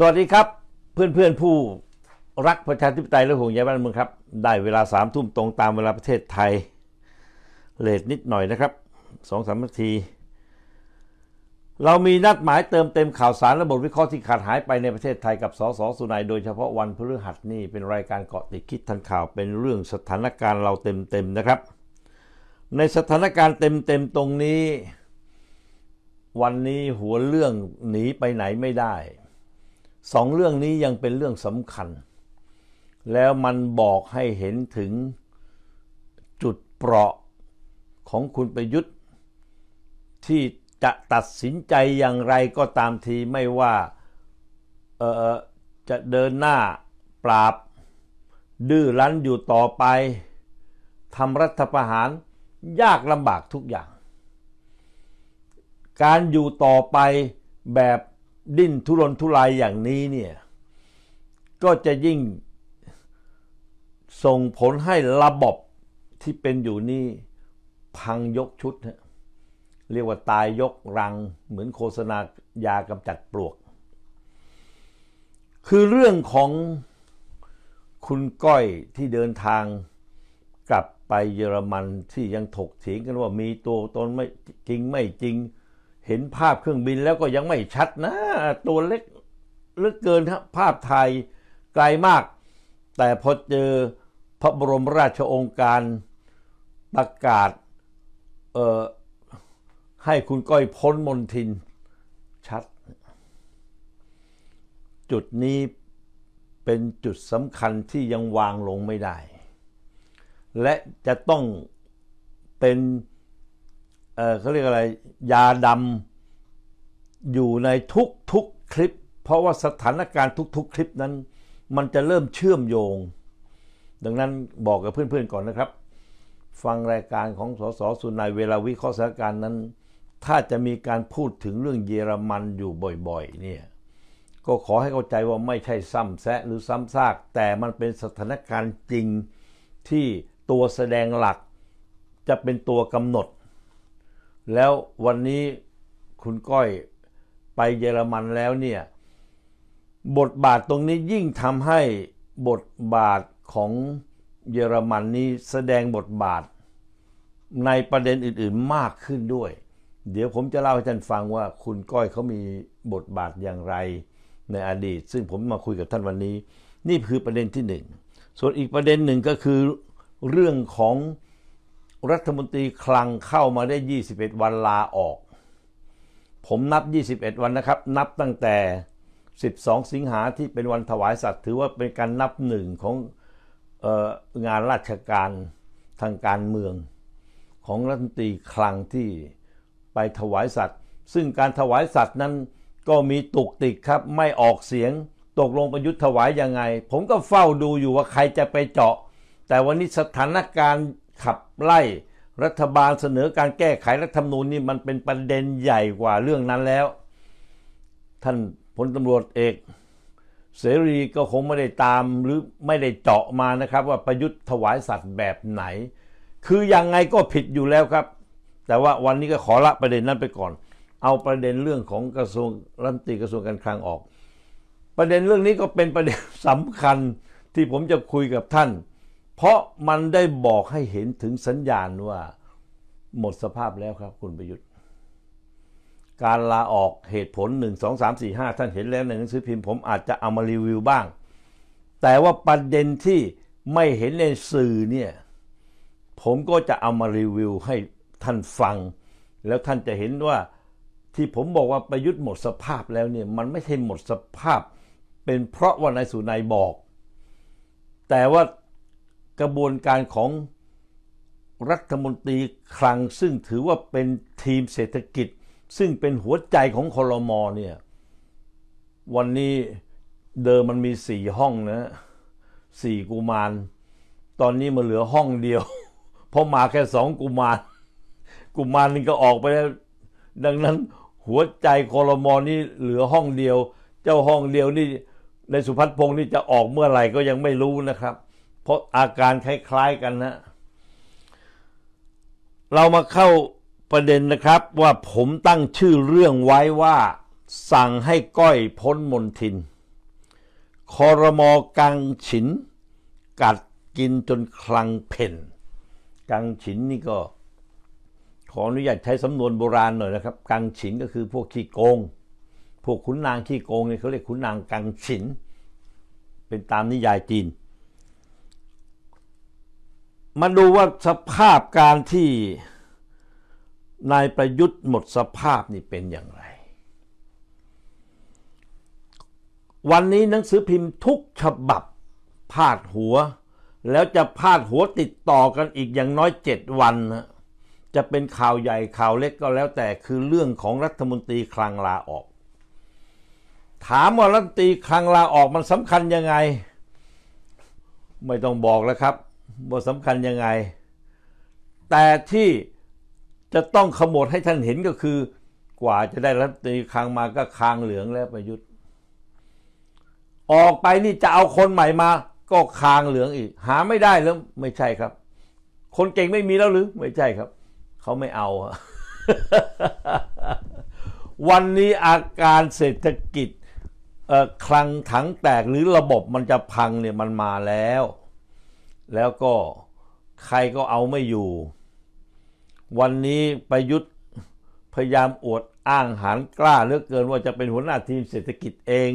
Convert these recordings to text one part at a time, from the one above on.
สวัสดีครับ เพื่อนเพื่อนผู้ รักประชาธิปไตยและห่วงใยบ้านเมืองครับ ได้เวลาสามทุ่มตรงตามเวลาประเทศไทย เลทนิดหน่อยนะครับสองสามนาที เรามีนัดหมายเติมเต็มข่าวสารและบทวิเคราะห์ที่ขาดหายไปในประเทศไทยกับสสสุนัย โดยเฉพาะวันพฤหัสนี่เป็นรายการเกาะติดคิดทันข่าวเป็นเรื่องสถานการณ์เราเต็มเต็มนะครับ ในสถานการณ์เต็มเต็มตรงนี้ วันนี้หัวเรื่องหนีไปไหนไม่ได้สองเรื่องนี้ยังเป็นเรื่องสำคัญ แล้วมันบอกให้เห็นถึงจุดเปราะ ของคุณประยุทธ์ที่จะตัดสินใจอย่างไรก็ตามทีไม่ว่าจะเดินหน้าปราบ ดื้อรั้นอยู่ต่อไปทำรัฐประหารยากลำบากทุกอย่าง การอยู่ต่อไปแบบดิ้นทุรนทุรายอย่างนี้เนี่ย ก็จะยิ่ง ส่งผลให้ระบบที่เป็นอยู่นี่พังยกชุด เรียกว่าตายยกรัง เหมือนโฆษณายากำจัดปลวก คือเรื่องของคุณก้อยที่เดินทางกลับไปเยอรมันที่ยังถกเถียงกันว่ามีตัวตนไม่จริงไม่จริงเห็นภาพเครื่องบินแล้วก็ยังไม่ชัดนะ ตัวเล็กเลือกเกินครับภาพไทยไกลมาก แต่พอเจอพระบรมราชองค์การประกาศ เอ่อ ให้คุณก้อยพ้นมนทินชัด จุดนี้เป็นจุดสำคัญที่ยังวางลงไม่ได้ และจะต้องเป็นเขาเรียกอะไรยาดำอยู่ในทุกๆคลิป เพราะว่าสถานการณ์ทุก ๆ คลิปนั้น มันจะเริ่มเชื่อมโยง ดังนั้นบอกกับเพื่อนๆก่อนนะครับ ฟังรายการของสสสุนายเวลาวิเคราะห์สถานการณ์นั้น ถ้าจะมีการพูดถึงเรื่องเยอรมันอยู่บ่อยๆเนี่ยก็ขอให้เข้าใจว่าไม่ใช่ซ้ำแซะหรือซ้ำซาก แต่มันเป็นสถานการณ์จริงที่ตัวแสดงหลัก จะเป็นตัวกำหนดแล้ววันนี้คุณก้อย ไปเยอรมันแล้วเนี่ย บทบาทตรงนี้ยิ่งทำให้บทบาทของเยอรมันนี้แสดงบทบาทในประเด็นอื่น ๆมากขึ้นด้วย เดี๋ยวผมจะเล่าให้ท่านฟังว่าคุณก้อยเขามีบทบาทอย่างไรในอดีตซึ่งผมมาคุยกับท่านวันนี้ นี่คือประเด็นที่หนึ่งส่วนอีกประเด็นหนึ่งก็คือเรื่องของรัฐมนตรีคลังเข้ามาได้ 21 วันลาออก ผมนับ 21 วันนะครับ นับตั้งแต่ 12 สิงหาที่เป็นวันถวายสัตว์ถือว่าเป็นการนับหนึ่งของอองานราชการทางการเมือง ของรัฐมนตรีคลังที่ไปถวายสัตว์ซึ่งการถวายสัตว์นั้นก็มีตุกติกครับ ไม่ออกเสียงตกลงประยุทธ์ถวายยังไง ผมก็เฝ้าดูอยู่ว่าใครจะไปเจาะ แต่วันนี้สถานการณ์ขับไล่รัฐบาลเสนอการแก้ไขรัฐธรรมนูญนี่มันเป็นประเด็นใหญ่กว่าเรื่องนั้นแล้ว ท่านพลตำรวจเอก เสรีก็คงไม่ได้ตามหรือไม่ได้เจาะมานะครับ ว่าประยุทธ์ถวายสัตว์แบบไหน คือยังไงก็ผิดอยู่แล้วครับ แต่ว่าวันนี้ก็ขอละประเด็นนั้นไปก่อน เอาประเด็นเรื่องของกระทรวงรัฐมนตรีกระทรวงการคลังออก ประเด็นเรื่องนี้ก็เป็นประเด็นสำคัญที่ผมจะคุยกับท่านเพราะมันได้บอกให้เห็นถึงสัญญาณว่าหมดสภาพแล้วครับ คุณประยุทธ์ การลาออกเหตุผลหนึ่งงสสสอามี่ห้าท่านเห็นแล้วในหนังสือพิมพ์ผมอาจจะเอามารีวิวบ้าง แต่ว่าประเด็นที่ไม่เห็นในสื่อเนี่ย ผมก็จะเอามารีวิวให้ท่านฟัง แล้วท่านจะเห็นว่าที่ผมบอกว่าประยุทธ์หมดสภาพแล้วเนี่ย มันไม่ใช่หมดสภาพ เป็นเพราะว่านายสุนายบอก แต่ว่ากระบวนการของรัฐมนตรีคลัง ซึ่งถือว่าเป็นทีมเศรษฐกิจ ซึ่งเป็นหัวใจของคอรมอเนี่ยวันนี้เดิมมันมีสี่ห้องนะสี่กุมาร ตอนนี้มันเหลือห้องเดียวเพราะมาแค่สองกุมาร กุมารนึงก็ออกไปแล้ว ดังนั้น หัวใจคอรมอนี่เหลือห้องเดียว เจ้าห้องเดียวนี่ในสุพัฒพงศ์นี่จะออกเมื่อไหร่ก็ยังไม่รู้นะครับพราะอาการคล้ายๆกันนะ เรามาเข้าประเด็นนะครับว่าผมตั้งชื่อเรื่องไว้ว่า สั่งให้ก้อยพ้นมนทิน คอรมอกังฉินกัดกินจนคลังเพ่น กังฉินนี่ก็ ขออนุญาตใช้สำนวนโบราณหน่อยนะครับกังฉินก็คือพวกขี้โกง พวกขุนนางขี้โกงเนี่ยเขาเรียกขุนนางกังฉิน เป็นตามนิยายจีนมาดูว่าสภาพการที่นายประยุทธ์หมดสภาพนี่เป็นอย่างไร วันนี้หนังสือพิมพ์ทุกฉบับพาดหัว แล้วจะพาดหัวติดต่อกันอีกอย่างน้อยเจ็ดวัน จะเป็นข่าวใหญ่ข่าวเล็กก็แล้วแต่คือเรื่องของรัฐมนตรีคลังลาออก ถามว่ารัฐมนตรีคลังลาออกมันสำคัญยังไง ไม่ต้องบอกแล้วครับบทสำคัญยังไง แต่ที่จะต้องขโมดให้ท่านเห็นก็คือ กว่าจะได้รับนตีคางมาก็คางเหลืองแล้วประยุทธ์ ออกไปนี่จะเอาคนใหม่มาก็คางเหลืองอีก หาไม่ได้แล้วไม่ใช่ครับ คนเก่งไม่มีแล้วหรือ ไม่ใช่ครับเขาไม่เอาวันนี้อาการเศรษฐกิจคลังถังแตกหรือระบบมันจะพังเนี่ยมันมาแล้วแล้วก็ใครก็เอาไม่อยู่ วันนี้ประยุทธ์พยายามอวดอ้างหารกล้าเลือกเกินว่าจะเป็นหัวหน้าทีมเศรษฐกิจเอง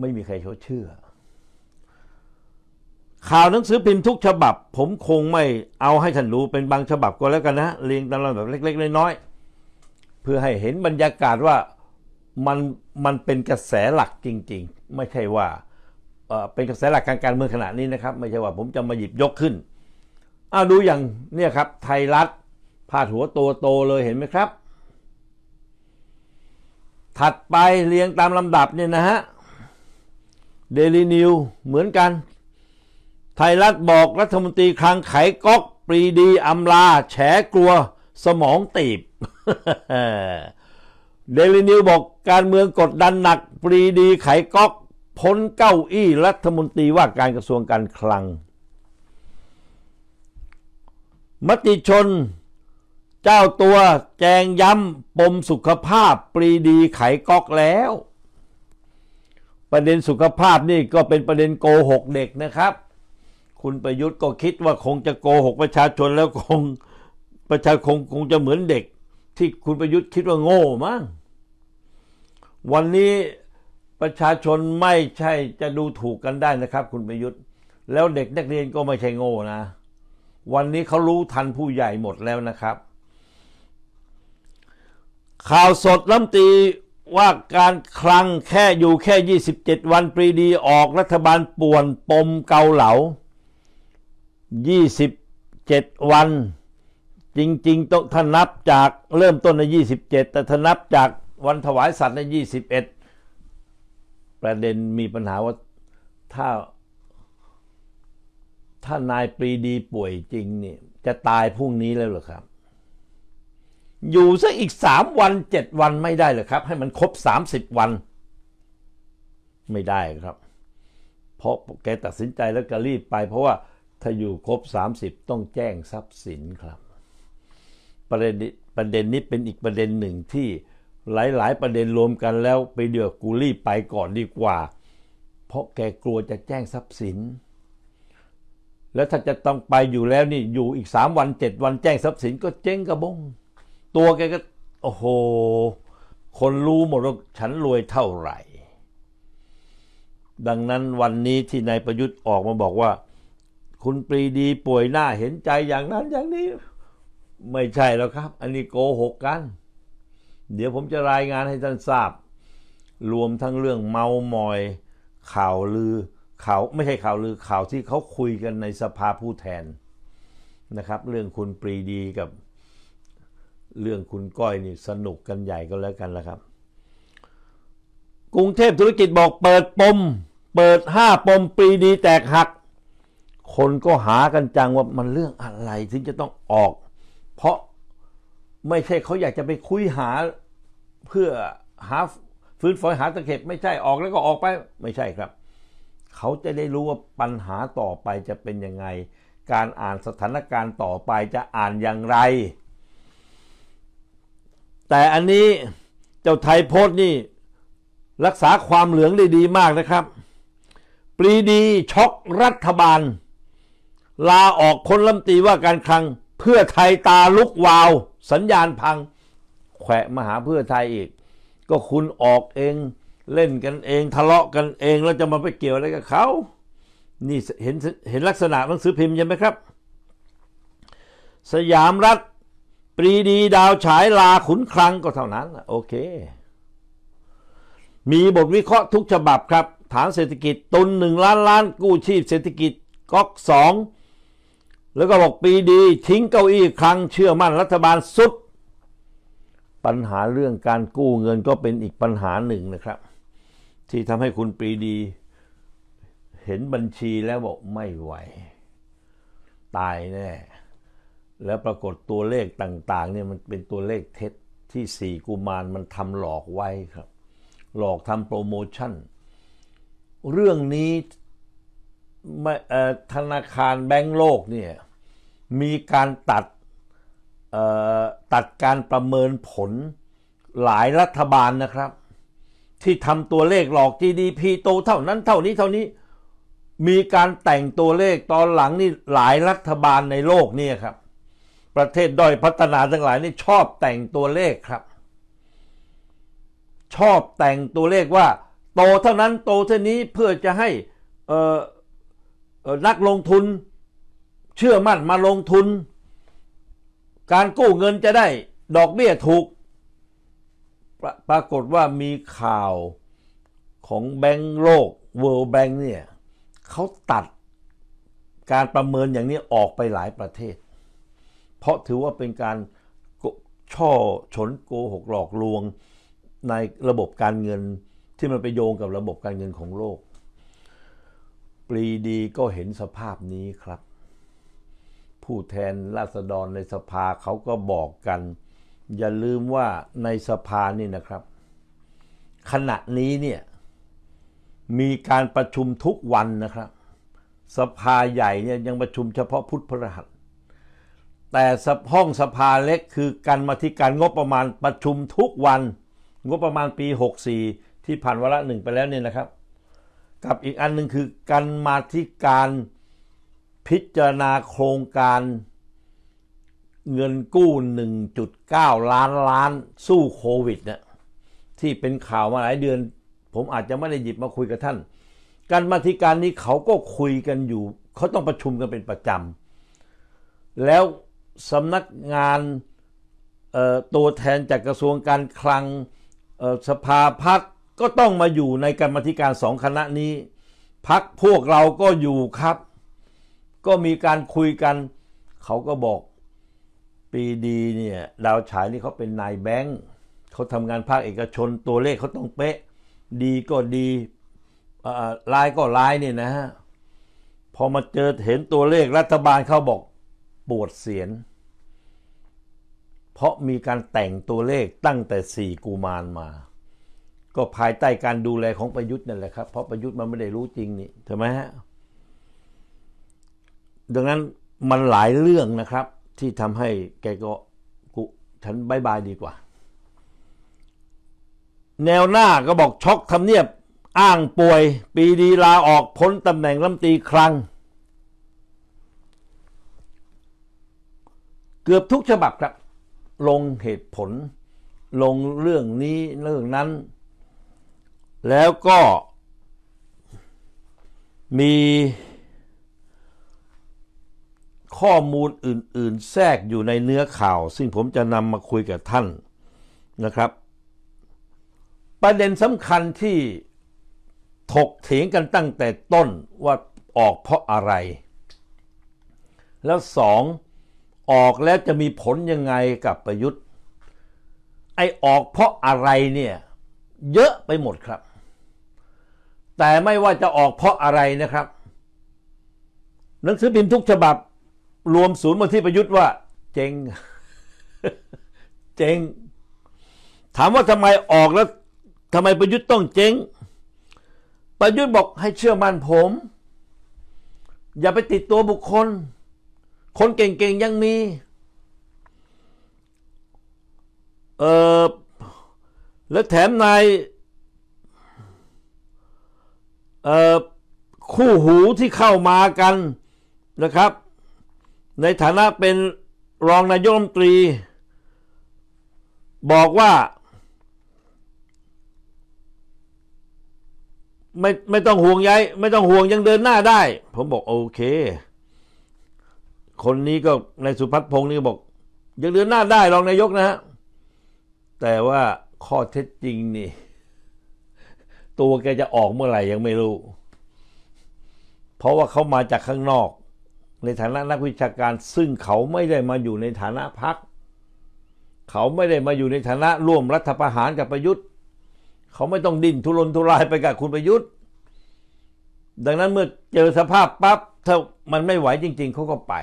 ไม่มีใครเขาเชื่อ ข่าวหนังสือพิมพ์ทุกฉบับ ผมคงไม่เอาให้ท่านรู้เป็นบางฉบับก็แล้วกันนะเรียงตามลำดับเล็ก ๆน้อยๆเพื่อให้เห็นบรรยากาศว่ามันมันเป็นกระแสหลักจริง ๆ ไม่ใช่ว่าเป็นกระแสหลักการการเมืองขณะนี้นะครับไม่ใช่ว่าผมจะมาหยิบยกขึ้นอ้าดูอย่างเนี่ยครับ ไทยรัฐพาดหัวโตโตเลยเห็นไหมครับ ถัดไปเรียงตามลำดับเนี่ยนะฮะเดลี่นิวเหมือนกันไทยรัฐบอกรัฐมนตรีคลังไขก๊อกปรีดีอำลาแฉกลัว สมองตีบ เดลี่นิวบอก การเมืองกดดันหนัก ปรีดี ไขก๊อกพ้นเก้าอี้รัฐมนตรีว่าการกระทรวงการคลังมติชน เจ้าตัวแจงย้ำปมสุขภาพปรีดีไขก๊อกแล้ว ประเด็นสุขภาพนี่ก็เป็นประเด็นโกหกเด็กนะครับ คุณประยุทธ์ก็คิดว่าคงจะโกหกประชาชนแล้วคงประชาคงคงจะเหมือนเด็ก ที่คุณประยุทธ์คิดว่าโง่มั้งวันนี้ประชาชนไม่ใช่จะดูถูกกันได้นะครับคุณประยุทธ์ แล้วเด็กนักเรียนก็ไม่ใช่โง่นะ วันนี้เขารู้ทันผู้ใหญ่หมดแล้วนะครับ ข่าวสดล้ำตีว่าการคลังแค่อยู่แค่ 27 วันปรีดีออกรัฐบาลป่วนปมเกาเหลา 27 วันจริงๆต้องทนับจากเริ่มต้นใน 27 แต่ทนับจากวันถวายสัตว์ใน 21ประเด็นมีปัญหาว่าถ้าถ้านายปรีดีป่วยจริงเนี่ย จะตายพรุ่งนี้แล้วหรือครับ อยู่ซะอีกสามวันเจ็ดวันไม่ได้หรอครับ ให้มันครบสามสิบวัน ไม่ได้ครับ เพราะแกตัดสินใจแล้วก็รีบไป เพราะว่าถ้าอยู่ครบสามสิบต้องแจ้งทรัพย์สินครับประเด็นประเด็นนี้เป็นอีกประเด็นหนึ่งที่หลาย ๆ ประเด็นรวมกันแล้วไปเดือกกูรีไปก่อนดีกว่า เพราะแกกลัวจะแจ้งทรัพย์สิน แล้วถ้าจะต้องไปอยู่แล้วนี่อยู่อีกสามวันเจ็ดวันแจ้งทรัพย์สินก็เจ๊งกระบง ตัวแกก็ โอ้โหคนรู้หมดว่าฉันรวยเท่าไหร่ ดังนั้นวันนี้ที่นายประยุทธ์ออกมาบอกว่า คุณปรีดีป่วยหน้าเห็นใจอย่างนั้นอย่างนี้ ไม่ใช่แล้วครับ อันนี้โกหกกันเดี๋ยวผมจะรายงานให้ท่านทราบ รวมทั้งเรื่องเมามอย ข่าวลือข่าวไม่ใช่ข่าวลือข่าวที่เขาคุยกันในสภาผู้แทนนะครับ เรื่องคุณปรีดีกับ เรื่องคุณก้อยนี่สนุกกันใหญ่ก็แล้วกันละครับ กรุงเทพธุรกิจบอกเปิดปม เปิดห้าปมปรีดีแตกหัก คนก็หากันจังว่ามันเรื่องอะไรถึงจะต้องออก เพราะไม่ใช่เขาอยากจะไปคุยหาเพื่อหาฟื้นฝอยหาตะเข็บ ไม่ใช่ออกแล้วก็ออกไปไม่ใช่ครับ เขาจะได้รู้ว่าปัญหาต่อไปจะเป็นยังไงการอ่านสถานการณ์ต่อไปจะอ่านอย่างไร แต่อันนี้ เจ้า ไทยโพสต์นี่รักษาความเหลืองได้ ดี มากนะครับ ปรีดีช็อกรัฐบาล ลาออกคนลำตีว่าการคลังเพื่อไทยตาลุกวาวสัญญาณพังแขวะมาหาเพื่อไทยอีก ก็คุณออกเองเล่นกันเอง ทะเลาะกันเอง แล้วจะมาไปเกี่ยวอะไรกับเขา นี่เห็นเห็นลักษณะหนังสือพิมพ์ใช่ไหมครับ สยามรัฐปรีดีดาวฉายลาขุนคลัง ก็เท่านั้น โอเค มีบทวิเคราะห์ทุกฉบับครับ ฐานเศรษฐกิจ ตุนหนึ่งล้านล้าน กู้ชีพเศรษฐกิจก๊อกสองแล้วก็บอกปีดี ทิ้งเก้าอี้คลังเชื่อมั่น รัฐบาลสุดปัญหาเรื่องการกู้เงินก็เป็นอีกปัญหาหนึ่งนะครับ ที่ทำให้คุณปรีดีเห็นบัญชีแล้วบอกไม่ไหวตายแน่ แล้วปรากฏตัวเลขต่างๆเนี่ยมันเป็นตัวเลขเท็จที่สี่กุมารมันทำหลอกไว้ครับ หลอกทำโปรโมชั่น เรื่องนี้ธนาคารแบงก์โลกเนี่ยมีการตัดตัดการประเมินผลหลายรัฐบาลนะครับ ที่ทำตัวเลขหลอก GDP โตเท่านั้นเท่านี้เท่านี้มีการแต่งตัวเลขตอนหลังนี่หลายรัฐบาลในโลกนี่ครับประเทศด้อยพัฒนาทั้งหลายนี่ชอบแต่งตัวเลขครับ ชอบแต่งตัวเลขว่าโตเท่านั้นโตเท่านี้เพื่อจะให้นักลงทุน เชื่อมั่นมาลงทุนการกู้เงินจะได้ดอกเบี้ยถูกปรปรากฏว่ามีข่าวของแบงก์โลก World Bank เนี่ยเขาตัดการประเมินอย่างนี้ออกไปหลายประเทศ เพราะถือว่าเป็นการช่อฉนโกหกหลอกลวง ในระบบการเงินที่มันไปโยงกับระบบการเงินของโลก ปรีดีก็เห็นสภาพนี้ครับผู้แทนราษฎรในสภาเขาก็บอกกัน อย่าลืมว่าในสภานี่นะครับ ขณะนี้เนี่ยมีการประชุมทุกวันนะครับ สภาใหญ่เนี่ยยังประชุมเฉพาะพุทธพระหัส แต่ห้องสภาเล็กคือการมาที่การงบประมาณประชุมทุกวัน งบประมาณปี64ที่ผ่านวาระหนึ่งไปแล้วเนี่ยนะครับ กับอีกอันหนึ่งคือการมาที่การพิจารณาโครงการเงินกู้ 1.9 ล้านล้านสู้โควิดเนี่ยที่เป็นข่าวมาหลายเดือน ผมอาจจะไม่ได้หยิบมาคุยกับท่าน การมาธิการนี้เขาก็คุยกันอยู่ เขาต้องประชุมกันเป็นประจำ แล้วสำนักงานตัวแทนจากกระทรวงการคลังสภาพักก็ต้องมาอยู่ในการมธิการสองคณะนี้ พักพวกเราก็อยู่ครับก็มีการคุยกันเขาก็บอก ปีดีเนี่ยดาวฉายนี่เขาเป็นนายแบงค์เขาทำงานภาคเอกชนตัวเลขเขาต้องเป๊ะ ดีก็ดีลายก็ลายเนี่ยนะฮะพอมาเจอเห็นตัวเลขรัฐบาลเขาบอก ปวดเสียนเพราะมีการแต่งตัวเลขตั้งแต่สี่กุมารมา ก็ภายใต้การดูแลของประยุทธ์นั่นแหละครับ เพราะประยุทธ์มันไม่ได้รู้จริงนี่ถูกไหมฮะดังนั้นมันหลายเรื่องนะครับที่ทำให้แกก็ กูฉันบายบายดีกว่า แนวหน้าก็บอก ช็อกทำเนียบอ้างป่วย ปีดีลาออกพ้นตำแหน่งรัฐมตีครั้ง เกือบทุกฉบับครับ ลงเหตุผล ลงเรื่องนี้เรื่องนั้น แล้วก็มีข้อมูลอื่น ๆ แทรกอยู่ในเนื้อข่าว ซึ่งผมจะนำมาคุยกับท่านนะครับ ประเด็นสำคัญที่ถกเถียงกันตั้งแต่ต้นว่าออกเพราะอะไร แล้วสอง ออกแล้วจะมีผลยังไงกับประยุทธ์ไอออกเพราะอะไรเนี่ย เยอะไปหมดครับ แต่ไม่ว่าจะออกเพราะอะไรนะครับ หนังสือพิมพ์ทุกฉบับรวมศูนย์มาที่ประยุทธ์ว่า เจงเจงถามว่าทำไมออกแล้วทำไมประยุทธ์ต้องเจงประยุทธ์บอกให้เชื่อมั่นผม อย่าไปติดตัวบุคคล คนเก่งๆยังมีเออและแถมนายเออคู่หูที่เข้ามากัน นะครับในฐานะเป็นรองนายกรัฐมนตรี บอกว่า ไม่ไม่ต้องห่วงย้ายไม่ต้องห่วงยังเดินหน้าได้ ผมบอกโอเค คนนี้ก็ในสุพัฒน์พงศ์นี่บอก ยังเดินหน้าได้รองนายกนะฮะ แต่ว่าข้อเท็จจริงนี่ ตัวแกจะออกเมื่อไหร่ยังไม่รู้ เพราะว่าเขามาจากข้างนอกในฐานะนักวิชาการซึ่งเขาไม่ได้มาอยู่ในฐานะพัก เขาไม่ได้มาอยู่ในฐานะร่วมรัฐประหารกับประยุทธ์ เขาไม่ต้องดิ้นทุรนทุรายไปกับคุณประยุทธ์ ดังนั้นเมื่อเจอสภาพปับ๊บถ้ามันไม่ไหวจริง ๆเขาก็ไป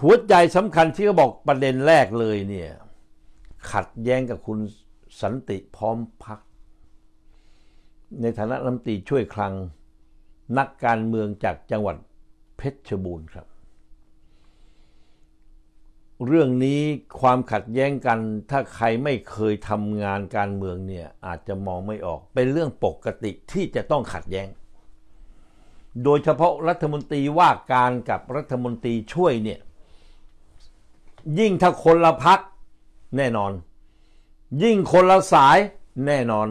หัวใจสำคัญที่เขาบอกประเด็นแรกเลยเนี่ยขัดแย้งกับคุณสันติพร้อมพักในฐานะรัฐมนตรีช่วยคลังนักการเมืองจากจังหวัดเพชรบูรณ์ครับ เรื่องนี้ความขัดแย้งกันถ้าใครไม่เคยทำงานการเมืองเนี่ยอาจจะมองไม่ออก เป็นเรื่องปกติที่จะต้องขัดแย้ง โดยเฉพาะรัฐมนตรีว่าการกับรัฐมนตรีช่วยเนี่ยยิ่งถ้าคนละพักแน่นอน ยิ่งคนละสายแน่นอน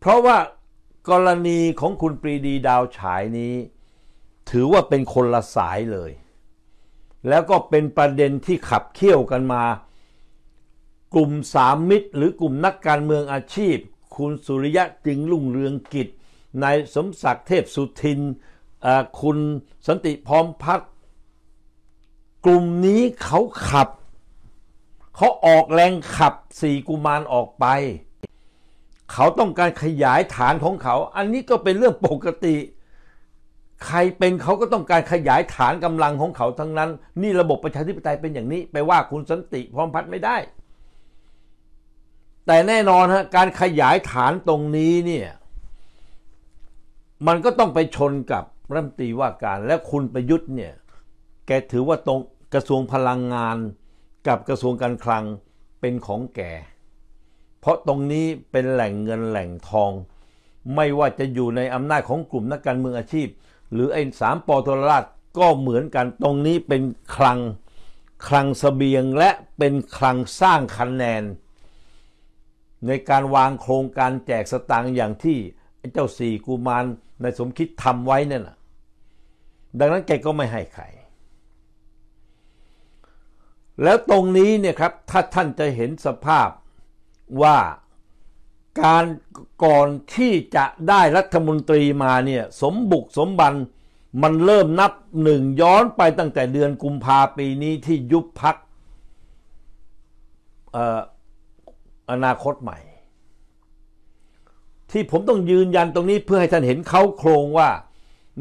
เพราะว่ากรณีของคุณปรีดีดาวฉายนี้ถือว่าเป็นคนละสายเลย แล้วก็เป็นประเด็นที่ขับเคี่ยวกันมา กลุ่มสามมิตร หรือกลุ่มนักการเมืองอาชีพ คุณสุริยะจึงลุ่งเรืองกิจนายสมศักดิ์เทพสุทิน คุณสันติพร้อมพัก กลุ่มนี้เขาขับ เขาออกแรงขับสี่กุมารออกไปเขาต้องการขยายฐานของเขา อันนี้ก็เป็นเรื่องปกติ ใครเป็นเขาก็ต้องการขยายฐานกำลังของเขาทั้งนั้น นี่ระบบประชาธิปไตยเป็นอย่างนี้ ไปว่าคุณสันติพร้อมพัฒน์ไม่ได้ แต่แน่นอนฮะการขยายฐานตรงนี้เนี่ย มันก็ต้องไปชนกับรัฐมนตรีว่าการและคุณประยุทธ์เนี่ย แกถือว่าตรงกระทรวงพลังงานกับกระทรวงการคลังเป็นของแกเพราะตรงนี้เป็นแหล่งเงินแหล่งทอง ไม่ว่าจะอยู่ในอำนาจของกลุ่มนักการเมืองอาชีพ หรือไอ้สามปอตรราชก็เหมือนกันตรงนี้เป็นคลังคลังสเสบียงและเป็นคลังสร้างคะแนน ในการวางโครงการแจกสตางค์อย่างที่เจ้าสี่กุมารในสมคิดทำไว้นั่นนะดังนั้นแกก็ไม่ให้ใครแล้วตรงนี้เนี่ยครับถ้าท่านจะเห็นสภาพว่าการก่อนที่จะได้รัฐมนตรีมาเนี่ย สมบุกสมบัน มันเริ่มนับหนึ่งย้อนไปตั้งแต่เดือนกุมภาปีนี้ที่ยุบพักอนาคตใหม่ ที่ผมต้องยืนยันตรงนี้เพื่อให้ท่านเห็นเขาโครงว่า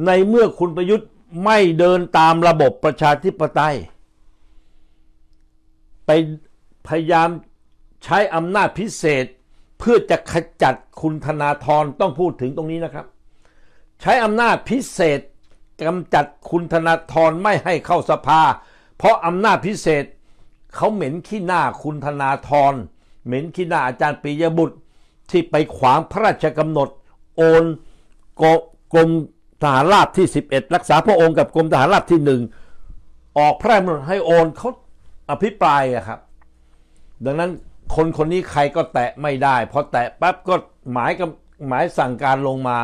ในเมื่อคุณประยุทธ์ไม่เดินตามระบบประชาธิปไตย ไปพยายามใช้อำนาจพิเศษเพื่อจะขจัดคุณธนาธรต้องพูดถึงตรงนี้นะครับ ใช้อำนาจพิเศษกำจัดคุณธนาธรไม่ให้เข้าสภา เพราะอำนาจพิเศษ เขาเหม็นขี้หน้าคุณธนาธรเหม็นขี้หน้าอาจารย์ปิยบุตรที่ไปขวางพระราชกำหนดโอนกกรมทหารราบที่ 11 รักษาพระองค์กับกรมทหารราบที่หนึ่งออกพระราชกำหนดให้โอนเขาอภิปรายอะครับ ดังนั้นคนคนนี้ใครก็แตะไม่ได้ เพราะแตะปั๊บก็หมายกับหมายสั่งการลงมา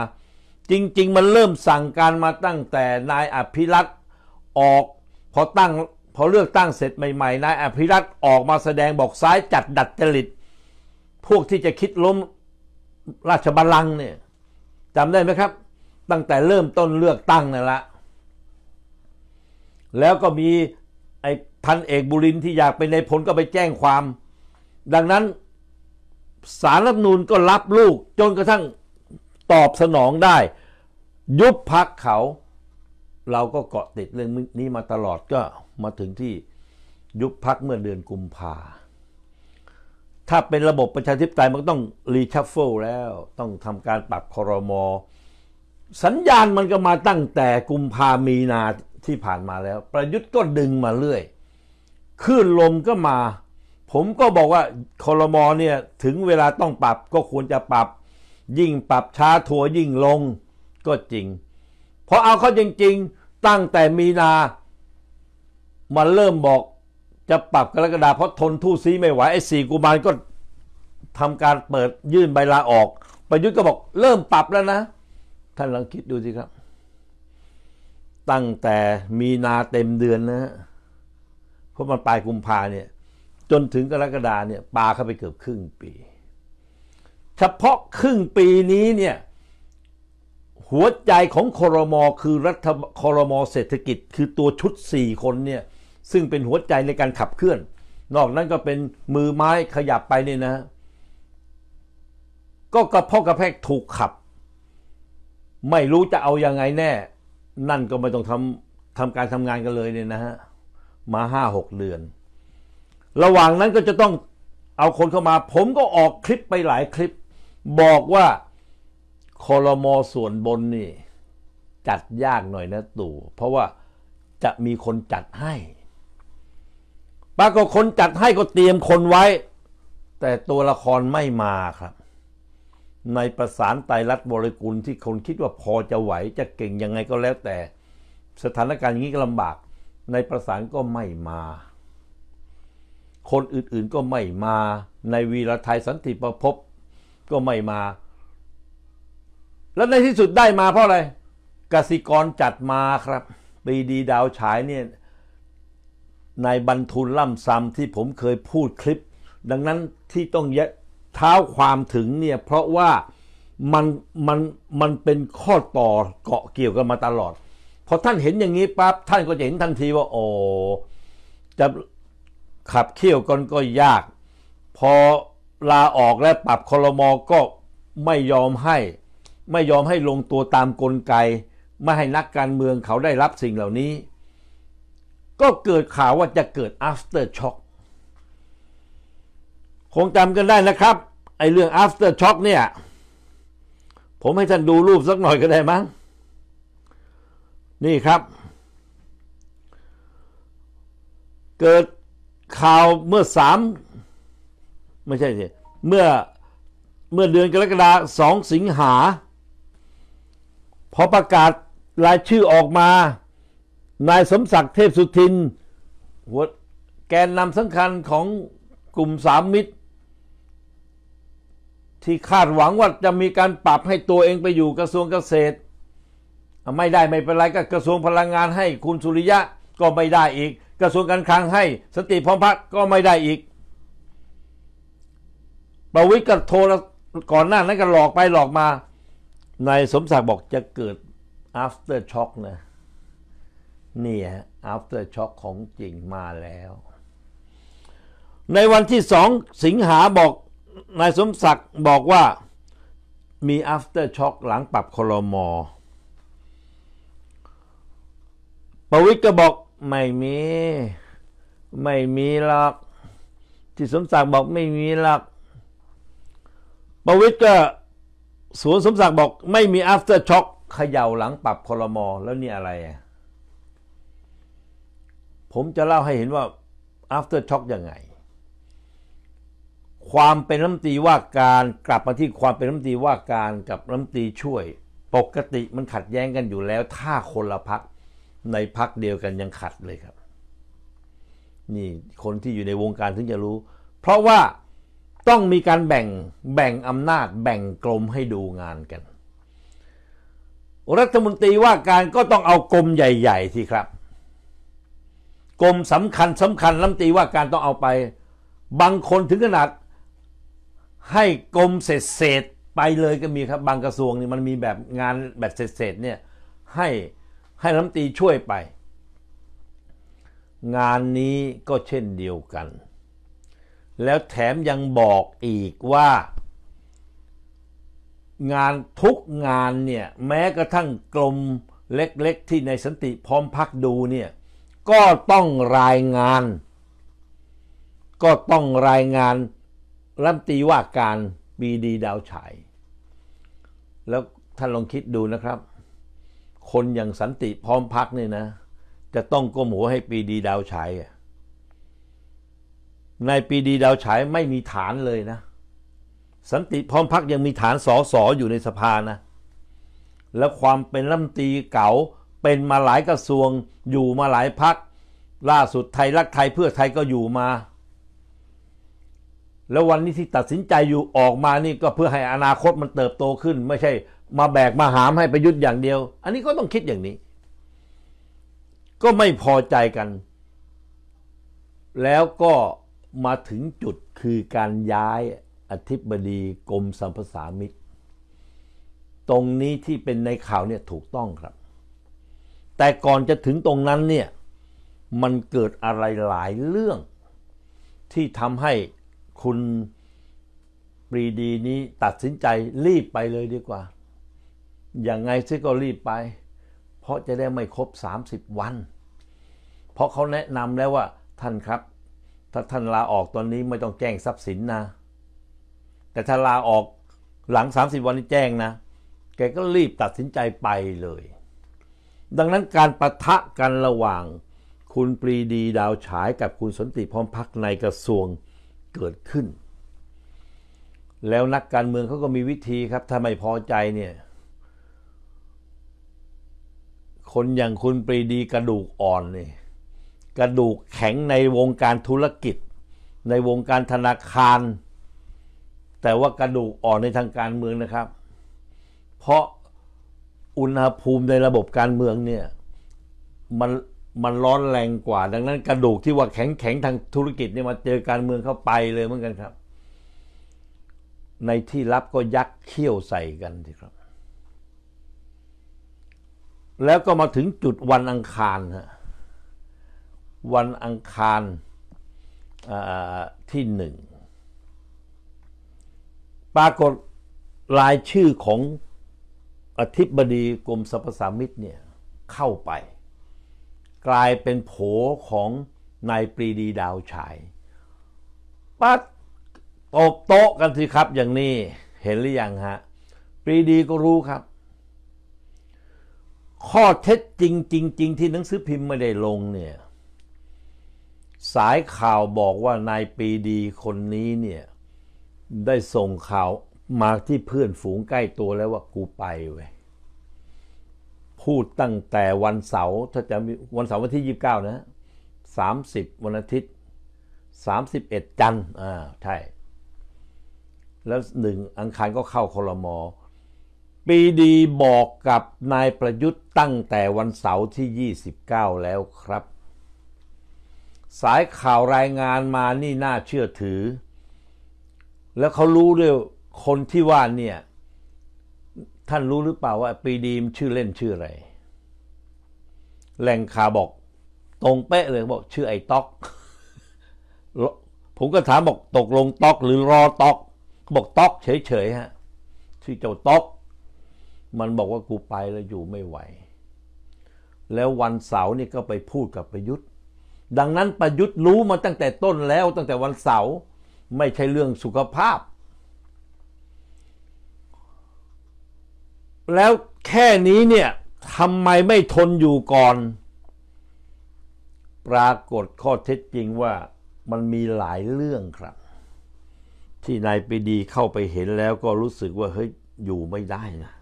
จริง ๆ มันเริ่มสั่งการมาตั้งแต่นายอภิรัตออก พอตั้งพอเลือกตั้งเสร็จใหม่ๆนายอภิรัตออกมาแสดงบอกซ้ายจัดดัดจริต พวกที่จะคิดล้มราชบัลลังก์เนี่ยจำได้ไหมครับ ตั้งแต่เริ่มต้นเลือกตั้งนั่นละแล้วก็มีไอ้พันเอกบุรินที่อยากเป็นนายพลก็ไปแจ้งความดังนั้นสารรัฐนูนก็รับลูก จนกระทั่งตอบสนองได้ ยุบพักเขา เราก็เกาะติดเรื่องนี้มาตลอดก็มาถึงที่ยุบพักเมื่อเดือนกุมภาถ้าเป็นระบบประชาธิปไตยมันต้องรีชัฟเฟิลแล้วต้องทำการปรับคอรมอสัญญาณมันก็มาตั้งแต่กุมภามีนาที่ผ่านมาแล้ว ประยุทธ์ก็ดึงมาเรื่อยขึ้นลมก็มาผมก็บอกว่าคอรมอเนี่ย ถึงเวลาต้องปรับก็ควรจะปรับ ยิ่งปรับช้าทัวยิ่งลงก็จริง เพราะเอาเข้าจริง ๆ ตั้งแต่มีนา มันเริ่มบอกจะปรับกรกฎาเพราะทนทู่ซีไม่ไหว ไอ้สี่กุมารก็ทำการเปิดยื่นใบลาออก ประยุทธ์ก็บอก เริ่มปรับแล้วนะท่านลองคิดดูสิครับ ตั้งแต่มีนาเต็มเดือนนะฮะเพราะมันปลายกุมภาเนี่ยจนถึงกรกฎาเนี่ยปาเข้าไปเกือบครึ่งปี เฉพาะครึ่งปีนี้เนี่ยหัวใจของคอรมอคือรัฐคอรมอเศรษฐกิจ คือตัวชุด4คนเนี่ยซึ่งเป็นหัวใจในการขับเคลื่อน นอกนั้นก็เป็นมือไม้ขยับไปเนี่ยนะก็กระเพาะกระแพกถูกขับ ไม่รู้จะเอาอยัางไงแน่ นั่นก็ไม่ต้องทำทำการทำงานกันเลยเนี่ยนะฮะมาห้าหกเดือนระหว่างนั้นก็จะต้องเอาคนเข้ามา ผมก็ออกคลิปไปหลายคลิป บอกว่าคอรมอส่วนบนนี่จัดยากหน่อยนะตู่เพราะว่าจะมีคนจัดให้ปาก็คนจัดให้ก็เตรียมคนไว้ แต่ตัวละครไม่มาครับ ในประสานไตรลัตบริกุลที่คนคิดว่าพอจะไหวจะเก่งยังไงก็แล้วแต่ สถานการณ์อย่างนี้ก็ลำบาก ในประสานก็ไม่มาคนอื่นๆก็ไม่มา ในวีรไทยสันติประพบก็ไม่มา แล้วในที่สุดได้มาเพราะอะไรกสิกรจัดมาครับ ปีดีดาวฉายเนี่ยนายบรรทุนล่ำซ้ำที่ผมเคยพูดคลิป ดังนั้นที่ต้องยะเท้าความถึงเนี่ยเพราะว่า มันมันมันเป็นข้อต่อเกาะเกี่ยวกันมาตลอดพอท่านเห็นอย่างนี้ปั๊บท่านก็จะเห็นทันทีว่า โอ้จะขับเคี่ยวกันก็ยาก พอลาออกและปรับ คลมอก็ไม่ยอมให้ ไม่ยอมให้ลงตัวตามกลไกไม่ให้นักการเมืองเขาได้รับสิ่งเหล่านี้ ก็เกิดข่าวว่าจะเกิด after shock คงจำกันได้นะครับ ไอเรื่อง after shock เนี่ยผมให้ท่านดูรูปสักหน่อยก็ได้มั้ง นี่ครับเกิดข่าวเมื่อสาม ไม่ใช่สิเมื่อเมื่อเดือนกรกฎาสองสิงหาพอประกาศรายชื่อออกมานายสมศักดิ์เทพสุทินหัวแกนนำสำคัญของกลุ่มสามมิตร ที่คาดหวังว่าจะมีการปรับให้ตัวเองไปอยู่กระทรวงเกษตรไม่ได้ไม่เป็นไรก็กระทรวงพลังงานให้คุณสุริยะก็ไม่ได้อีกกระทรวงการคลังให้ สติพร้อมพักก็ไม่ได้อีกประวิตรก็โทรก่อนหน้านั้นก็หลอกไปหลอกมานายสมศักดิ์บอกจะเกิด after shock นะนี่ฮะ after shock ของจริงมาแล้ว ในวันที่สองสิงหาบอกนายสมศักดิ์บอกว่ามี after shock หลังปรับคลมอประวิย์ก็บอกไม่มี ไม่มีหรอกที่สมศักดิ์บอกไม่มีหรอกประวิตยก็สวนสมศักดิ์บอกไม่มี after shock เขย่าหลังปรับคอรมอแล้วนี่อะไร ผมจะเล่าให้เห็นว่า after shock ยังไง ความเป็นรัฐมนตรีว่าการกลับมาที่ความเป็นรัฐมนตรีว่าการกับรัฐมนตรีช่วย ปกติมันขัดแย้งกันอยู่แล้วถ้าคนละพักในพักเดียวกันยังขัดเลยครับ นี่คนที่อยู่ในวงการถึงจะรู้ เพราะว่าต้องมีการแบ่งแบ่งอำนาจ แบ่งกรมให้ดูงานกันรัฐมนตรีว่าการก็ต้องเอากรมใหญ่ๆสิครับกรมสำคัญสำคัญรัฐมนตรีว่าการต้องเอาไป บางคนถึงขนาดให้กรมเศษๆไปเลยก็มีครับ บางกระทรวงนี่มันมีแบบงานแบบเศษๆเนี่ย ให้ให้รัฐมนตรีช่วยไป งานนี้ก็เช่นเดียวกัน แล้วแถมยังบอกอีกว่า งานทุกงานเนี่ย แม้กระทั่งกลมเล็กๆ ที่ในสันติพร้อมพักดูเนี่ย ก็ต้องรายงาน ก็ต้องรายงาน รัฐตีว่าการบีดีดาวฉาย แล้วท่านลองคิดดูนะครับคนอย่างสันติพร้อมพักนี่นะ จะต้องก้มหัวให้ปีดีดาวฉาย ในปีดีดาวฉายไม่มีฐานเลยนะ สันติพร้อมพักยังมีฐานสอสออยู่ในสภานะ แล้วความเป็นรัฐมนตรีเก่าเป็นมาหลายกระทรวงอยู่มาหลายพักล่าสุดไทยรักไทยเพื่อไทยก็อยู่มา แล้ววันนี้ที่ตัดสินใจอยู่ออกมานี่ก็เพื่อให้อนาคตมันเติบโตขึ้นไม่ใช่มาแบกมาหามให้ประยุทธ์อย่างเดียว อันนี้ก็ต้องคิดอย่างนี้ ก็ไม่พอใจกัน แล้วก็มาถึงจุดคือการย้ายอธิบดีกรมสัมภสามิตร ตรงนี้ที่เป็นในข่าวเนี่ยถูกต้องครับ แต่ก่อนจะถึงตรงนั้นเนี่ย มันเกิดอะไรหลายเรื่องที่ทำให้คุณปรีดีนี้ตัดสินใจรีบไปเลยดีกว่าอย่างไงซิก็รีบไป เพราะจะได้ไม่ครบ 30 วัน เพราะเขาแนะนำแล้วว่าท่านครับ ถ้าท่านลาออกตอนนี้ไม่ต้องแจ้งทรัพย์สินนะ แต่ถ้าลาออกหลัง 30 วันนี้แจ้งนะแกก็รีบตัดสินใจไปเลย ดังนั้นการประทะกันระหว่าง คุณปรีดีดาวฉายกับคุณสนติพร้อมพักในกระทรวงเกิดขึ้น แล้วนักการเมืองเขาก็มีวิธีครับถ้าไม่พอใจเนี่ยคนอย่างคุณปรีดีกระดูกอ่อนนี่กระดูกแข็งในวงการธุรกิจ ในวงการธนาคาร แต่ว่ากระดูกอ่อนในทางการเมืองนะครับ เพราะอุณหภูมิในระบบการเมืองเนี่ยมันมันร้อนแรงกว่า ดังนั้นกระดูกที่ว่าแข็งแข็งทางธุรกิจเนี่ยมาเจอการเมืองเข้าไปเลยเหมือนกันครับ ในที่ลับก็ยักเขี้ยวใส่กันสิครับแล้วก็มาถึงจุดวันอังคารฮะวันอังคารที่หนึ่งปรากฏรายชื่อของอธิบดีกรมสรรพสามิตเนี่ย เข้าไป กลายเป็นโผของนายปรีดีดาวฉายปัดตบโต๊ะกันสิครับอย่างนี้เห็นหรือยังฮะ ปรีดีก็รู้ครับข้อเท็จจริงจริงงที่หนังสือพิมพ์ไม่ได้ลงเนี่ย สายข่าวบอกว่านายปีดีคนนี้เนี่ย ได้ส่งข่าวมาที่เพื่อนฝูงใกล้ตัวแล้วว่ากูไปเว้ยพูดตั้งแต่วันเสาร์ถ้าจะมีวันเสาร์วันที่ 29 นะ 30 วันอาทิตย์ 31 จันทร์อ่า ใช่ แล้วหนึ่งอังคารก็เข้าคอรมอปีดีบอกกับนายประยุทธ์ตั้งแต่วันเสาร์ที่ 29 แล้วครับ สายข่าวรายงานมานี่น่าเชื่อถือ แล้วเขารู้ด้วยคนที่ว่าเนี่ยท่านรู้หรือเปล่าว่าปีดีมชื่อเล่นชื่ออะไรแหล่งข่าวบอก ตรงเป๊ะเลยบอก ชื่อไอ้ต๊อก ผมก็ถามบอก ตกลงต๊อกหรือรอต๊อกบอกต๊อก เฉยๆฮะชื่อเจ้าต๊อกมันบอกว่ากูไปแล้วอยู่ไม่ไหว แล้ววันเสาร์นี่ก็ไปพูดกับประยุทธ์ ดังนั้นประยุทธ์รู้มาตั้งแต่ต้นแล้วตั้งแต่วันเสาร์ ไม่ใช่เรื่องสุขภาพ แล้วแค่นี้เนี่ยทำไมไม่ทนอยู่ก่อน ปรากฏข้อเท็จจริงว่ามันมีหลายเรื่องครับ ที่นายปีดีเข้าไปเห็นแล้วก็รู้สึกว่าเฮ้ย อยู่ไม่ได้นะ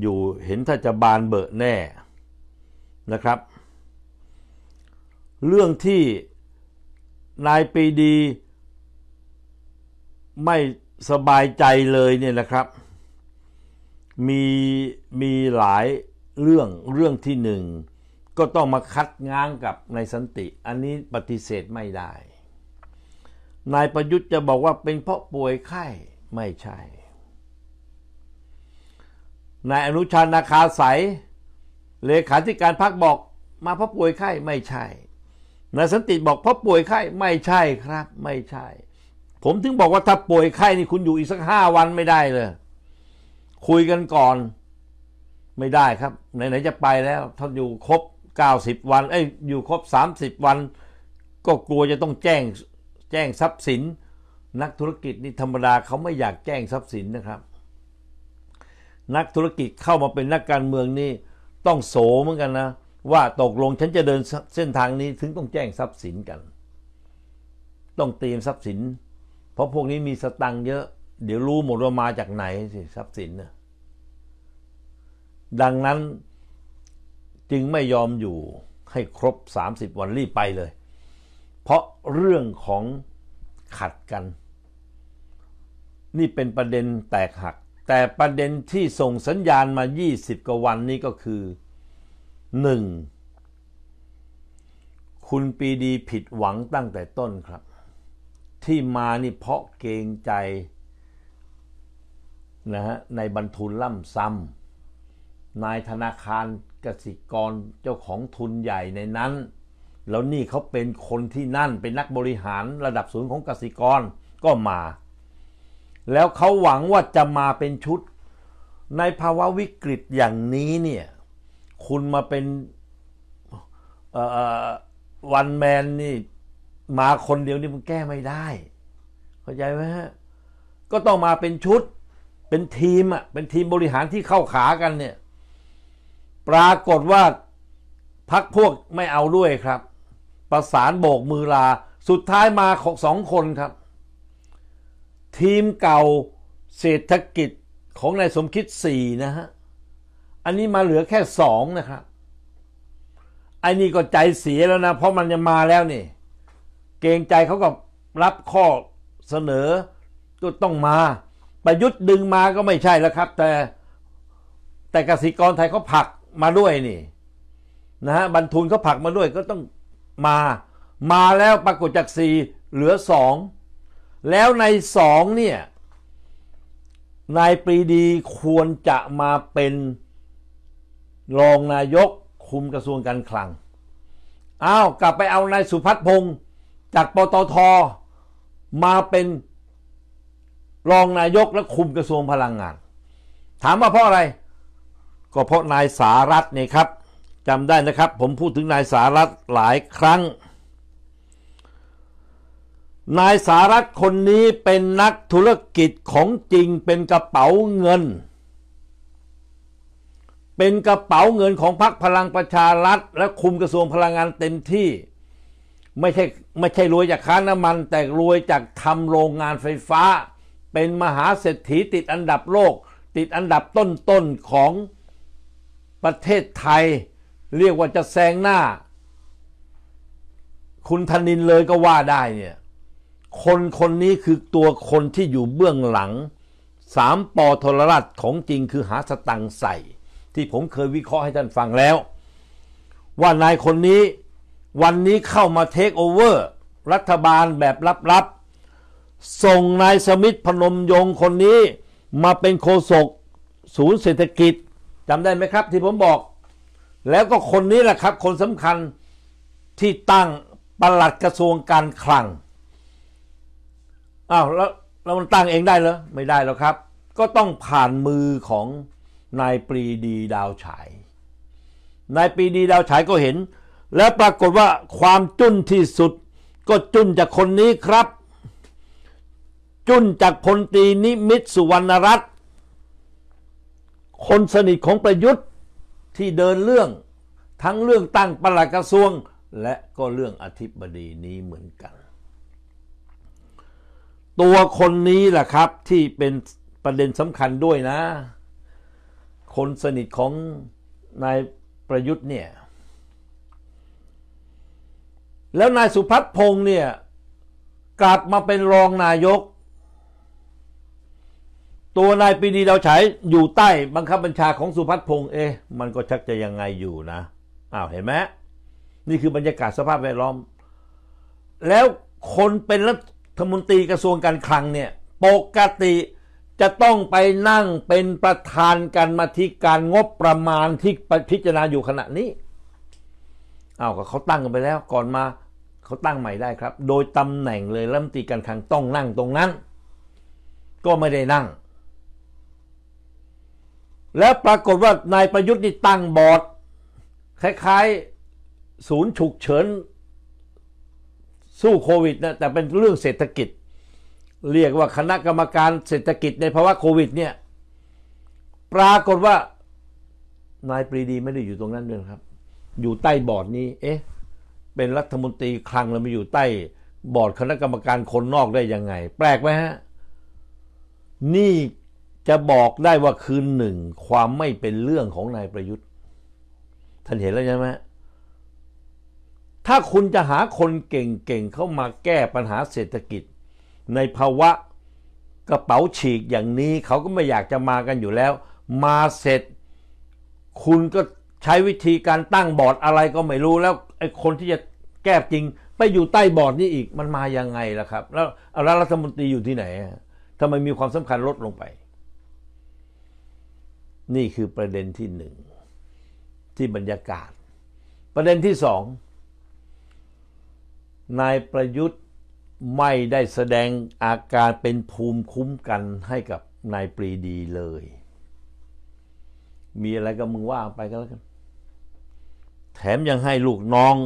อยู่เห็นถ้าจะบานเบอะแน่นะครับ เรื่องที่นายปีดีไม่สบายใจเลยเนี่ยนะครับ มีมีหลายเรื่องเรื่องที่หนึ่งก็ต้องมาคัดง้างกับนายสันติ อันนี้ปฏิเสธไม่ได้ นายประยุทธ์จะบอกว่าเป็นเพราะป่วยไข้ไม่ใช่นายอนุชานาคาสายเลขาธิการพักบอก มาเพราะป่วยไข้ไม่ใช่ นายสันติบอกเพราะป่วยไข้ไม่ใช่ครับ ไม่ใช่ ผมถึงบอกว่าถ้าป่วยไข้นี่คุณอยู่อีกสักห้าวันไม่ได้เลย คุยกันก่อนไม่ได้ครับ ไหนๆ จะไปแล้วท่านอยู่ครบเก้าสิบวันเอ้ยอยู่ครบส0ามิบวันก็กลัวจะต้องแจ้งแจ้งทรัพย์สิน นักธุรกิจนี่ธรรมดาเขาไม่อยากแจ้งทรัพย์สินนะครับนักธุรกิจเข้ามาเป็นนักการเมืองนี่ ต้องโสเหมือนกันนะ ว่าตกลงฉันจะเดินเส้นทางนี้ถึงต้องแจ้งทรัพย์สินกัน ต้องเตรียมทรัพย์สิน เพราะพวกนี้มีสตังค์เยอะ เดี๋ยวรู้หมดว่ามาจากไหนสิทรัพย์สินนะดังนั้นจึงไม่ยอมอยู่ให้ครบ 30 วันรีบไปเลย เพราะเรื่องของขัดกัน นี่เป็นประเด็นแตกหักแต่ประเด็นที่ส่งสัญญาณมา 20 กว่าวันนี้ก็คือ 1. คุณปีดีผิดหวังตั้งแต่ต้นครับ ที่มานี่เพราะเกรงใจนะฮะในบรรทุนล่ำซ้ำนายธนาคารกสิกรเจ้าของทุนใหญ่ในนั้น แล้วนี่เขาเป็นคนที่นั่นเป็นนักบริหารระดับสูงของกสิกรก็มาแล้วเขาหวังว่าจะมาเป็นชุด ในภาวะวิกฤตอย่างนี้เนี่ย คุณมาเป็นวันแมนนี่ มาคนเดียวนี่มันแก้ไม่ได้เข้าใจไหมฮะก็ต้องมาเป็นชุด เป็นทีมอ่ะเป็นทีมบริหารที่เข้าขากันเนี่ย ปรากฏว่าพักพวกไม่เอาด้วยครับ ประสานโบกมือลา สุดท้ายมาของสองคนครับทีมเก่าเศรษฐกิจของนายสมคิดสี่นะฮะอันนี้มาเหลือแค่สองนะครับไอ้นี่ก็ใจเสียแล้วนะ เพราะมันจะมาแล้วนี่ เกรงใจเขาก็รับข้อเสนอ ก็ต้องมา ประยุทธ์ดึงมาก็ไม่ใช่แล้วครับ แต่แต่กสิกรไทยเขาผักมาด้วยนี่นะฮะบรรทุนเขาผักมาด้วยก็ต้องมา มาแล้วปรากฏจากสี่เหลือสองแล้วในสองเนี่ย นายปรีดีควรจะมาเป็นรองนายกคุมกระทรวงการคลัง อ้าว กลับไปเอานายสุพัฒพงศ์จากปตทมาเป็นรองนายกและคุมกระทรวงพลังงาน ถามว่าเพราะอะไร ก็เพราะนายสารัตน์นี่ครับจำได้นะครับผมพูดถึงนายสารัตน์หลายครั้งนายสารัตคนนี้เป็นนักธุรกิจของจริงเป็นกระเป๋าเงิน เป็นกระเป๋าเงินของพรรคพลังประชารัฐ และคุมกระทรวงพลังงานเต็มที่ ไม่ใช่ไม่ใช่รวยจากค้าน้ำมันแต่รวยจากทำโรงงานไฟฟ้า เป็นมหาเศรษฐีติดอันดับโลก ติดอันดับต้นๆ ของประเทศไทย เรียกว่าจะแซงหน้า คุณธนินเลยก็ว่าได้เนี่ยคนคนนี้คือตัวคนที่อยู่เบื้องหลังสามปอทรรัตของจริงคือหา สตังใส่ ที่ผมเคยวิเคราะห์ให้ท่านฟังแล้ว ว่านายคนนี้วันนี้เข้ามาเทคโอเวอร์ รัฐบาลแบบลับๆ ส่งนายสมิธพนมยงคนนี้มาเป็นโฆษกศูนย์เศรษฐกิจจำได้ไหมครับ ที่ผมบอก แล้วก็คนนี้แหละครับ คนสำคัญที่ตั้งประหลัดกระทรวงการคลังอ้าวแล้วแล้วมันตั้งเองได้เหรอไม่ได้แล้วครับ ก็ต้องผ่านมือของนายปรีดีดาวฉายนายปรีดีดาวฉายก็เห็น แล้วปรากฏว่าความจุนที่สุดก็จุนจากคนนี้ครับ จุนจากพลตีนิมิตสุวรรณรัตน์คนสนิทของประยุทธ์ที่เดินเรื่องทั้งเรื่องตั้งประหลักกระทรวงและก็เรื่องอธิบดีนี้เหมือนกันตัวคนนี้แหละครับที่เป็นประเด็นสำคัญด้วยนะ คนสนิทของนายประยุทธ์เนี่ยแล้วนายสุพัฒน์พงษ์เนี่ยกลับมาเป็นรองนายก ตัวนายปีดีดาวฉายอยู่ใต้ บังคับบัญชาของสุพัฒน์พงษ์เอ๊ะมันก็ชักจะยังไงอยู่นะอ้าวเห็นไหมนี่คือบรรยากาศสภาพแวดล้อม แล้วคนเป็นรัฐฐมนตรีกระทรวงการคลังเนี่ย ปกติจะต้องไปนั่งเป็นประธานการมาธิการงบประมาณที่พิจารณาอยู่ขณะนี้อา้าวก็เขาตั้งกันไปแล้วก่อนมาเขาตั้งใหม่ได้ครับ โดยตำแหน่งเลยรัฐมนตรีการคลังต้องนั่งตรงนั้น ก็ไม่ได้นั่ง แล้วปรากฏว่านายประยุทธ์นี่ตั้งบอร์ดคล้าย ๆศูนย์ฉุกเฉินสู้โควิดนะแต่เป็นเรื่องเศรษฐกิจ เรียกว่าคณะกรรมการเศรษฐกิจในภาวะโควิดเนี่ยปรากฏว่านายปรีดีไม่ได้อยู่ตรงนั้นดลยครับ อยู่ใต้บอร์ดนี้ เอ๊ะเป็นรัฐมนตรีคลังแล้วมาอยู่ใต้ บอร์ดคณะกรรมการคนนอกได้ยังไงแปลกไหมฮะ นี่จะบอกได้ว่าคืนหนึ่งความไม่เป็นเรื่องของนายประยุทธ์ ท่านเห็นแล้วใช่ไหมถ้าคุณจะหาคนเก่งๆเข้ามาแก้ปัญหาเศรษฐกิจ ในภาวะกระเป๋าฉีกอย่างนี้เขาก็ไม่อยากจะมากันอยู่แล้ว มาเสร็จ คุณก็ใช้วิธีการตั้งบอร์ดอะไรก็ไม่รู้แล้วไอ้คนที่จะแก้จริงไปอยู่ใต้บอร์ดนี่อีกมันมายังไงล่ะครับ แล้วแล้วรัฐมนตรีอยู่ที่ไหนทำไมมีความสำคัญลดลงไป นี่คือประเด็นที่หนึ่งที่บรรยากาศ ประเด็นที่สองนายประยุทธ์ไม่ได้แสดงอาการเป็นภูมิคุ้มกันให้กับนายปรีดีเลย มีอะไรก็มึงว่าไปก็แล้วกัน แถมยังให้ลูกน้อง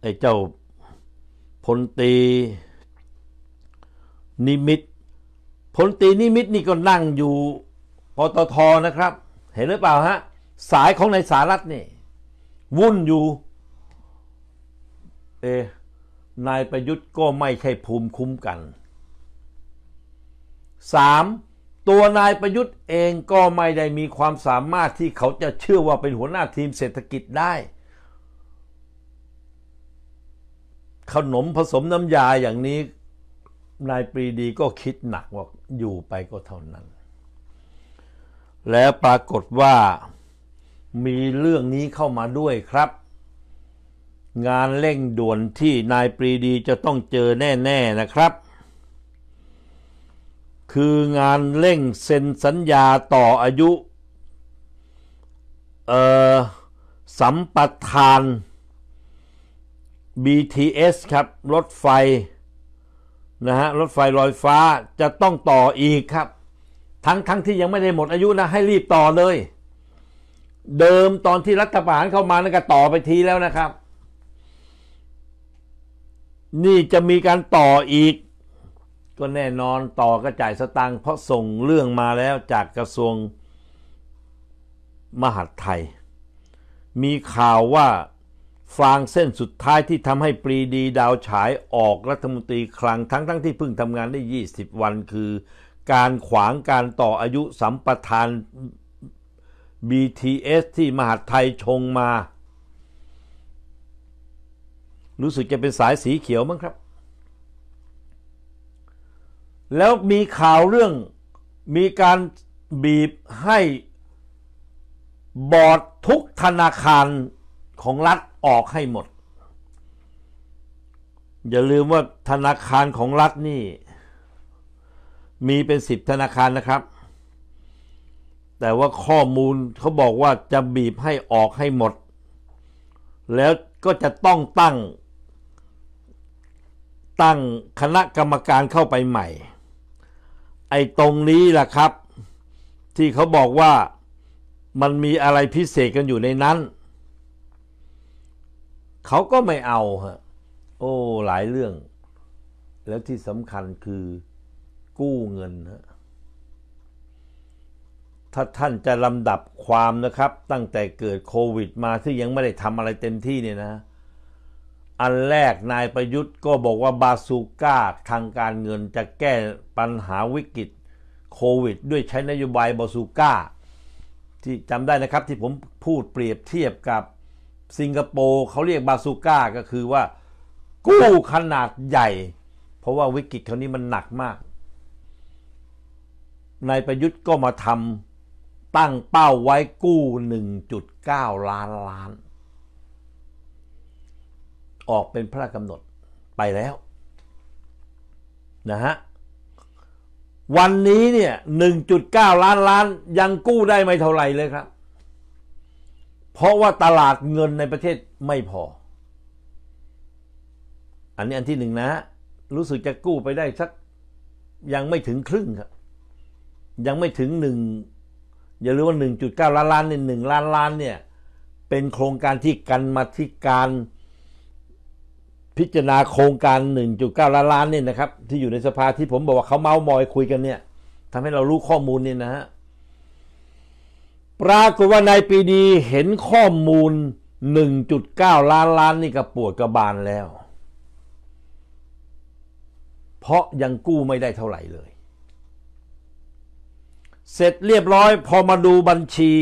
ไอ้เจ้าพลตีนิมิตพลตีนิมิตนี่ก็นั่งอยู่ปตทนะครับ เห็นหรือเปล่าฮะ สายของนายสารัตนี่ วุ่นอยู่เอนายประยุทธ์ก็ไม่ใช่ภูมิคุ้มกัน 3. ตัวนายประยุทธ์เองก็ไม่ได้มีความสามารถที่เขาจะเชื่อว่าเป็นหัวหน้าทีมเศรษฐกิจได้ ขนมผสมน้ำยาอย่างนี้ นายปรีดีก็คิดหนักว่าอยู่ไปก็เท่านั้น แล้วปรากฏว่ามีเรื่องนี้เข้ามาด้วยครับงานเร่งด่วนที่นายปรีดีจะต้องเจอแน่ ๆนะครับ คืองานเร่งเซ็นสัญญาต่ออายุ สัมปทาน BTS ครับ รถไฟนะฮะรถไฟลอยฟ้าจะต้องต่ออีกครับ ทั้งทั้งที่ยังไม่ได้หมดอายุนะให้รีบต่อเลย เดิมตอนที่รัฐประหารเข้ามานะก็ต่อไปทีแล้วนะครับนี่จะมีการต่ออีก ก็แน่นอนต่อก็จ่ายสตังค์เพราะส่งเรื่องมาแล้วจากกระทรวงมหาดไทย มีข่าวว่าฟางเส้นสุดท้ายที่ทำให้ปรีดีดาวฉายออกรัฐมนตรีคลังทั้งทั้งที่เพิ่งทำงานได้ 20 วัน คือการขวางการต่ออายุสัมปทาน BTS ที่มหาดไทยชงมารู้สึกจะเป็นสายสีเขียวมั้งครับ แล้วมีข่าวเรื่องมีการบีบให้บอร์ดทุกธนาคารของรัฐออกให้หมด อย่าลืมว่าธนาคารของรัฐนี่มีเป็นสิบธนาคารนะครับ แต่ว่าข้อมูลเขาบอกว่าจะบีบให้ออกให้หมด แล้วก็จะต้องตั้งตั้งคณะกรรมการเข้าไปใหม่ ไอ้ตรงนี้ล่ะครับ ที่เขาบอกว่ามันมีอะไรพิเศษกันอยู่ในนั้น เขาก็ไม่เอาฮะโอ้หลายเรื่อง แล้วที่สำคัญคือกู้เงินฮะถ้าท่านจะลำดับความนะครับ ตั้งแต่เกิดโควิดมาที่ยังไม่ได้ทำอะไรเต็มที่เนี่ยนะอันแรกนายประยุทธ์ก็บอกว่าบาซูก้าทางการเงินจะแก้ปัญหาวิกฤตโควิด ด้วยใช้นโยบายบาซูก้า ที่จำได้นะครับที่ผมพูดเปรียบเทียบกับสิงคโปร์เขาเรียกบาซูก้าก็คือว่ากู้ขนาดใหญ่ เพราะว่าวิกฤตครานี้มันหนักมากนายประยุทธ์ก็มาทำตั้งเป้าไว้กู้ 1.9 ล้านล้านออกเป็นพระกำหนดไปแล้วนะฮะวันนี้เนี่ย1.9ล้านล้าน ยังกู้ได้ไม่เท่าไหร่เลยครับ เพราะว่าตลาดเงินในประเทศไม่พอ อันนี้อันที่หนึ่งนะ รู้สึกจะกู้ไปได้สักยังไม่ถึงครึ่งครับ ยังไม่ถึงหนึ่งอย่าลืมว่า1.9ล้านล้านเนี่ยหล้านล้านเนี่ยเป็นโครงการที่กันมาธิการพิจารณาโครงการ 1.9 ล้านล้านนี่นะครับ ที่อยู่ในสภาที่ผมบอกว่าเขาเมา์มอยคุยกันเนี่ยทำให้เรารู้ข้อมูลนี่นะฮะปรากฏว่านายปีดีเห็นข้อมูล 1.9 ล้านล้านนี่กระปวดกระบาลแล้ว เพราะยังกู้ไม่ได้เท่าไหร่เลย เสร็จเรียบร้อยพอมาดูบัญชี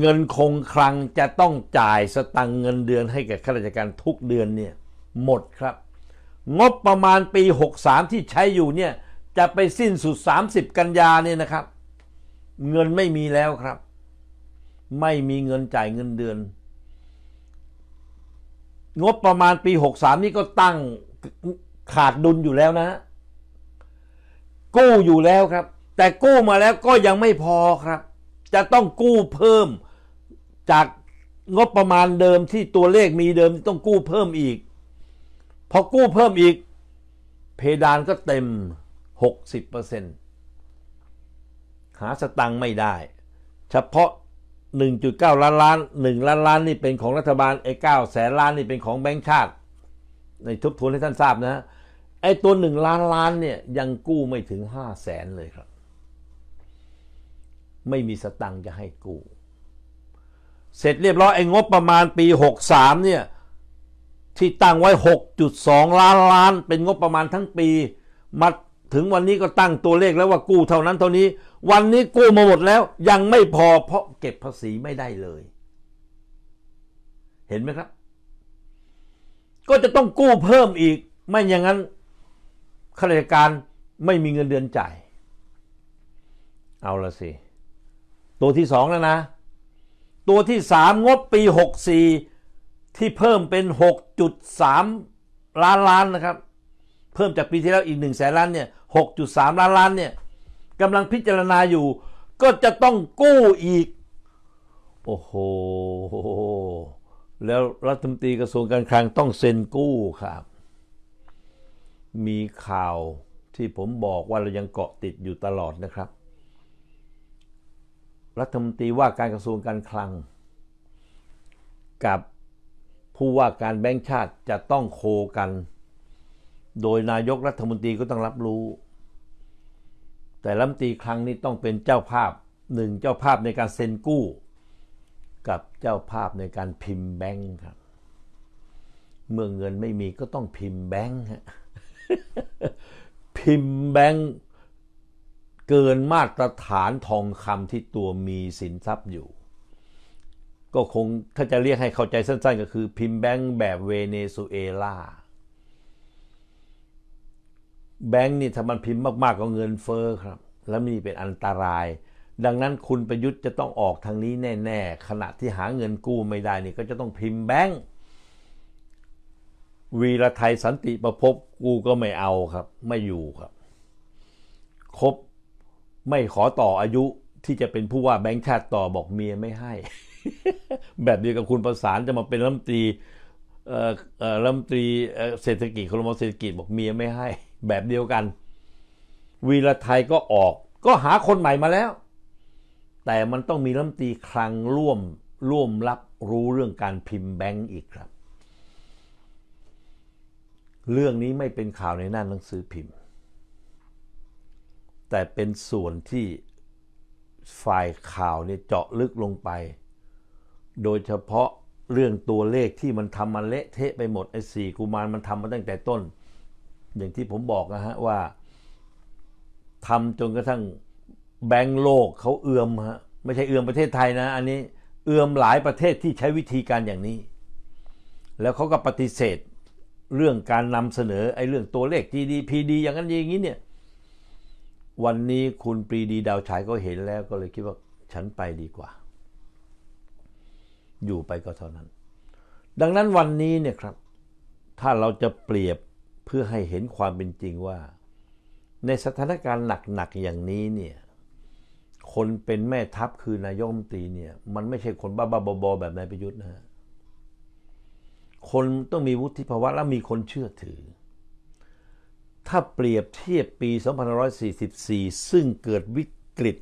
เงินคงคลังจะต้องจ่ายสตังเงินเดือนให้กับข้าราชการทุกเดือนเนี่ย หมดครับ งบประมาณปี63 ที่ใช้อยู่เนี่ย จะไปสิ้นสุด 30 กันยาเนี่ยนะครับ เงินไม่มีแล้วครับ ไม่มีเงินจ่ายเงินเดือน งบประมาณปี63นี่ก็ตั้งขาดดุลอยู่แล้วนะ กู้อยู่แล้วครับ แต่กู้มาแล้วก็ยังไม่พอครับจะต้องกู้เพิ่มจากงบประมาณเดิมที่ตัวเลขมีเดิมต้องกู้เพิ่มอีก พอกู้เพิ่มอีกเพดานก็เต็ม 60%หาสตังค์ไม่ได้ เฉพาะ 1.9 ล้านล้าน 1 ล้านล้านนี่เป็นของรัฐบาลไอ้9แสนล้านนี่เป็นของแบงค์ชาติในทบทวนให้ท่านทราบนะไอ้ตัว 1 ล้านล้านเนี่ย ยังกู้ไม่ถึง5แสนเลยครับไม่มีสตังค์จะให้กู้ เสร็จเรียบร้อยไอ้งบประมาณปี 63 เนี่ย ที่ตั้งไว้ 6.2 ล้านล้าน เป็นงบประมาณทั้งปี มาถึงวันนี้ก็ตั้งตัวเลขแล้วว่ากู้เท่านั้นเท่านี้ วันนี้กู้มาหมดแล้วยังไม่พอเพราะเก็บภาษีไม่ได้เลย เห็นไหมครับ ก็จะต้องกู้เพิ่มอีก ไม่อย่างนั้นข้าราชการไม่มีเงินเดือนจ่ายเอาละสิตัวที่สองแล้วนะตัวที่สามงบปี64ที่เพิ่มเป็น6.3ล้านล้านนะครับเพิ่มจากปีที่แล้วอีก1แสนล้านเนี่ย6.3 ล้านล้านเนี่ยกำลังพิจารณาอยู่ ก็จะต้องกู้อีกโอ้โหแล้วรัฐมนตรีกระทรวงการคลังต้องเซ็นกู้ครับ มีข่าวที่ผมบอกว่าเรายังเกาะติดอยู่ตลอดนะครับรัฐมนตรีว่าการกระทรวงการคลัง กับผู้ว่าการแบงค์ชาติจะต้องโคกัน โดยนายกรัฐมนตรีก็ต้องรับรู้ แต่รัฐมนตรีครั้งนี้ต้องเป็นเจ้าภาพหนึ่งเจ้าภาพในการเซ็นกู้ กับเจ้าภาพในการพิมพ์แบงค์ครับ เมื่อเงินไม่มีก็ต้องพิมพ์แบงค์ฮะพิมพ์แบงค์เกินมาตรฐานทองคำที่ตัวมีสินทรัพย์อยู่ ก็คง ถ้าจะเรียกให้เข้าใจสั้น ๆ ก็คือพิมพ์แบงค์แบบเวเนซุเอลา แบงค์นี่ถ้ามันพิมพ์มากๆก็เงินเฟอ้อครับ แล้วมีเป็นอันตราย ดังนั้นคุณประยุทธ์จะต้องออกทางนี้แน่ๆ ขณะที่หาเงินกู้ไม่ได้นี่ ก็จะต้องพิมพ์แบงค์วีรไทยสันติประพบกูก็ไม่เอาครับไม่อยู่ครับ ครบไม่ขอต่ออายุที่จะเป็นผู้ว่าแบงค์ชาติต่อบอกเมียไม่ให้ แบบเดียวกับคุณประสานจะมาเป็นรัฐมนตรีรัฐมนตรีเศรษฐกิจครมเศรษฐกิจบอกเมียไม่ให้ แบบเดียวกัน วีรไทยก็ออก ก็หาคนใหม่มาแล้ว แต่มันต้องมีรัฐมนตรีคลังร่วมร่วมรับรู้เรื่องการพิมพ์แบงค์อีกครับ เรื่องนี้ไม่เป็นข่าวในหน้าหนังสือพิมพ์แต่เป็นส่วนที่ฝ่ายข่าวเนี่ยเจาะลึกลงไป โดยเฉพาะเรื่องตัวเลขที่มันทำมาเละเทะไปหมดไอ้สี่กุมารมันทำมาตั้งแต่ต้น อย่างที่ผมบอกนะฮะ ว่าทำจนกระทั่งแบงก์โลกเขาเอื้อมฮะไม่ใช่เอื้อมประเทศไทยนะ อันนี้ เอื้อมหลายประเทศที่ใช้วิธีการอย่างนี้ แล้วเขาก็ปฏิเสธเรื่องการนำเสนอ ไอ้เรื่องตัวเลข GDP ดีอย่างนั้นอย่างนี้เนี่ยวันนี้คุณปรีดีดาวฉายก็เห็นแล้วก็เลยคิดว่าฉันไปดีกว่า อยู่ไปก็เท่านั้น ดังนั้นวันนี้เนี่ยครับ ถ้าเราจะเปรียบเพื่อให้เห็นความเป็นจริงว่า ในสถานการณ์หนักๆอย่างนี้เนี่ยคนเป็นแม่ทัพคือนายกรัฐมนตรีเนี่ย มันไม่ใช่คนบ้าๆบอๆแบบนายประยุทธ์นะฮะคนต้องมีวุฒิภาวะ และมีคนเชื่อถือถ้าเปรียบเทียบปี 2544 ซึ่งเกิดวิกฤต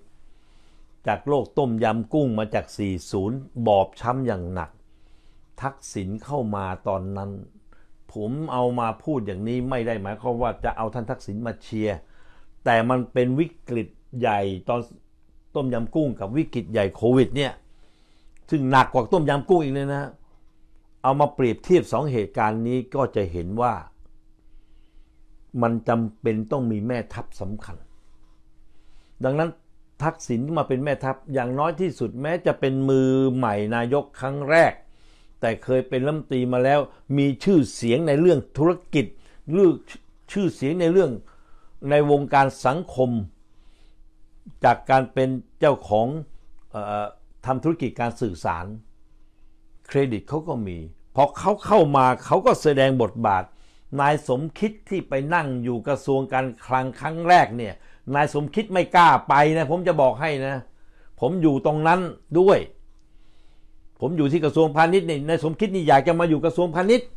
จากโรคต้มยำกุ้งมาจาก 40 บอบช้ำอย่างหนัก ทักษิณเข้ามาตอนนั้น ผมเอามาพูดอย่างนี้ไม่ได้หมายความว่าจะเอาท่านทักษิณมาเชียร์แต่มันเป็นวิกฤตใหญ่ตอนต้มยำกุ้ง กับวิกฤตใหญ่โควิดเนี่ยซึ่งหนักกว่าต้มยำกุ้งอีกเลยนะ เอามาเปรียบเทียบสองเหตุการณ์นี้ก็จะเห็นว่ามันจำเป็นต้องมีแม่ทัพสำคัญ ดังนั้นทักษิณมาเป็นแม่ทัพอย่างน้อยที่สุดแม้จะเป็นมือใหม่นายกครั้งแรก แต่เคยเป็นรัฐมนตรีมาแล้วมีชื่อเสียงในเรื่องธุรกิจเรื่องชื่อเสียงในเรื่องในวงการสังคม จากการเป็นเจ้าของออทำธุรกิจการสื่อสาร เครดิตเขาก็มีพอเขาเข้ามาเขาก็แสดงบทบาทนายสมคิดที่ไปนั่งอยู่กระทรวงการคลัง ครั้งแรกเนี่ย นายสมคิดไม่กล้าไปนะ ผมจะบอกให้นะ ผมอยู่ตรงนั้นด้วย ผมอยู่ที่กระทรวงพาณิชย์เนี่ยนายสมคิดนี่อยากจะมาอยู่กระทรวงพาณิชย์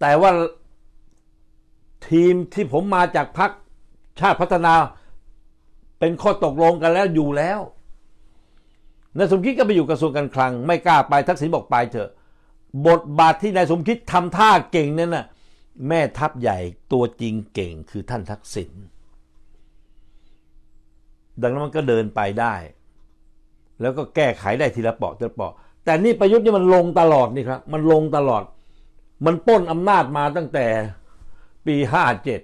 แต่ว่าทีมที่ผมมาจากพรรคชาติพัฒนาเป็นข้อตกลงกันแล้วอยู่แล้วนายสมคิดก็ไปอยู่กระทรวงการคลัง ไม่กล้าไปทักษิณบอกไปเถอะ บทบาทที่นายสมคิดทำท่าเก่งนั่นน่ะแม่ทัพใหญ่ตัวจริงเก่งคือท่านทักษิณ ดังนั้นมันก็เดินไปได้ แล้วก็แก้ไขได้ทีละเปาะทีละเปาะแต่นี่ประยุทธ์นี่มันลงตลอดนี่ครับมันลงตลอด มันป้นอำนาจมาตั้งแต่ปีห้าเจ็ด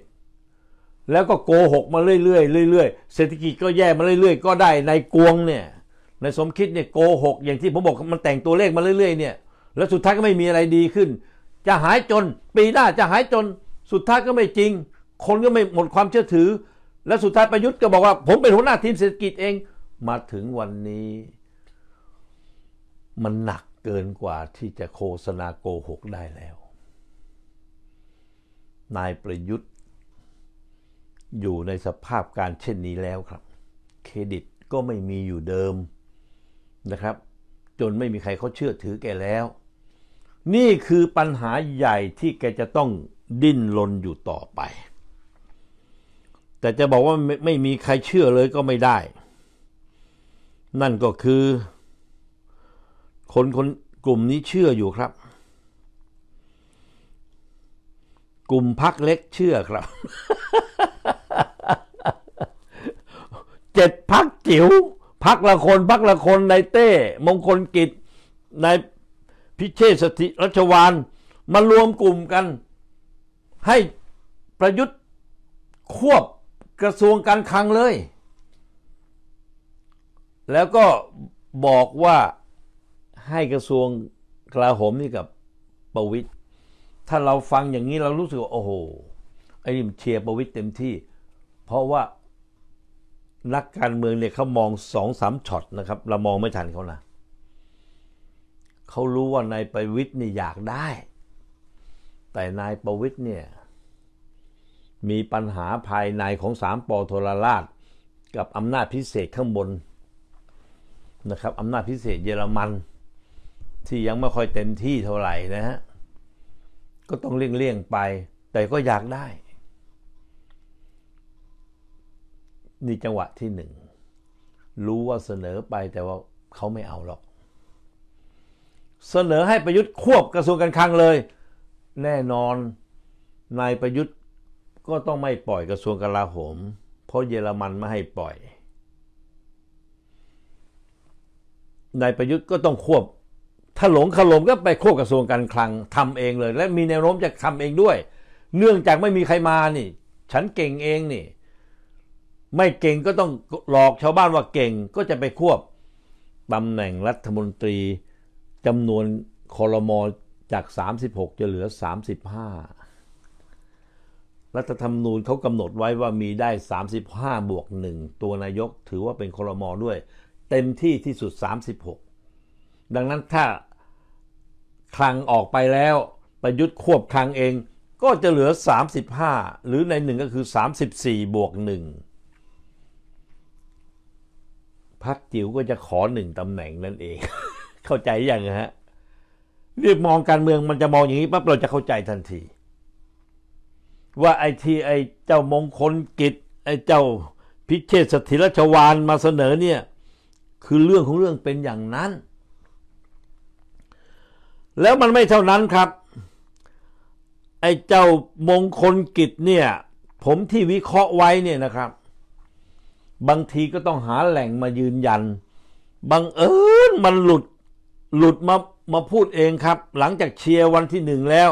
แล้วก็โกหกมาเรื่อย ๆเรื่อยๆเศรษฐกิจก็แย่มาเรื่อยๆ ก็ได้ในกวงเนี่ยในสมคิดเนี่ยโกหกอย่างที่ผมบอกมันแต่งตัวเลขมาเรื่อยๆเนี่ยแล้วสุดท้ายก็ไม่มีอะไรดีขึ้นจะหายจนปีหน้าจะหายจน สุดท้ายก็ไม่จริง คนก็ไม่หมดความเชื่อถือ และสุดท้ายประยุทธ์ก็บอกว่า ผมเป็นหัวหน้าทีมเศรษฐกิจเองมาถึงวันนี้ มันหนักเกินกว่าที่จะโฆษณาโกหกได้แล้ว นายประยุทธ์อยู่ในสภาพการเช่นนี้แล้วครับเครดิตก็ไม่มีอยู่เดิมนะครับ จนไม่มีใครเขาเชื่อถือแกแล้วนี่คือปัญหาใหญ่ที่แกจะต้องดิ้นรนอยู่ต่อไป แต่จะบอกว่าไมไม่มีใครเชื่อเลยก็ไม่ได้ นั่นก็คือ คนคนกลุ่มนี้เชื่ออยู่ครับ กลุ่มพักเล็กเชื่อครับ เจ็ดพักจิ๋วพักละคน พักละคนในเต้ มงคลกิจในพิเชษสติรัชวานมารวมกลุ่มกัน ให้ประยุทธ์ ควบกระทรวงการคลังเลย แล้วก็บอกว่าให้กระทรวงกลาโหมนี่กับประวิทย์ ถ้าเราฟังอย่างนี้เรารู้สึกว่าโอ้โหไอ้นี่เชียร์ประวิทย์เต็มที่ เพราะว่านักการเมืองเนี่ยเขามองสองสามช็อตนะครับ เรามองไม่ทันเขานะเขารู้ว่านายประวิทย์นี่อยากได้ แต่นายประวิทย์เนี่ย มีปัญหาภายในของสามปอโทรราชกับอำนาจพิเศษข้างบนนะครับอำนาจพิเศษเยอรมัน ที่ยังไม่ค่อยเต็มที่เท่าไหร่นะฮะก็ต้องเลี่ยงๆไป แต่ก็อยากได้ นี่จังหวะที่หนึ่ง รู้ว่าเสนอไปแต่ว่าเขาไม่เอาหรอกเสนอให้ประยุทธ์ควบกระทรวงการคลังเลย แน่นอนนายประยุทธ์ก็ต้องไม่ปล่อยกระทรวงกลาโหม เพราะเยอรมันไม่ให้ปล่อยนายประยุทธ์ก็ต้องควบถ้าหลงขลมก็ไปควบกระทรวงการคลังทำเองเลย และมีแนวโน้มจะทำเองด้วย เนื่องจากไม่มีใครมานี่ ฉันเก่งเองนี่ ไม่เก่งก็ต้องหลอกชาวบ้านว่าเก่งก็จะไปควบตำแหน่งรัฐมนตรีจำนวนคอรมอจาก 36 จะเหลือ 35 รัฐธรรมนูญเขากำหนดไว้ว่ามีได้ 35 บวก 1 ตัวนายกถือว่าเป็นคอรมอด้วยเต็มที่ที่สุด 36 ดังนั้นถ้า คลังออกไปแล้วประยุทธ์ควบคลังเอง ก็จะเหลือ 35 หรือในหนึ่งก็คือ 34 บวก 1 พักจิ๋วก็จะขอหนึ่งตำแหน่งนั่นเองเข้าใจอย่างฮะเรียบมองการเมืองมันจะมองอย่างนี้ปั๊บเราจะเข้าใจทันที ว่าไอ้ที่ไอ้เจ้ามงคลกิจไอ้เจ้าพิเชษสถิรชวานมาเสนอเนี่ยคือเรื่องของเรื่องเป็นอย่างนั้น แล้วมันไม่เท่านั้นครับไอ้เจ้ามงคลกิจเนี่ยผมที่วิเคราะห์ไว้เนี่ยนะครับ บางทีก็ต้องหาแหล่งมายืนยันบังเอิญมันหลุดหลุดมามาพูดเองครับ หลังจากเชียร์วันที่หนึ่งแล้ว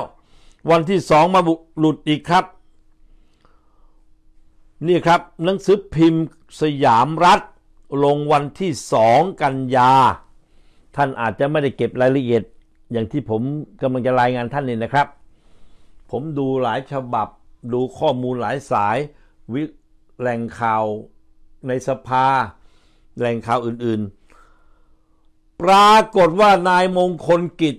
วันที่สองมาบุหลุดอีกครับนี่ครับ หนังสือพิมพ์สยามรัฐลงวันที่สองกันยา ท่านอาจจะไม่ได้เก็บรายละเอียดอย่างที่ผมกำลังจะรายงานท่านเลยนะครับ ผมดูหลายฉบับ ดูข้อมูลหลายสายวิแหล่งข่าวในสภาแหล่งข่าวอื่น ๆปรากฏว่านายมงคลกิจ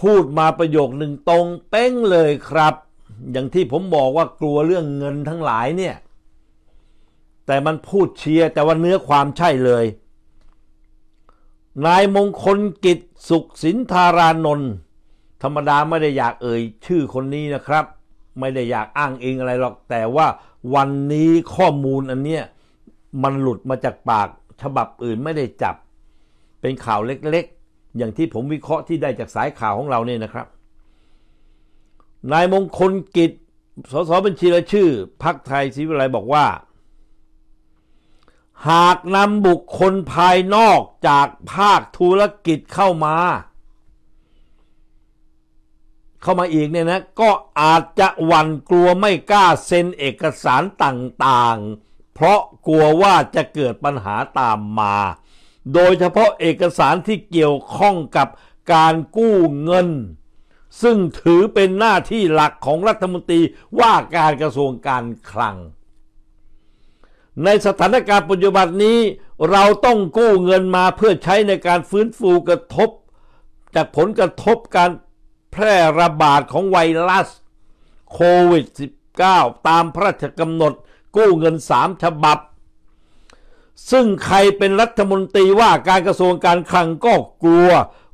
พูดมาประโยคหนึ่งตรง เป้งเลยครับ อย่างที่ผมบอกว่ากลัวเรื่องเงินทั้งหลายเนี่ย แต่มันพูดเชียร์แต่ว่าเนื้อความใช่เลย นายมงคลกิจสุขสินธารานนท์ธรรมดาไม่ได้อยากเอ่ยชื่อคนนี้นะครับ ไม่ได้อยากอ้างเองอะไรหรอก แต่ว่าวันนี้ข้อมูลอันเนี้ยมันหลุดมาจากปากฉบับอื่นไม่ได้จับเป็นข่าวเล็กๆ อย่างที่ผมวิเคราะห์ที่ได้จากสายข่าวของเราเนี่ยนะครับ นายมงคลกิจสสบัญชีรายชื่อพักไทยศรีวิไลบอกว่า หากนำบุคคลภายนอกจากภาคธุรกิจเข้ามา เข้ามาอีกเนี่ยนะ ก็อาจจะหวั่นกลัวไม่กล้า เซ็นเอกสารต่าง ๆ เพราะกลัวว่าจะเกิดปัญหาตามมาโดยเฉพาะเอกสารที่เกี่ยวข้องกับการกู้เงิน ซึ่งถือเป็นหน้าที่หลักของรัฐมนตรีว่าการกระทรวงการคลัง ในสถานการณ์ปัจจุบันนี้เราต้องกู้เงินมาเพื่อใช้ในการฟื้นฟูกระทบ จากผลกระทบการแพร่ระบาดของไวรัสโควิด -19 ตามพระราชกำหนดกู้เงิน3ฉบับซึ่งใครเป็นรัฐมนตรีว่าการกระทรวงการคลังก็กลัว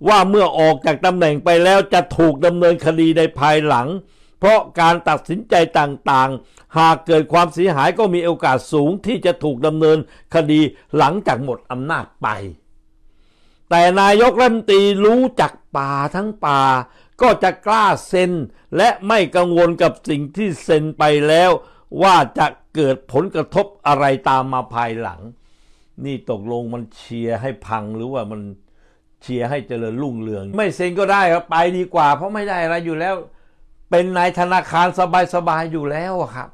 ว่าเมื่อออกจากตำแหน่งไปแล้วจะถูกดำเนินคดีในภายหลัง เพราะการตัดสินใจต่างๆ หากเกิดความเสียหายก็มีโอกาสสูงที่จะถูกดำเนินคดีหลังจากหมดอำนาจไป แต่นายกรัฐมนตรีรู้จักป่าทั้งป่าก็จะกล้า เซ็นและไม่กังวลกับสิ่งที่เซ็นไปแล้ว ว่าจะเกิดผลกระทบอะไรตามมาภายหลังนี่ตกลงมันเชียร์ให้พังหรือว่ามันเชียร์ให้เจริญรุ่งเรือง ไม่เซ็นก็ได้ครับไปดีกว่า เพราะไม่ได้อะไรอยู่แล้ว เป็นนายธนาคารสบายๆ อยู่แล้วครับ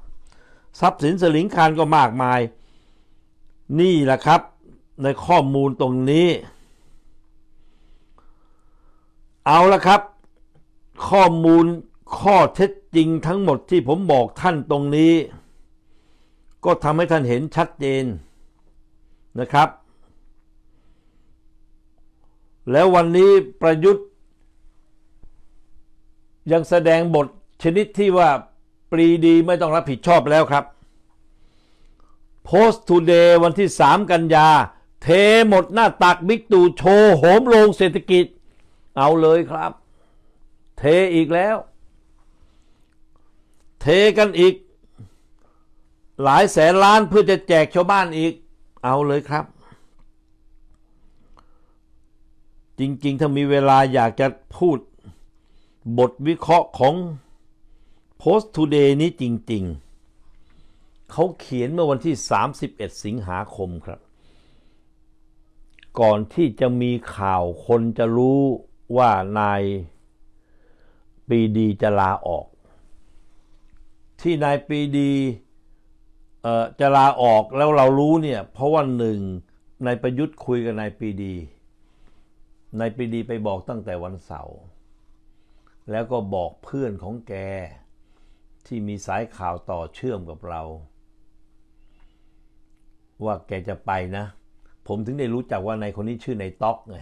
ทรัพย์สินสลิงคารก็มากมาย นี่แหละครับ ในข้อมูลตรงนี้ เอาละครับ ข้อมูลข้อเท็จจริงทั้งหมดที่ผมบอกท่านตรงนี้ ก็ทำให้ท่านเห็นชัดเจนนะครับแล้ววันนี้ประยุทธ์ยังแสดงบทชนิดที่ว่าปรีดีไม่ต้องรับผิดชอบแล้วครับโพสต์ทูเดย์วันที่ 3 กันยา เทหมดหน้าตักบิ๊กตู่โชว์โหมโรงเศรษฐกิจเอาเลยครับ เทอีกแล้ว เทกันอีก หลายแสนล้านเพื่อจะแจกชาวบ้านอีกเอาเลยครับ จริงๆ ถ้ามีเวลาอยากจะพูดบทวิเคราะห์ของ Post Today นี้จริงๆ เขาเขียนเมื่อวันที่ 31 สิงหาคมครับ ก่อนที่จะมีข่าวคนจะรู้ว่านายปีดีจะลาออก ที่นายปีดีจะลาออกแล้วเรารู้เนี่ย เพราะว่าหนึ่งนายประยุทธ์คุยกับนายปีดี นายปีดีไปบอกตั้งแต่วันเสาร์แล้วก็บอกเพื่อนของแก ที่มีสายข่าวต่อเชื่อมกับเรา ว่าแกจะไปนะ ผมถึงได้รู้จักว่านายคนนี้ชื่อนายต๊อกไง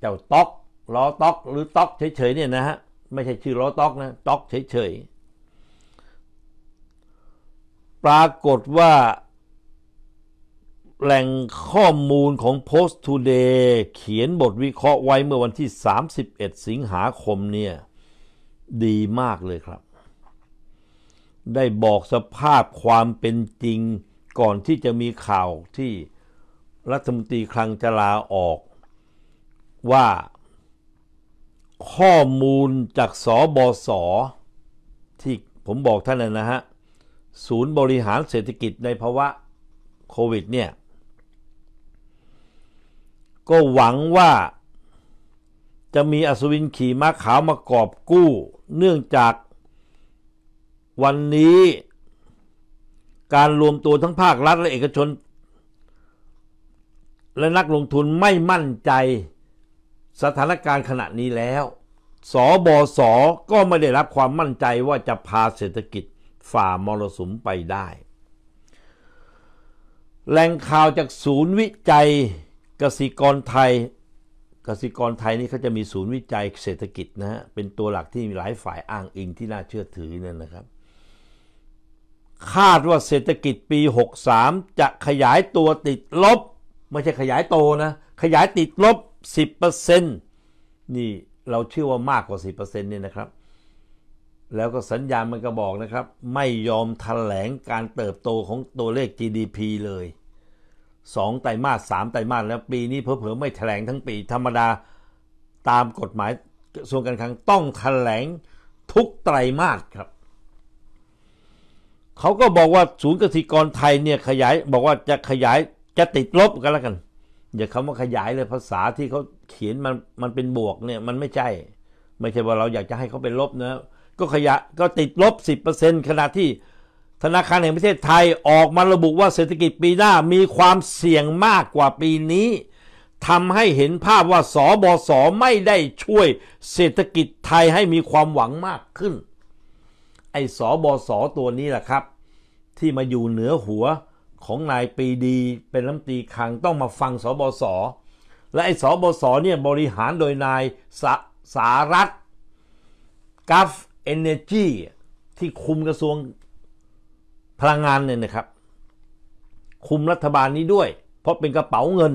เจ้าต๊อกล้อต๊อกหรือต๊อกเฉย ๆ เนี่ยนะฮะไม่ใช่ชื่อล้อต๊อกนะต๊อกเฉยๆปรากฏว่าแหล่งข้อมูลของ Post Today เขียนบทวิเคราะห์ไว้เมื่อวันที่ 31 สิงหาคมเนี่ย ดีมากเลยครับ ได้บอกสภาพความเป็นจริงก่อนที่จะมีข่าวที่รัฐมนตรีคลังจะลาออก ว่าข้อมูลจากสบอที่ผมบอกท่านนะฮะศูนย์บริหารเศรษฐกิจในภาวะโควิดเนี่ย ก็หวังว่าจะมีอัศวินขี่ม้าขาวมากอบกู้ เนื่องจากวันนี้การรวมตัวทั้งภาครัฐและเอกชน และนักลงทุนไม่มั่นใจสถานการณ์ขณะนี้แล้ว สบสก็ไม่ได้รับความมั่นใจว่าจะพาเศรษฐกิจฝ่ามรสุมไปได้แหล่งข่าวจากศูนย์วิจัยกสิกรไทยกสิกรไทยนี่เขาจะมีศูนย์วิจัยเศรษฐกิจนะฮะ เป็นตัวหลักที่มีหลายฝ่ายอ้างอิงที่น่าเชื่อถือเนี่ยนะครับ คาดว่าเศรษฐกิจปี 63 จะขยายตัวติดลบ ไม่ใช่ขยายโตนะ ขยายติดลบ 10%นี่เราเชื่อว่ามากกว่า 10%เนี่ยนะครับแล้วก็สัญญาณมันก็บอกนะครับ ไม่ยอมถแถลงการเติบโตของตัวเลข GDP เลย2ไตรมาส3ไตรมาสแล้วปีนี้เผลอๆไม่ถแถลงทั้งปีธรรมดาตามกฎหมายกระทรวงการคลังต้องถแถลงทุกไตรมาสครับเขาก็บอกว่าศูนย์กสิกรไทยเนี่ยขยายบอกว่าจะขยายจะติดลบกันแล้วกัน อย่าคำว่าขยายเลยภาษาที่เขาเขียนมันมันเป็นบวกเนี่ยมันไม่ใช่ไม่ใช่ว่าเราอยากจะให้เขาเป็นลบนะก็ขยะก็ติดลบ 10%ขณะที่ธนาคารแห่งประเทศไทยออกมาระบุว่าเศรษฐกิจปีหน้า มีความเสี่ยงมากกว่าปีนี้ทำให้เห็นภาพว่าสบสไม่ได้ช่วยเศรษฐกิจไทยให้มีความหวังมากขึ้น ไอ้สบสตัวนี้แหละครับ ที่มาอยู่เหนือหัวของนายปีดี เป็นรัมตีคังต้องมาฟังสบสและไอ้สบสเนี่ยบริหารโดยนายสสารัฐกัฟเอเนจีที่คุมกระทรวงพลังงานเนี่ยนะครับ คุมรัฐบาลนี้ด้วยเพราะเป็นกระเป๋าเงิน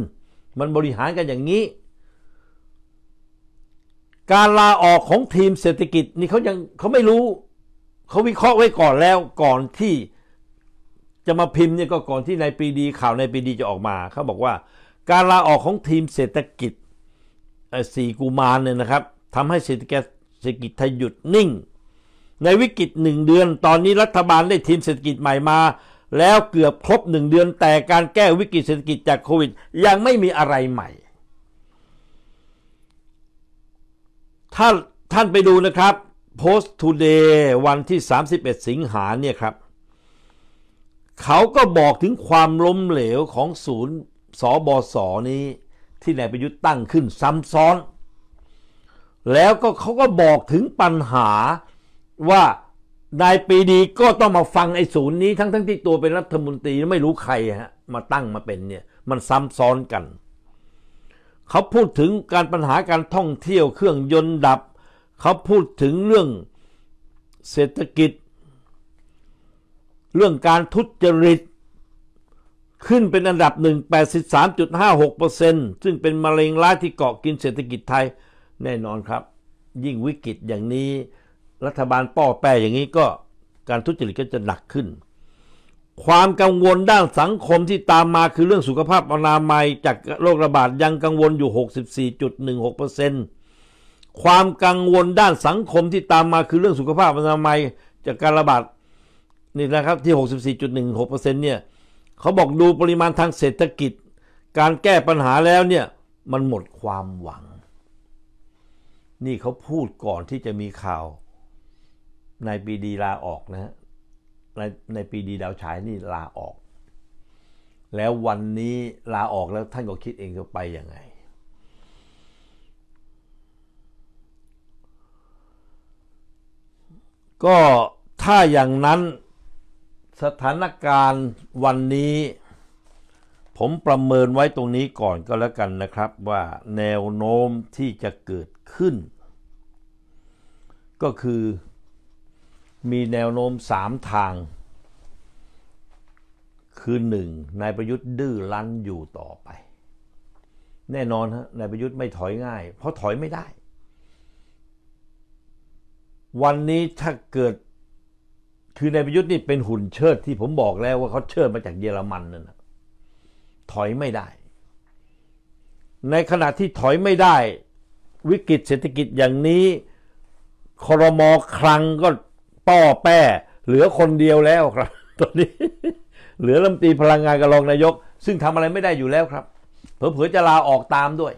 มันบริหารกันอย่างนี้ การลาออกของทีมเศรษฐกิจนี่เขายังเขาไม่รู้เขาวิเคราะห์ไว้ก่อนแล้วก่อนที่จะมาพิมพ์เนี่ยก็ก่อนที่นายปีดี ข่าวในปีดีจะออกมาเขาบอกว่าการลาออกของทีมเศรษฐกิจสี่กุมารเนี่ยนะครับทำให้เศรษฐกิจเศรษฐกิจไทยหยุดนิ่งในวิกฤตหนึ่งเดือนตอนนี้รัฐบาลได้ทีมเศรษฐกิจใหม่มา แล้วเกือบครบหนึ่งเดือนแต่การแก้วิกฤตเศรษฐกิจจากโควิด ยังไม่มีอะไรใหม่ถ้าท่านไปดูนะครับโพสต์ทูเดย์วันที่ 31 สิงหาเนี่ยครับ เขาก็บอกถึงความล้มเหลวของศูนย์สบสนี้ ที่นายประยุทธ์ตั้งขึ้นซ้ำซ้อน แล้วก็เขาก็บอกถึงปัญหาว่านายปีดีก็ต้องมาฟังไอ้ศูนย์นี้ทั้งทั้งที่ตัวเป็นรัฐมนตรีไม่รู้ใครฮะ มาตั้งมาเป็นเนี่ย มันซ้ำซ้อนกัน เขาพูดถึงการปัญหาการท่องเที่ยวเครื่องยนต์ดับ เขาพูดถึงเรื่องเศรษฐกิจ เรื่องการทุจริต ขึ้นเป็นอันดับหนึ่ง83.56%ซึ่งเป็นมะเร็งร้ายที่เกาะกินเศรษฐกิจไทยแน่นอนครับ ยิ่งวิกฤตอย่างนี้รัฐบาลป้อแปรอย่างนี้ก็การทุจริตก็จะหนักขึ้น ความกังวลด้านสังคมที่ตามมาคือเรื่องสุขภาพอนามัย จากโรคระบาดยังกังวลอยู่64.16%ความกังวลด้านสังคมที่ตามมาคือเรื่องสุขภาพอนามัยจากการระบาดนี่นะครับที่ 64.16%เนี่ยเขาบอกดูปริมาณทางเศรษฐกิจ การแก้ปัญหาแล้วเนี่ยมันหมดความหวัง นี่เขาพูดก่อนที่จะมีข่าวนายปีดีลาออกนะฮะในในปีดีดาวฉายนี่ลาออก แล้ววันนี้ลาออกแล้วท่านก็คิดเองจะไปยังไง ก็ถ้าอย่างนั้นสถานการณ์วันนี้ ผมประเมินไว้ตรงนี้ก่อนก็แล้วกันนะครับ ว่าแนวโน้มที่จะเกิดขึ้น ก็คือมีแนวโน้มสามทาง คือหนึ่งนายประยุทธ์ดื้อรั้นอยู่ต่อไป แน่นอนฮะนายประยุทธ์ไม่ถอยง่ายเพราะถอยไม่ได้ วันนี้ถ้าเกิด คือนายประยุทธ์นี่เป็นหุ่นเชิดที่ผมบอกแล้วว่าเขาเชิดมาจากเยอรมันนั่นนะถอยไม่ได้ ในขณะที่ถอยไม่ได้วิกฤตเศรษฐกิจอย่างนี้คอรมอครังก็ป้อแป้เหลือคนเดียวแล้วครับ ตอนนี้ เหลือลำตีพลังงานกับรองนายก ซึ่งทำอะไรไม่ได้อยู่แล้วครับ เผื่อจะลาออกตามด้วย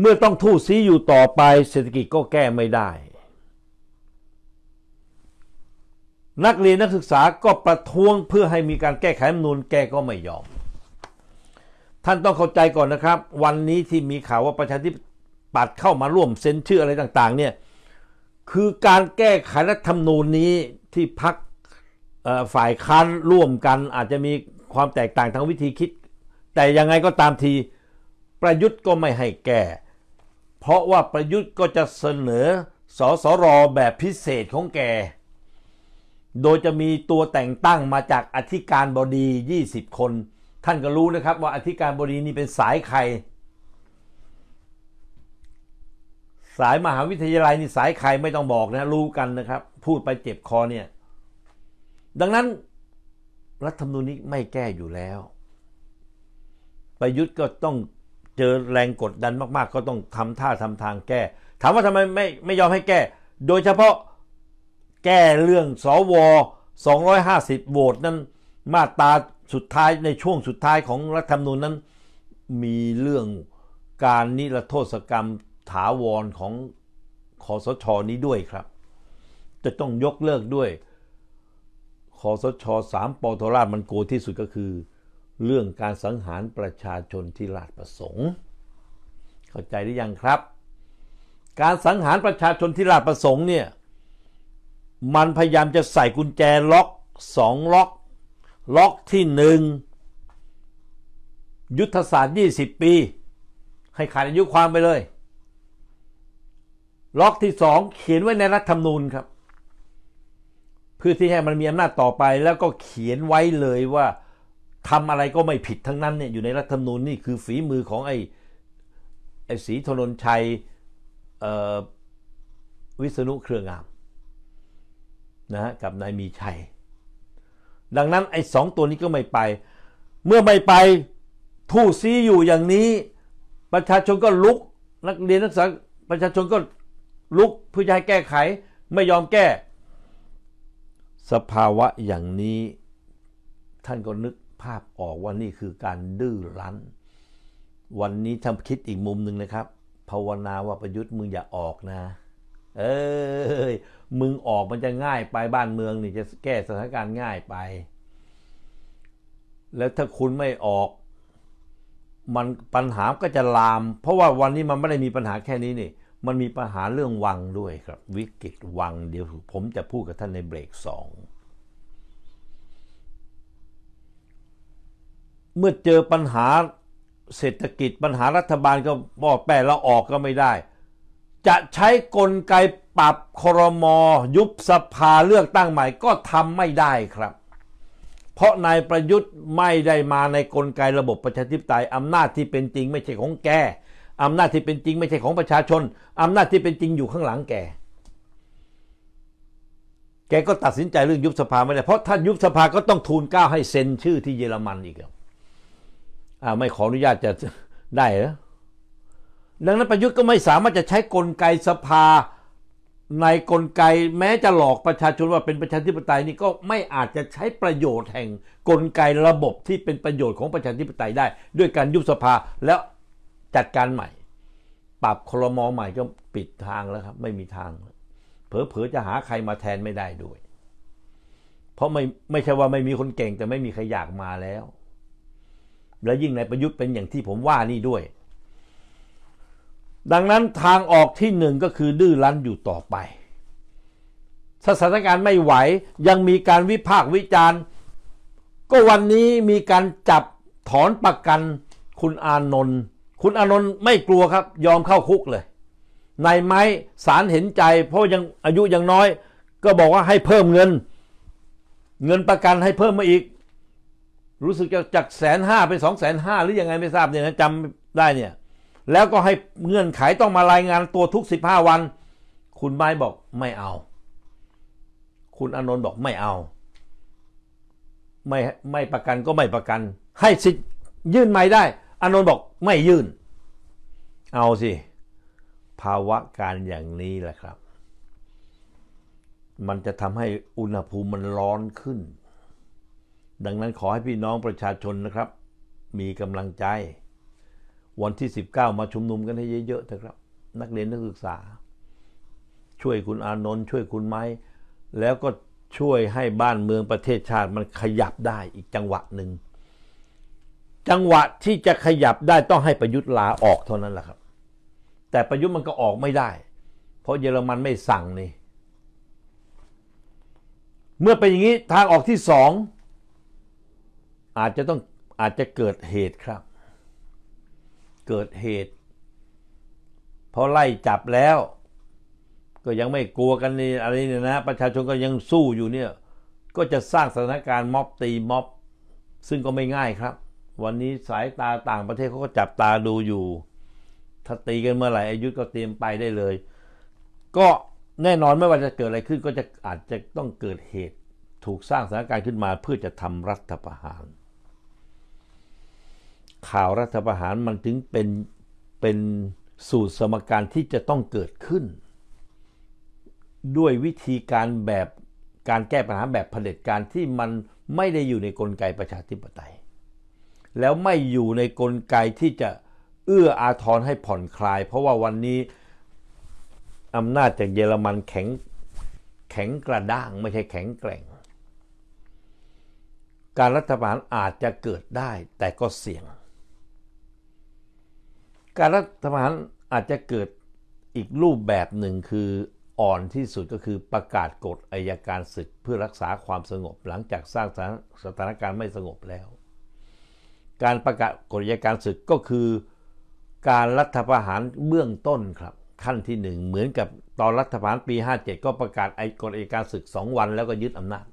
เมื่อต้องทู่ซีอยู่ต่อไป เศรษฐกิจก็แก้ไม่ได้ นักเรียนนักศึกษาก็ประท้วงเพื่อให้มีการแก้ไขรัฐมนูลแกก็ไม่ยอม ท่านต้องเข้าใจก่อนนะครับ วันนี้ที่มีข่าวว่าประชาธิปัตย์เข้ามาร่วมเซ็นชื่ออะไรต่าง ๆเนี่ยคือการแก้ไขรัฐธรรมนูญนี้ที่พักฝ่ายค้านร่วมกันอาจจะมีความแตกต่างทางวิธีคิด แต่ยังไงก็ตามทีประยุทธ์ก็ไม่ให้แก้ เพราะว่าประยุทธ์ก็จะเสนอสอสอรอแบบพิเศษของแก โดยจะมีตัวแต่งตั้งมาจากอธิการบดี 20 คน ท่านก็รู้นะครับว่าอธิการบดีนี่เป็นสายใครสายมหาวิทยาลัยนี่สายใครไม่ต้องบอกนะรู้กันนะครับ พูดไปเจ็บคอเนี่ย ดังนั้นรัฐธรรมนูญนี้ไม่แก้อยู่แล้วประยุทธ์ก็ต้องเจอแรงกดดันมาก ๆ ก็ต้องทำท่าทำทางแก้ ถามว่าทำไมไม่ไม่ยอมให้แก้ โดยเฉพาะแก้ เรื่อง สวสอองร้้ยหาสิบโหวตนั้น มาตาสุดท้ายในช่วงสุดท้ายของรัฐธรรมนูญนั้น มีเรื่องการนิรโทษกรรมถาวรของคอสชอนี้ด้วยครับจะต้องยกเลิกด้วยคอสชอสามปอทราชมันโกที่สุดก็คือ เรื่องการสังหารประชาชนที่ลาดประสงค์ เข้าใจหรือยังครับ การสังหารประชาชนที่ราดประสงค์เนี่ยมันพยายามจะใส่กุญแจล็อกสองล็อก ล็อกที่หนึ่งยุทธศาสตร์20ปี ให้ขาดอายุความไปเลยล็อกที่สองเขียนไว้ในรัฐธรรมนูญครับเพื่อที่ให้มันมีอำนาจต่อไปแล้วก็เขียนไว้เลยว่าทำอะไรก็ไม่ผิดทั้งนั้นเนี่ย อยู่ในรัฐธรรมนูญนี่คือฝีมือของไอ้ไอ้ศรีธนนชัยวิษณุเครืองามนะกับนายมีชัย ดังนั้นไอ้สองตัวนี้ก็ไม่ไป เมื่อไม่ไปทู่ซีอยู่อย่างนี้ประชาชนก็ลุกนักเรียนนักศึกษาประชาชนก็ลุกเพื่อจะให้แก้ไข ไม่ยอมแก้ สภาวะอย่างนี้ ท่านก็นึกภาพออกว่านี่คือการดื้อรั้น วันนี้ทำคิดอีกมุมหนึ่งนะครับภาวนาว่าประยุทธ์มึงอย่าออกนะ เอ้ยมึงออกมันจะง่ายไปบ้านเมืองนี่จะแก้สถานการณ์ง่ายไป แล้วถ้าคุณไม่ออก มันปัญหาก็จะลาม เพราะว่าวันนี้มันไม่ได้มีปัญหาแค่นี้นี่มันมีปัญหาเรื่องวังด้วยครับวิกฤตวังเดี๋ยวผมจะพูดกับท่านในเบรกสอง เมื่อเจอปัญหาเศรษฐกิจปัญหารัฐบาลก็บอกแปลแล้วออกก็ไม่ได้ จะใช้กลไกปรับครมอยุบสภาเลือกตั้งใหม่ ก็ทำไม่ได้ครับ เพราะนายประยุทธ์ไม่ได้มาในกลไกระบบประชาธิปไตยอำนาจที่เป็นจริง ไม่ใช่ของแกอำนาจที่เป็นจริงไม่ใช่ของประชาชนอำนาจที่เป็นจริงอยู่ข้างหลังแก แกก็ตัดสินใจเรื่องยุบสภาไม่ได้เพราะถ้ายุบสภาก็ต้องทูลก้าให้เซ็นชื่อที่เยอรมันอีกอ่าไม่ขออนุญาตจะได้เหรอดังนั้นประยุทธ์ก็ไม่สามารถจะใช้กลไกสภาในกลไก แม้จะหลอกประชาชนว่าเป็นประชาธิปไตยนี่ก็ไม่อาจจะใช้ประโยชน์แห่งกลไกระบบที่เป็นประโยชน์ของประชาธิปไตยได้ ด้วยการยุบสภาแล้วจัดการใหม่ ปรับคลมอใหม่ก็ปิดทางแล้วครับไม่มีทาง เผลอ ๆ จะหาใครมาแทนไม่ได้ด้วย เพราะไม่ไม่ใช่ว่าไม่มีคนเก่งแต่ไม่มีใครอยากมาแล้ว และยิ่งในประยุทธ์เป็นอย่างที่ผมว่านี่ด้วย ดังนั้นทางออกที่หนึ่งก็คือดื้อรั้นอยู่ต่อไป สถานการณ์ไม่ไหวยังมีการวิพากษ์วิจารณ์ ก็วันนี้มีการจับถอนประกันคุณอานนท์คุณอนนท์ไม่กลัวครับ ยอมเข้าคุกเลยนายไม้สารเห็นใจ เพราะยังอายุยังน้อย ก็บอกว่าให้เพิ่มเงินเงินประกันให้เพิ่มมาอีก รู้สึกจะจากแสนห้าเป็นสองแสนห้าหรือยังไงไม่ทราบเนี่ยนะจำได้เนี่ยแล้วก็ให้เงื่อนไขต้องมารายงานตัวทุกสิบห้าวัน คุณไม้บอกไม่เอา คุณอนนท์บอกไม่เอา ไม่ไม่ประกันก็ไม่ประกันให้สิทธิ์ยื่นไม่ได้อนนท์บอกไม่ยื่น เอาสิ ภาวะการอย่างนี้แหละ ครับ มันจะทำให้อุณหภูมิมันร้อนขึ้น ดังนั้นขอให้พี่น้องประชาชนนะครับ มีกำลังใจ วันที่ 19 มาชุมนุมกันให้เยอะๆเถอะครับ นักเรียนนักศึกษา ช่วยคุณอานนท์ช่วยคุณไม้ แล้วก็ช่วยให้บ้านเมืองประเทศชาติมันขยับได้อีกจังหวะหนึ่งจังหวะที่จะขยับได้ต้องให้ประยุทธ์ลาออกเท่านั้นแหละครับ แต่ประยุทธ์มันก็ออกไม่ได้ เพราะเยอรมันไม่สั่งนี่เมื่อเป็นอย่างนี้ทางออกที่สองอาจจะต้อง อาจจะเกิดเหตุครับ เกิดเหตุพอไล่จับแล้ว ก็ยังไม่กลัวกันนี่อะไรเนี่ยนะ ประชาชนก็ยังสู้อยู่เนี่ยก็จะสร้างสถานการณ์ม็อบตีม็อบ ซึ่งก็ไม่ง่ายครับวันนี้สายตาต่างประเทศเขาก็จับตาดูอยู่ ถ้าตีกันเมื่อไหร่อายุก็เตรียมไปได้เลย ก็แน่นอนไม่ว่าจะเกิดอะไรขึ้น ก็จะอาจจะต้องเกิดเหตุ ถูกสร้างสถานการณ์ขึ้นมาเพื่อจะทำรัฐประหาร ข่าวรัฐประหารมันถึงเป็นเป็นสูตรสมการที่จะต้องเกิดขึ้น ด้วยวิธีการแบบการแก้ปัญหาแบบเผด็จการที่มันไม่ได้อยู่ในกลไกประชาธิปไตยแล้วไม่อยู่ในกลไกที่จะเอื้ออาทรให้ผ่อนคลาย เพราะว่าวันนี้อำนาจจากเยอรมันแข็งแข็งกระด้างไม่ใช่แข็งแกร่ง การรัฐประหารอาจจะเกิดได้แต่ก็เสี่ยง การรัฐประหารอาจจะเกิดอีกรูปแบบหนึ่งคืออ่อนที่สุดก็คือประกาศกฎอายการศึกเพื่อรักษาความสงบหลังจากสร้างสถานการณ์ไม่สงบแล้วการประกาศกฎยการศึกก็คือการรัฐประหารเบื้องต้นครับ ขั้นที่1เหมือนกับตอนรัฐประหารปี 57 ก็ประกาศไอ้กฎยการศึก2วันแล้วก็ยึดอำนาจ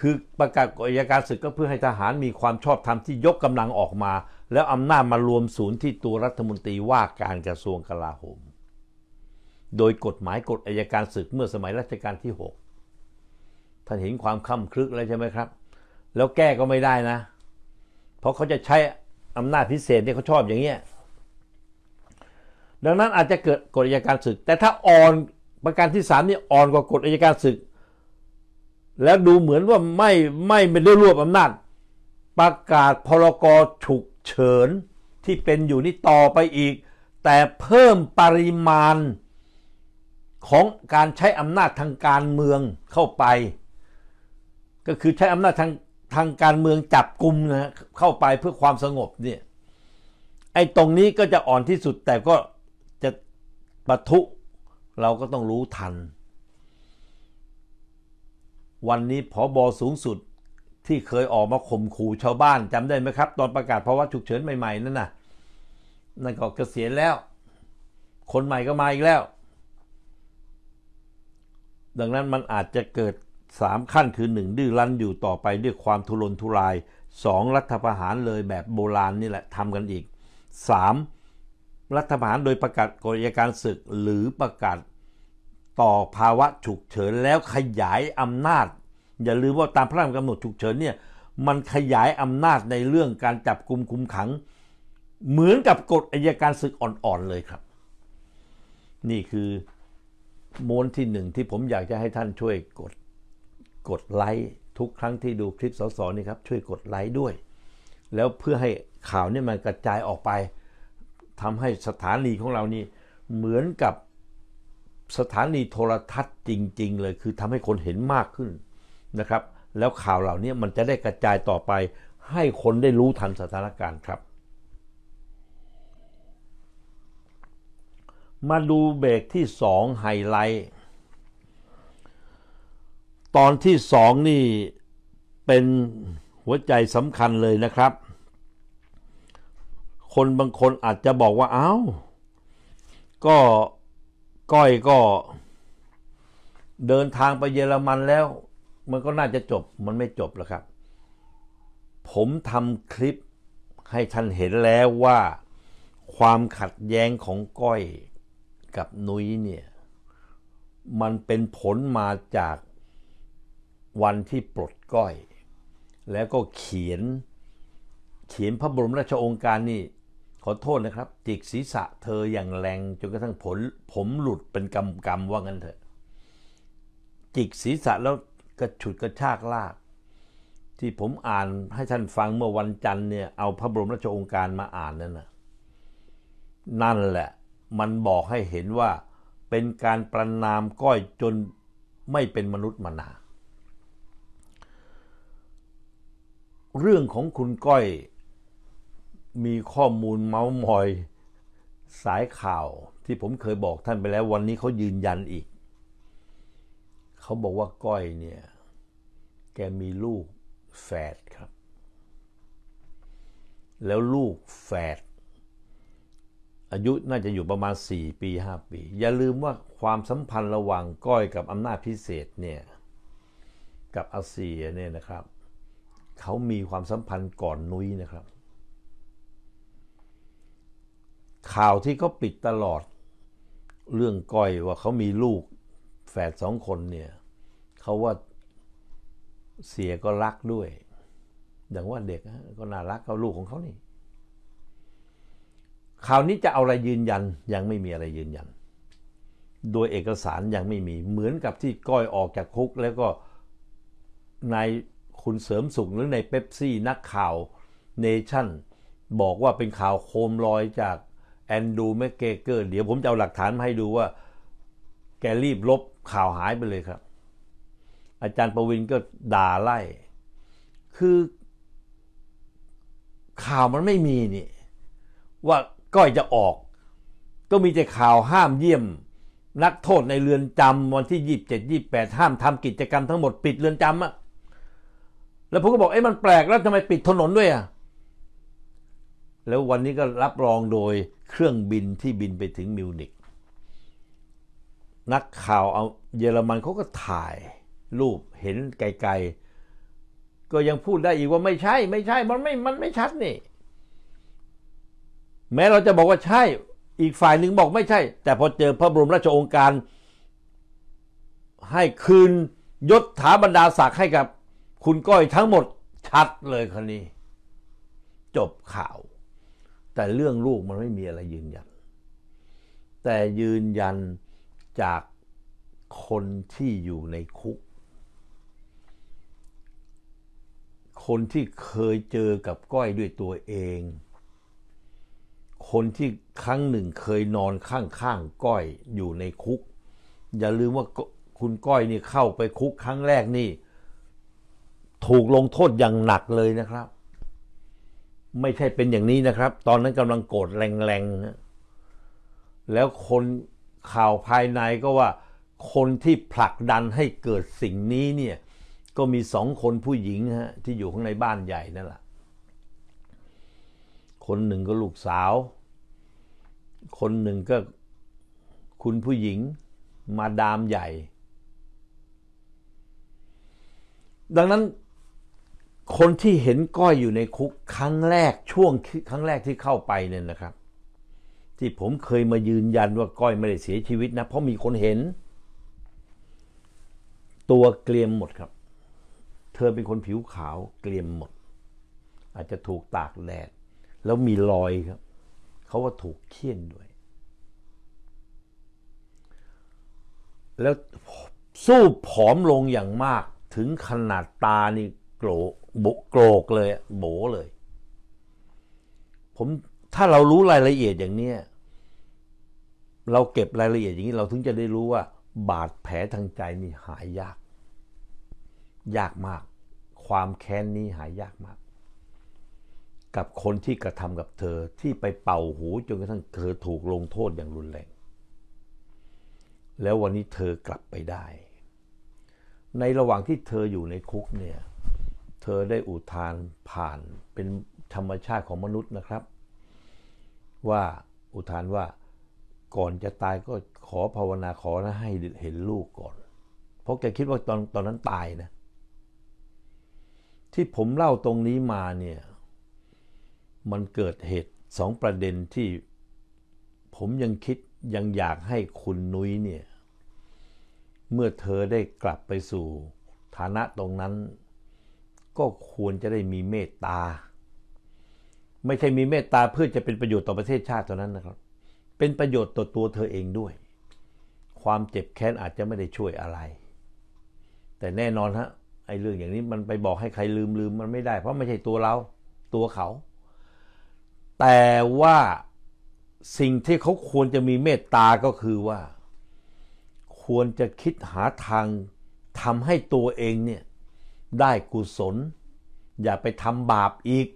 คือประกาศกฎยการศึกก็เพื่อให้ทหารมีความชอบธรรมที่ยกกำลังออกมา แล้วอำนาจมารวมศูนย์ที่ตัวรัฐมนตรีว่าการกระทรวงกลาโหม โดยกฎหมายกฎอัยการศึกเมื่อสมัยรัชกาลที่6ท่านเห็นความค่ำครึกแล้วใช่ไหมครับ แล้วแก้ก็ไม่ได้นะเพราะเขาจะใช้อำนาจพิเศษที่เขาชอบอย่างเงี้ย ดังนั้นอาจจะเกิดกฎอัยการศึก แต่ถ้าอ่อนประการที่สามนี่อ่อนกว่ากฎอัยการศึก แล้วดูเหมือนว่าไม่ไม่ไม่ได้รวบอำนาจ ประกาศพรกฉุกเฉินที่เป็นอยู่นี่ต่อไปอีก แต่เพิ่มปริมาณของการใช้อำนาจทางการเมืองเข้าไป ก็คือใช้อำนาจทางทางการเมืองจับกลุ่มนะเข้าไปเพื่อความสงบเนี่ย ไอ้ตรงนี้ก็จะอ่อนที่สุดแต่ก็จะปะทุ เราก็ต้องรู้ทัน วันนี้ผอบอสูงสุดที่เคยออกมาข่มขู่ชาวบ้านจำได้ไหมครับ ตอนประกาศภาวะฉุกเฉินใหม่ๆ นั่นน่ะ นั่นก็เกษียณแล้ว คนใหม่ก็มาอีกแล้ว ดังนั้นมันอาจจะเกิดสามขั้นคือหนึ่งดื้อรั้นอยู่ต่อไปด้วยความทุรนทุรายสองรัฐประหารเลยแบบโบราณนี่แหละทำกันอีกสามรัฐประหารโดยประกาศกฎอัยการศึกหรือประกาศต่อภาวะฉุกเฉินแล้วขยายอำนาจ อย่าลืมว่าตามพระราชกำหนดฉุกเฉินเนี่ยมันขยายอำนาจในเรื่องการจับกลุ่มคุมขัง เหมือนกับกฎอัยการศึกอ่อนๆ เลยครับ นี่คือม้วนที่หนึ่งที่ผมอยากจะให้ท่านช่วยกดกดไลค์ทุกครั้งที่ดูคลิปสสนี่ครับช่วยกดไลค์ด้วย แล้วเพื่อให้ข่าวนี่มันกระจายออกไป ทำให้สถานีของเรานี่ เหมือนกับสถานีโทรทัศน์จริง ๆ เลยคือทำให้คนเห็นมากขึ้นนะครับ แล้วข่าวเหล่านี้มันจะได้กระจายต่อไปให้คนได้รู้ทันสถานการณ์ครับ มาดูเบรกที่2ไฮไลท์ตอนที่สองนี่เป็นหัวใจสำคัญเลยนะครับ คนบางคนอาจจะบอกว่าเอา้า ก็ก้อยก็เดินทางไปเยอรมันแล้ว มันก็น่าจะจบมันไม่จบแล้วครับ ผมทำคลิปให้ท่านเห็นแล้วว่าความขัดแย้งของก้อย กับนุ้ยเนี่ย มันเป็นผลมาจากวันที่ปลดก้อย แล้วก็เขียน เขียนพระบรมราชโองการนี่ ขอโทษนะครับ จิกศีรษะเธออย่างแรงจนกระทั่งผลผมหลุดเป็นกำกำว่างั้นเถอะ จิกศีรษะแล้วกระฉุดกระชากลาก ที่ผมอ่านให้ท่านฟังเมื่อวันจันทร์เนี่ยเอาพระบรมราชโองการมาอ่านนั่นนะนั่นแหละมันบอกให้เห็นว่าเป็นการประนามก้อยจนไม่เป็นมนุษย์มนาเรื่องของคุณก้อยมีข้อมูลเมาส์มอย สายข่าวที่ผมเคยบอกท่านไปแล้ววันนี้เขายืนยันอีก เขาบอกว่าก้อยเนี่ยแกมีลูกแฝดครับ แล้วลูกแฝดอายุน่าจะอยู่ประมาณ 4 ปี 5 ปี อย่าลืมว่าความสัมพันธ์ระหว่างก้อยกับอำนาจพิเศษเนี่ย กับอาเซียเนี่ยนะครับเขามีความสัมพันธ์ก่อนนุ้ยนะครับ ข่าวที่เขาปิดตลอดเรื่องก้อยว่าเขามีลูก แฝดสองคนเนี่ยเขาว่าเสียก็รักด้วยอย่างว่าเด็กก็น่ารักเขาลูกของเขานี่ ข่าวนี้จะเอาอะไรยืนยัน ยังไม่มีอะไรยืนยัน โดยเอกสารยังไม่มีเหมือนกับที่ก้อยออกจากคุกแล้วก็นายคุณเสริมสุขหรือในเป๊ปซี่ นักข่าวเนชั่น บอกว่าเป็นข่าวโคมลอยจาก แอนดูแมกเกเกอร์ เดี๋ยวผมจะเอาหลักฐานมาให้ดูว่า แกรีบลบข่าวหายไปเลยครับ อาจารย์ประวินก็ด่าไล่ คือข่าวมันไม่มีนี่ ว่าก้อยจะออก ก็มีแต่ข่าวห้ามเยี่ยม นักโทษในเรือนจำวันที่ยี่สิบเจ็ดยีบแปดห้ามทำกิจกรรมทั้งหมดปิดเรือนจำอะแล้วผมก็บอกเอ้มันแปลกแล้วทำไมปิดถนนด้วยอ่ะ แล้ววันนี้ก็รับรองโดยเครื่องบินที่บินไปถึงมิวนิกนักข่าวเอาเยอรมันเขาก็ถ่าย รูปเห็นไกลๆก็ยังพูดได้อีกว่าไม่ใช่ ไม่ใช่มันไม่มันไม่ชัดนี่ แม้เราจะบอกว่าใช่อีกฝ่ายหนึ่งบอกไม่ใช่ แต่พอเจอพระบรมราชโองการ ให้คืนยศถาบรรดาศักดิ์ให้กับคุณก้อยทั้งหมดชัดเลยคนนี้ จบข่าว แต่เรื่องลูกมันไม่มีอะไรยืนยัน แต่ยืนยันจากคนที่อยู่ในคุก คนที่เคยเจอกับก้อยด้วยตัวเอง คนที่ครั้งหนึ่งเคยนอนข้างๆก้อยอยู่ในคุก อย่าลืมว่าคุณก้อยนี่เข้าไปคุกครั้งแรกนี่ถูกลงโทษอย่างหนักเลยนะครับ ไม่ใช่เป็นอย่างนี้นะครับ ตอนนั้นกำลังโกรธแรงๆแล้วคนข่าวภายในก็ว่า คนที่ผลักดันให้เกิดสิ่งนี้เนี่ย ก็มีสองคนผู้หญิงฮะที่อยู่ข้างในบ้านใหญ่นั่นแหละคนหนึ่งก็ลูกสาว คนหนึ่งก็คุณผู้หญิงมาดามใหญ่ ดังนั้นคนที่เห็นก้อยอยู่ในคุกครั้งแรกช่วงครั้งแรกที่เข้าไปเนี่ยนะครับ ที่ผมเคยมายืนยันว่าก้อยไม่ได้เสียชีวิตนะเพราะมีคนเห็น ตัวเกลียมหมดครับ เธอเป็นคนผิวขาวเกลียมหมด อาจจะถูกตากแดดแล้วมีรอยครับเขาว่าถูกเคี่ยนด้วย แล้วสู้ผอมลงอย่างมากถึงขนาดตานี่โกรโบโกรกเลยโบเลยผมถ้าเรารู้รายละเอียดอย่างเนี้ยเราเก็บรายละเอียดอย่างนี้เราถึงจะได้รู้ว่า บาดแผลทางใจนี่หายยาก ยากมาก ความแค้นนี้หายยากมาก กับคนที่กระทำกับเธอที่ไปเป่าหูจนกระทั่งเธอถูกลงโทษอย่างรุนแรงแล้ววันนี้เธอกลับไปได้ ในระหว่างที่เธออยู่ในคุกเนี่ยเธอได้อุทานผ่านเป็นธรรมชาติของมนุษย์นะครับ ว่าอุทานว่าก่อนจะตายก็ขอภาวนาขอนะให้เห็นลูกก่อน เพราะแกคิดว่าตอนตอนนั้นตายนะที่ผมเล่าตรงนี้มาเนี่ย มันเกิดเหตุสองประเด็นที่ผมยังคิดยังอยากให้คุณนุ้ยเนี่ย เมื่อเธอได้กลับไปสู่ฐานะตรงนั้นก็ควรจะได้มีเมตตา ไม่ใช่มีเมตตาเพื่อจะเป็นประโยชน์ต่อประเทศชาติเท่านั้นนะครับ เป็นประโยชน์ต่อตัวเธอเองด้วย ความเจ็บแค้นอาจจะไม่ได้ช่วยอะไร แต่แน่นอนฮะไอ้เรื่องอย่างนี้มันไปบอกให้ใครลืมลืมมันไม่ได้เพราะไม่ใช่ตัวเราตัวเขา แต่ว่าสิ่งที่เขาควรจะมีเมตตาก็คือว่า ควรจะคิดหาทางทำให้ตัวเองเนี่ยได้กุศลอย่าไปทำบาปอีก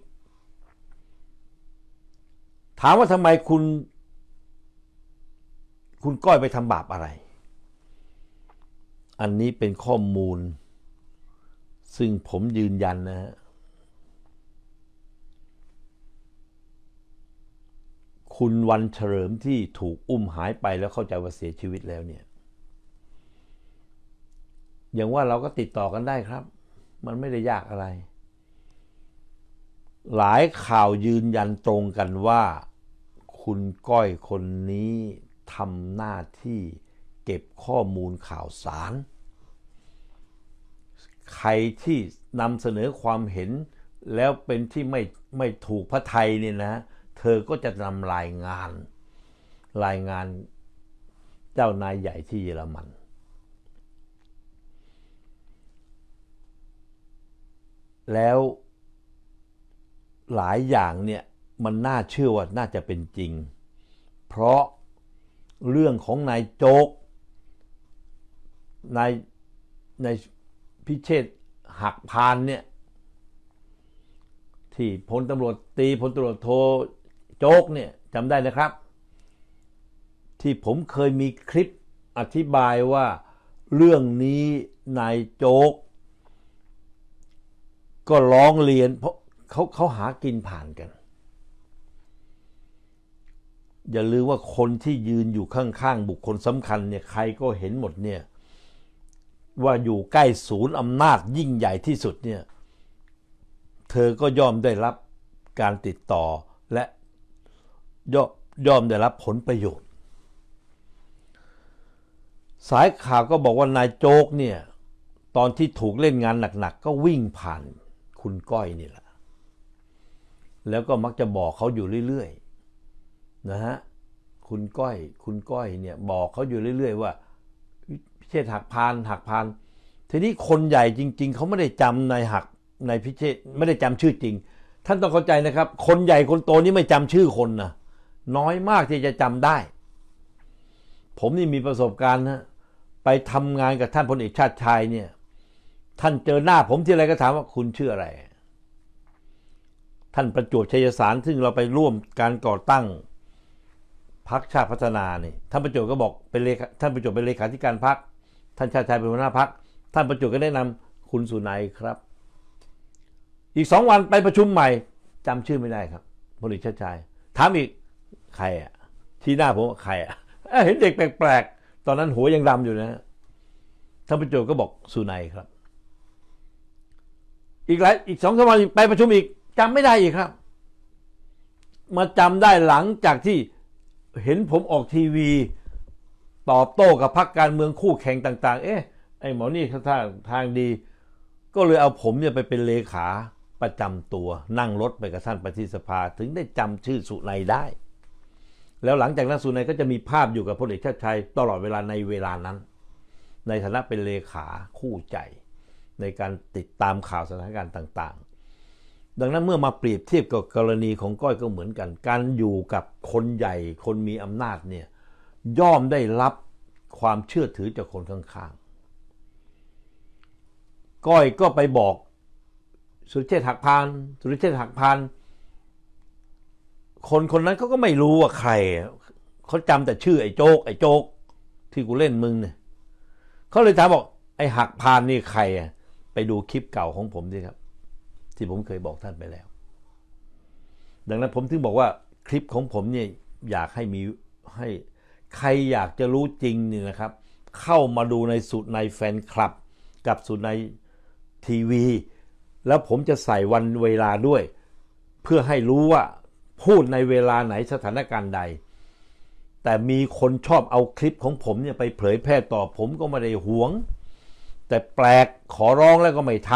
ถามว่าทำไมคุณ คุณก้อยไปทำบาปอะไร อันนี้เป็นข้อมูล ซึ่งผมยืนยันนะฮะคุณวันเฉลิมที่ถูกอุ้มหายไปแล้วเข้าใจว่าเสียชีวิตแล้วเนี่ย อย่างว่าเราก็ติดต่อกันได้ครับมันไม่ได้ยากอะไร หลายข่าวยืนยันตรงกันว่า คุณก้อยคนนี้ทำหน้าที่เก็บข้อมูลข่าวสาร ใครที่นำเสนอความเห็นแล้วเป็นที่ไม่ไม่ถูกพระไทยเนี่ยนะ เธอก็จะนำรายงาน รายงานเจ้านายใหญ่ที่เยอรมันแล้วหลายอย่างเนี่ย มันน่าเชื่อว่าน่าจะเป็นจริง เพราะเรื่องของนายโจกนายนายพิเชษหักพานเนี่ย ที่พลตำรวจตี พลตำรวจโทโจกเนี่ยจำได้นะครับ ที่ผมเคยมีคลิปอธิบายว่าเรื่องนี้นายโจกก็ร้องเรียนเพราะเขาเขาหากินผ่านกัน อย่าลืมว่าคนที่ยืนอยู่ข้างๆ บุคคลสำคัญเนี่ยใครก็เห็นหมดเนี่ยว่าอยู่ใกล้ศูนย์อำนาจยิ่งใหญ่ที่สุดเนี่ยเธอก็ยอมได้รับการติดต่อและยย่อมได้รับผลประโยชน์ สายข่าวก็บอกว่านายโจกเนี่ย ตอนที่ถูกเล่นงานหนักๆกก็วิ่งผ่านคุณก้อยนี่แหละ แล้วก็มักจะบอกเขาอยู่เรื่อยๆนะฮะ คุณก้อย คุณก้อยเนี่ย บอกเขาอยู่เรื่อย ๆ ว่าพิเชษหักพาน หักพาน ทีนี้คนใหญ่จริงๆ เขาไม่ได้จำในหักในพิเชษไม่ได้จำชื่อจริง ท่านต้องเข้าใจนะครับ คนใหญ่คนโตนี่ไม่จำชื่อคน นะ น้อยมากที่จะจำได้ ผมนี่มีประสบการณ์นะไปทำงานกับท่านพลเอกชาติชายเนี่ยท่านเจอหน้าผมที่อะไรก็ถามว่าคุณชื่ออะไร ท่านประจวบชัยสารซึ่งเราไปร่วมการก่อตั้งพรรคชาติพัฒนานี่ท่านประจวบก็บอกเป็นเลขาท่านประจวบเป็นเลขาธิการพรรคท่านชาติชายเป็นหัวหน้าพรรคท่านประจวบก็แนะนำคุณสุนัยครับ อีกสองวันไปประชุมใหม่ จำชื่อไม่ได้ครับบริชาติชายถามอีกใครอ่ะ ที่หน้าผมใครอ่ะเห็นเด็กแปลกๆ ตอนนั้นหัวยังดำอยู่นะ ท่านประจวบก็บอกสุนัยครับอีกหลาย อีกสองสามวันไปประชุมอีกจำไม่ได้อีกครับ มาจำได้หลังจากที่เห็นผมออกทีวี ตอบโต้กับพรรคการเมืองคู่แข่งต่างๆ เอ๊ะ ไอ้หมอนี่ท่าทางดี ก็เลยเอาผมเนี่ยไปเป็นเลขาประจำตัวนั่งรถไปกับท่านประธานสภาถึงได้จำชื่อสุนัยได้ แล้วหลังจากนั้นสุนัยก็จะมีภาพอยู่กับพลเอกชาติชัยตลอดเวลาในเวลานั้น ในฐานะเป็นเลขาคู่ใจในการติดตามข่าวสถานการณ์ต่างๆ ดังนั้นเมื่อมาเปรียบเทียบกับกรณีของก้อยก็เหมือนกัน การอยู่กับคนใหญ่คนมีอำนาจเนี่ยย่อมได้รับความเชื่อถือจากคนข้างๆ ก้อยก็ไปบอกสุริเชษหักพานสุริเชษหักพานคนคนนั้นเขาก็ไม่รู้ว่าใครเขาจำแต่ชื่อไอ้โจกไอ้โจกที่กูเล่นมึงเนี่ยเขาเลยถามบอกไอ้หักพานนี่ใครอ่ะไปดูคลิปเก่าของผมดีครับ ที่ผมเคยบอกท่านไปแล้ว ดังนั้นผมถึงบอกว่าคลิปของผมเนี่ยอยากให้มีให้ใครอยากจะรู้จริงเนี่ยนะครับ เข้ามาดูในสุดในแฟนคลับ กับสุดในทีวี แล้วผมจะใส่วันเวลาด้วย เพื่อให้รู้ว่าพูดในเวลาไหนสถานการณ์ใด แต่มีคนชอบเอาคลิปของผมเนี่ย ไปเผยแพร่ต่อผมก็ไม่ได้หวงแต่แปลกขอร้องแล้วก็ไม่ท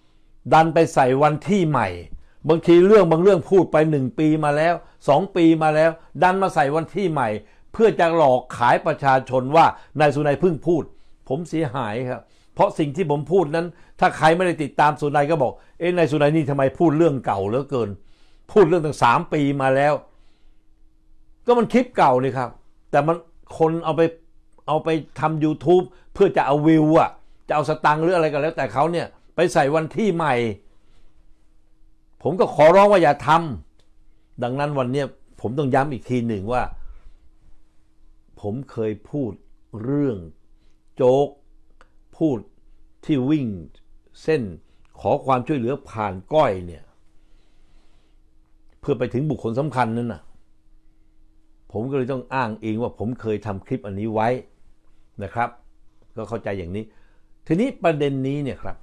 ำดันไปใส่วันที่ใหม่ บางทีเรื่องบางเรื่องพูดไปหนึ่งปีมาแล้วสองปีมาแล้ว ดันมาใส่วันที่ใหม่ เพื่อจะหลอกขายประชาชนว่านายสุนัยเพิ่งพูด ผมเสียหายครับ เพราะสิ่งที่ผมพูดนั้น ถ้าใครไม่ได้ติดตามสุนัยก็บอกเอ๊ะนายสุนัยนี่ทำไมพูดเรื่องเก่าเหลือเกิน พูดเรื่องตั้งสามปีมาแล้ว ก็มันคลิปเก่านี่ครับแต่มันคนเอาไปเอาไปทำ YouTube เพื่อจะเอาวิวอะจะเอาสตังค์หรืออะไรก็แล้วแต่เขาเนี่ย ไปใส่วันที่ใหม่ ผมก็ขอร้องว่าอย่าทำดังนั้นวันนี้ผมต้องย้ำอีกทีหนึ่งว่า ผมเคยพูดเรื่อง โจ๊กพูดที่วิ่ง เส้นขอความช่วยเหลือผ่านก้อยเนี่ยเพื่อไปถึงบุคคลสำคัญนั่นน่ะผมก็เลยต้องอ้างเองว่าผมเคยทำคลิปอันนี้ไว้นะครับ ก็เข้าใจอย่างนี้ทีนี้ประเด็นนี้เนี่ยครับ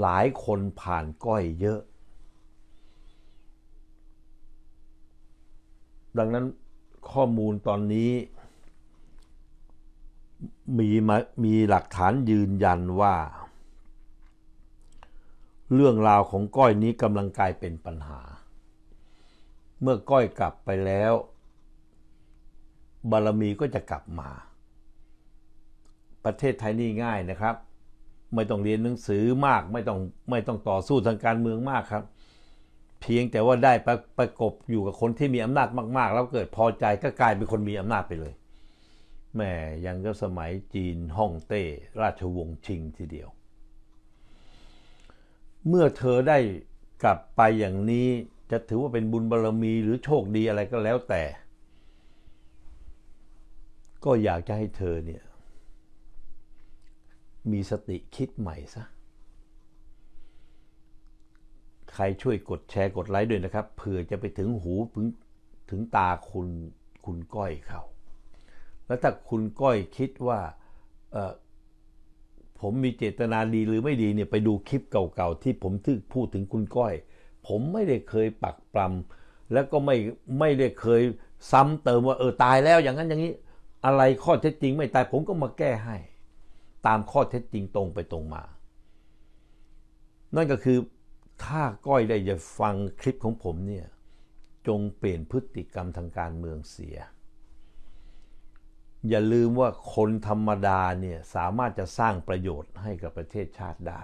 หลายคนผ่านก้อยเยอะ ดังนั้นข้อมูลตอนนี้ มีมามีหลักฐานยืนยันว่า เรื่องราวของก้อยนี้กำลังกลายเป็นปัญหา เมื่อก้อยกลับไปแล้ว บารมีก็จะกลับมาประเทศไทยนี่ง่ายนะครับ ไม่ต้องเรียนหนังสือมากไม่ต้องไม่ต้องต่อสู้ทางการเมืองมากครับ เพียงแต่ว่าได้ประประกบอยู่กับคนที่มีอำนาจมาก ๆ แล้วเกิดพอใจก็กลายเป็นคนมีอำนาจไปเลย แม่ยังก็สมัยจีนฮ่องเต้ราชวงศ์ชิงทีเดียว เมื่อเธอได้กลับไปอย่างนี้ จะถือว่าเป็นบุญบารรมีหรือโชคดีอะไรก็แล้วแต่ ก็อยากจะให้เธอเนี่ยมีสติคิดใหม่ซะ ใครช่วยกดแชร์กดไลค์ด้วยนะครับ เผื่อจะไปถึงหู ถึงถึงตาคุณคุณก้อยเขา แล้วถ้าคุณก้อยคิดว่าผมมีเจตนาดีหรือไม่ดีเนี่ยไปดูคลิปเก่าๆ ที่ผมทึกพูดถึงคุณก้อย ผมไม่ได้เคยปักปลำ แล้วก็ไม่ไม่ได้เคยซ้ำเติมว่าเออ ตายแล้วอย่างนั้นอย่างนี้ อะไรข้อเท็จจริง ไม่ตาย ผมก็มาแก้ให้ตามข้อเท็จจริงตรงไปตรงมา นั่นก็คือถ้าก้อยได้จะฟังคลิปของผมเนี่ย จงเปลี่ยนพฤติกรรมทางการเมืองเสีย อย่าลืมว่าคนธรรมดาเนี่ย สามารถจะสร้างประโยชน์ให้กับประเทศชาติได้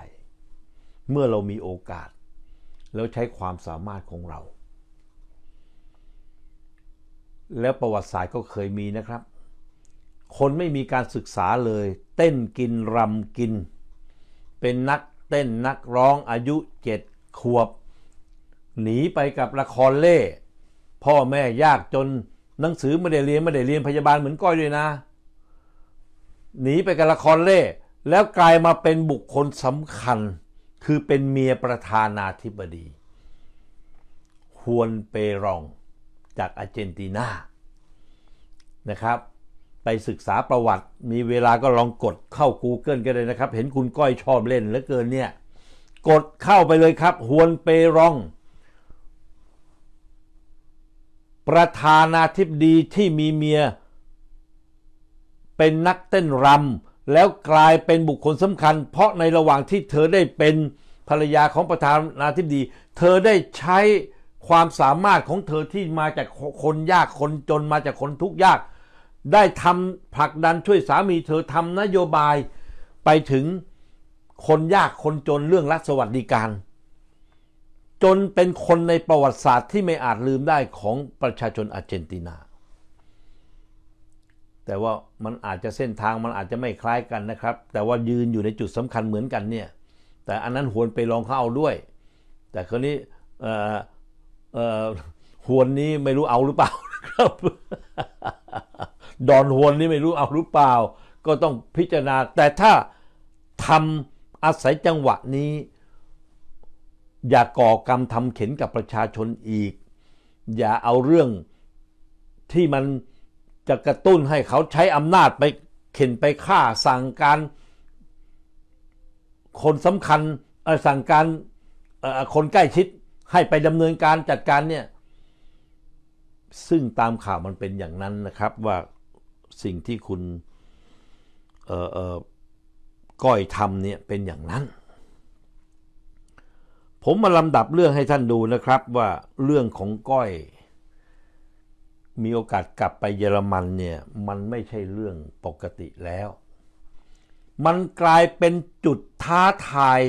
เมื่อเรามีโอกาส แล้วใช้ความสามารถของเรา แล้วประวัติศาสตร์ก็เคยมีนะครับคนไม่มีการศึกษาเลย เต้นกินรำกิน เป็นนักเต้นนักร้องอายุเจ็ดขวบ หนีไปกับละครเล่พ่อแม่ยากจนหนังสือไม่ได้เรียนไม่ได้เรียนพยาบาลเหมือนก้อยด้วยนะ หนีไปกับละครเล่แล้วกลายมาเป็นบุคคลสำคัญ คือเป็นเมียประธานาธิบดีฮวนเปรองจากอาร์เจนตินานะครับไปศึกษาประวัติมีเวลาก็ลองกดเข้า Google ก็ได้นะครับ เห็นคุณก้อยชอบเล่นเหลือเกินเนี่ย กดเข้าไปเลยครับฮวนเปรอง ประธานาธิบดีที่มีเมีย เป็นนักเต้นรำแล้วกลายเป็นบุคคลสำคัญ เพราะในระหว่างที่เธอได้เป็นภรรยาของประธานาธิบดี เธอได้ใช้ความสามารถของเธอที่มาจากคนยากคนจนมาจากคนทุกข์ยากได้ทำผลักดันช่วยสามีเธอทำนโยบายไปถึงคนยากคนจนเรื่องรัฐสวัสดิการ จนเป็นคนในประวัติศาสตร์ ที่ไม่อาจลืมได้ของประชาชนอาร์เจนตินา แต่ว่ามันอาจจะเส้นทางมันอาจจะไม่คล้ายกันนะครับ แต่ว่ายืนอยู่ในจุดสำคัญเหมือนกันเนี่ย แต่อันนั้นหวนไปลองเขาเอาด้วย แต่คนนี้หวนนี้ไม่รู้เอาหรือเปล่า ครับดอนฮวนนี่ไม่รู้เอาหรือเปล่า ก็ต้องพิจารณา แต่ถ้าทำอาศัยจังหวะนี้ อย่าก่อกรรมทำเข็นกับประชาชนอีก อย่าเอาเรื่องที่มันจะกระตุ้นให้เขาใช้อำนาจไปเข็นไปฆ่าสั่งการ คนสำคัญสั่งการคนใกล้ชิดให้ไปดำเนินการจัดการเนี่ย ซึ่งตามข่าวมันเป็นอย่างนั้นนะครับว่าสิ่งที่คุณเออเออก้อยทำเนี่ย เป็นอย่างนั้น ผมมาลำดับเรื่องให้ท่านดูนะครับ ว่าเรื่องของก้อยมีโอกาสกลับไปเยอรมันเนี่ยมันไม่ใช่เรื่องปกติแล้ว มันกลายเป็นจุดท้าทาย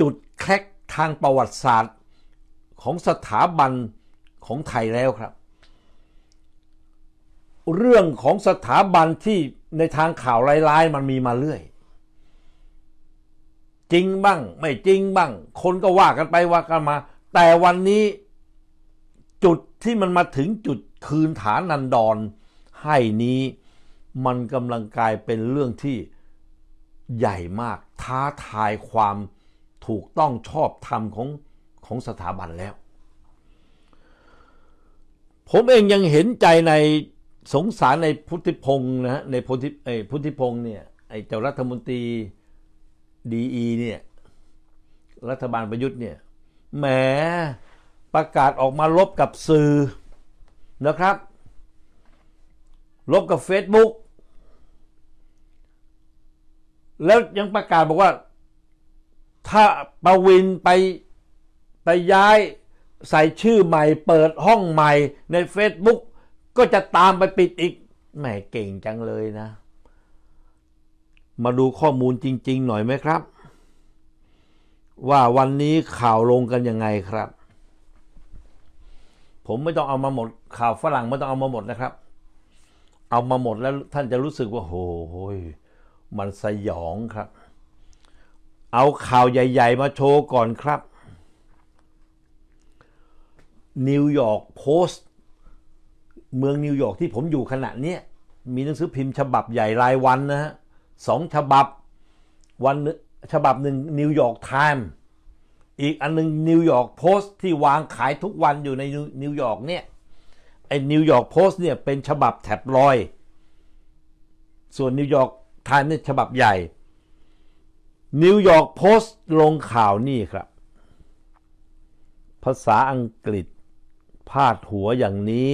จุดแคลกทางประวัติศาสตร์ของสถาบันของไทยแล้วครับเรื่องของสถาบันที่ในทางข่าวร้าย ๆ มันมีมาเรื่อย จริงบ้างไม่จริงบ้าง คนก็ว่ากันไปว่ากันมา แต่วันนี้จุดที่มันมาถึงจุดคืนฐานนันดร ให้นี้มันกำลังกลายเป็นเรื่องที่ใหญ่มากท้าทายความถูกต้องชอบธรรมของ ของสถาบันแล้ว ผมเองยังเห็นใจในสงสารในพุทธิพงศ์นะฮะในพุทธิไอพุทธิพงศ์เนี่ย ไอเจ้ารัฐมนตรีดีอีเนี่ย รัฐบาลประยุทธ์เนี่ยแหมประกาศออกมาลบกับสื่อนะครับ ลบกับ Facebook แล้วยังประกาศบอกว่าถ้าประวินไปไปย้ายใส่ชื่อใหม่ เปิดห้องใหม่ใน Facebook ก็จะตามไปปิดอีก แหมเก่งจังเลยนะ มาดูข้อมูลจริง ๆ หน่อยไหมครับ ว่าวันนี้ข่าวลงกันยังไงครับ ผมไม่ต้องเอามาหมด ข่าวฝรั่งไม่ต้องเอามาหมดนะครับ เอามาหมดแล้วท่านจะรู้สึกว่าโหยมันสยองครับ เอาข่าวใหญ่ ๆ มาโชว์ก่อนครับ นิวยอร์กโพสตเมืองนิวยอร์กที่ผมอยู่ขณะนี้มีหนังสือพิมพ์ฉบับใหญ่รายวันนะฮะสองฉบับวันฉบับหนึ่งนิวยอร์กไทม์อีกอันนึงนิวยอร์กโพสต์ที่วางขายทุกวันอยู่ในนิวยอร์กเนี่ยไอ้นิวยอร์กโพสต์เนี่ยเป็นฉบับแถบลอยส่วนนิวยอร์กไทม์เนี่ยฉบับใหญ่นิวยอร์กโพสต์ลงข่าวนี่ครับ ภาษาอังกฤษพาดหัวอย่างนี้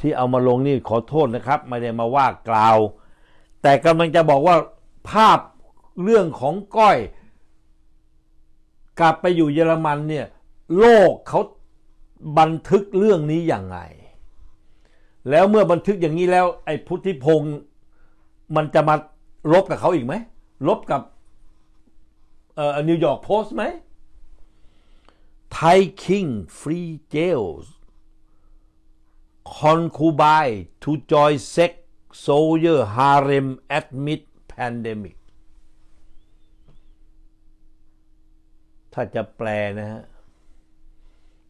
ที่เอามาลงนี่ขอโทษนะครับ ไม่ได้มาว่ากล่าว แต่กำลังจะบอกว่าภาพเรื่องของก้อย กลับไปอยู่เยอรมันเนี่ย โลกเขาบันทึกเรื่องนี้อย่างไง แล้วเมื่อบันทึกอย่างนี้แล้วไอ้พุทธิพงศ์มันจะมาลบกับเขาอีกไหมลบกับเอ่อนิวยอร์กโพสต์ไหมไทยคิงฟรีเจลส์ concubine to join sex soldier harem amid pandemic ถ้าจะแปลนะฮะ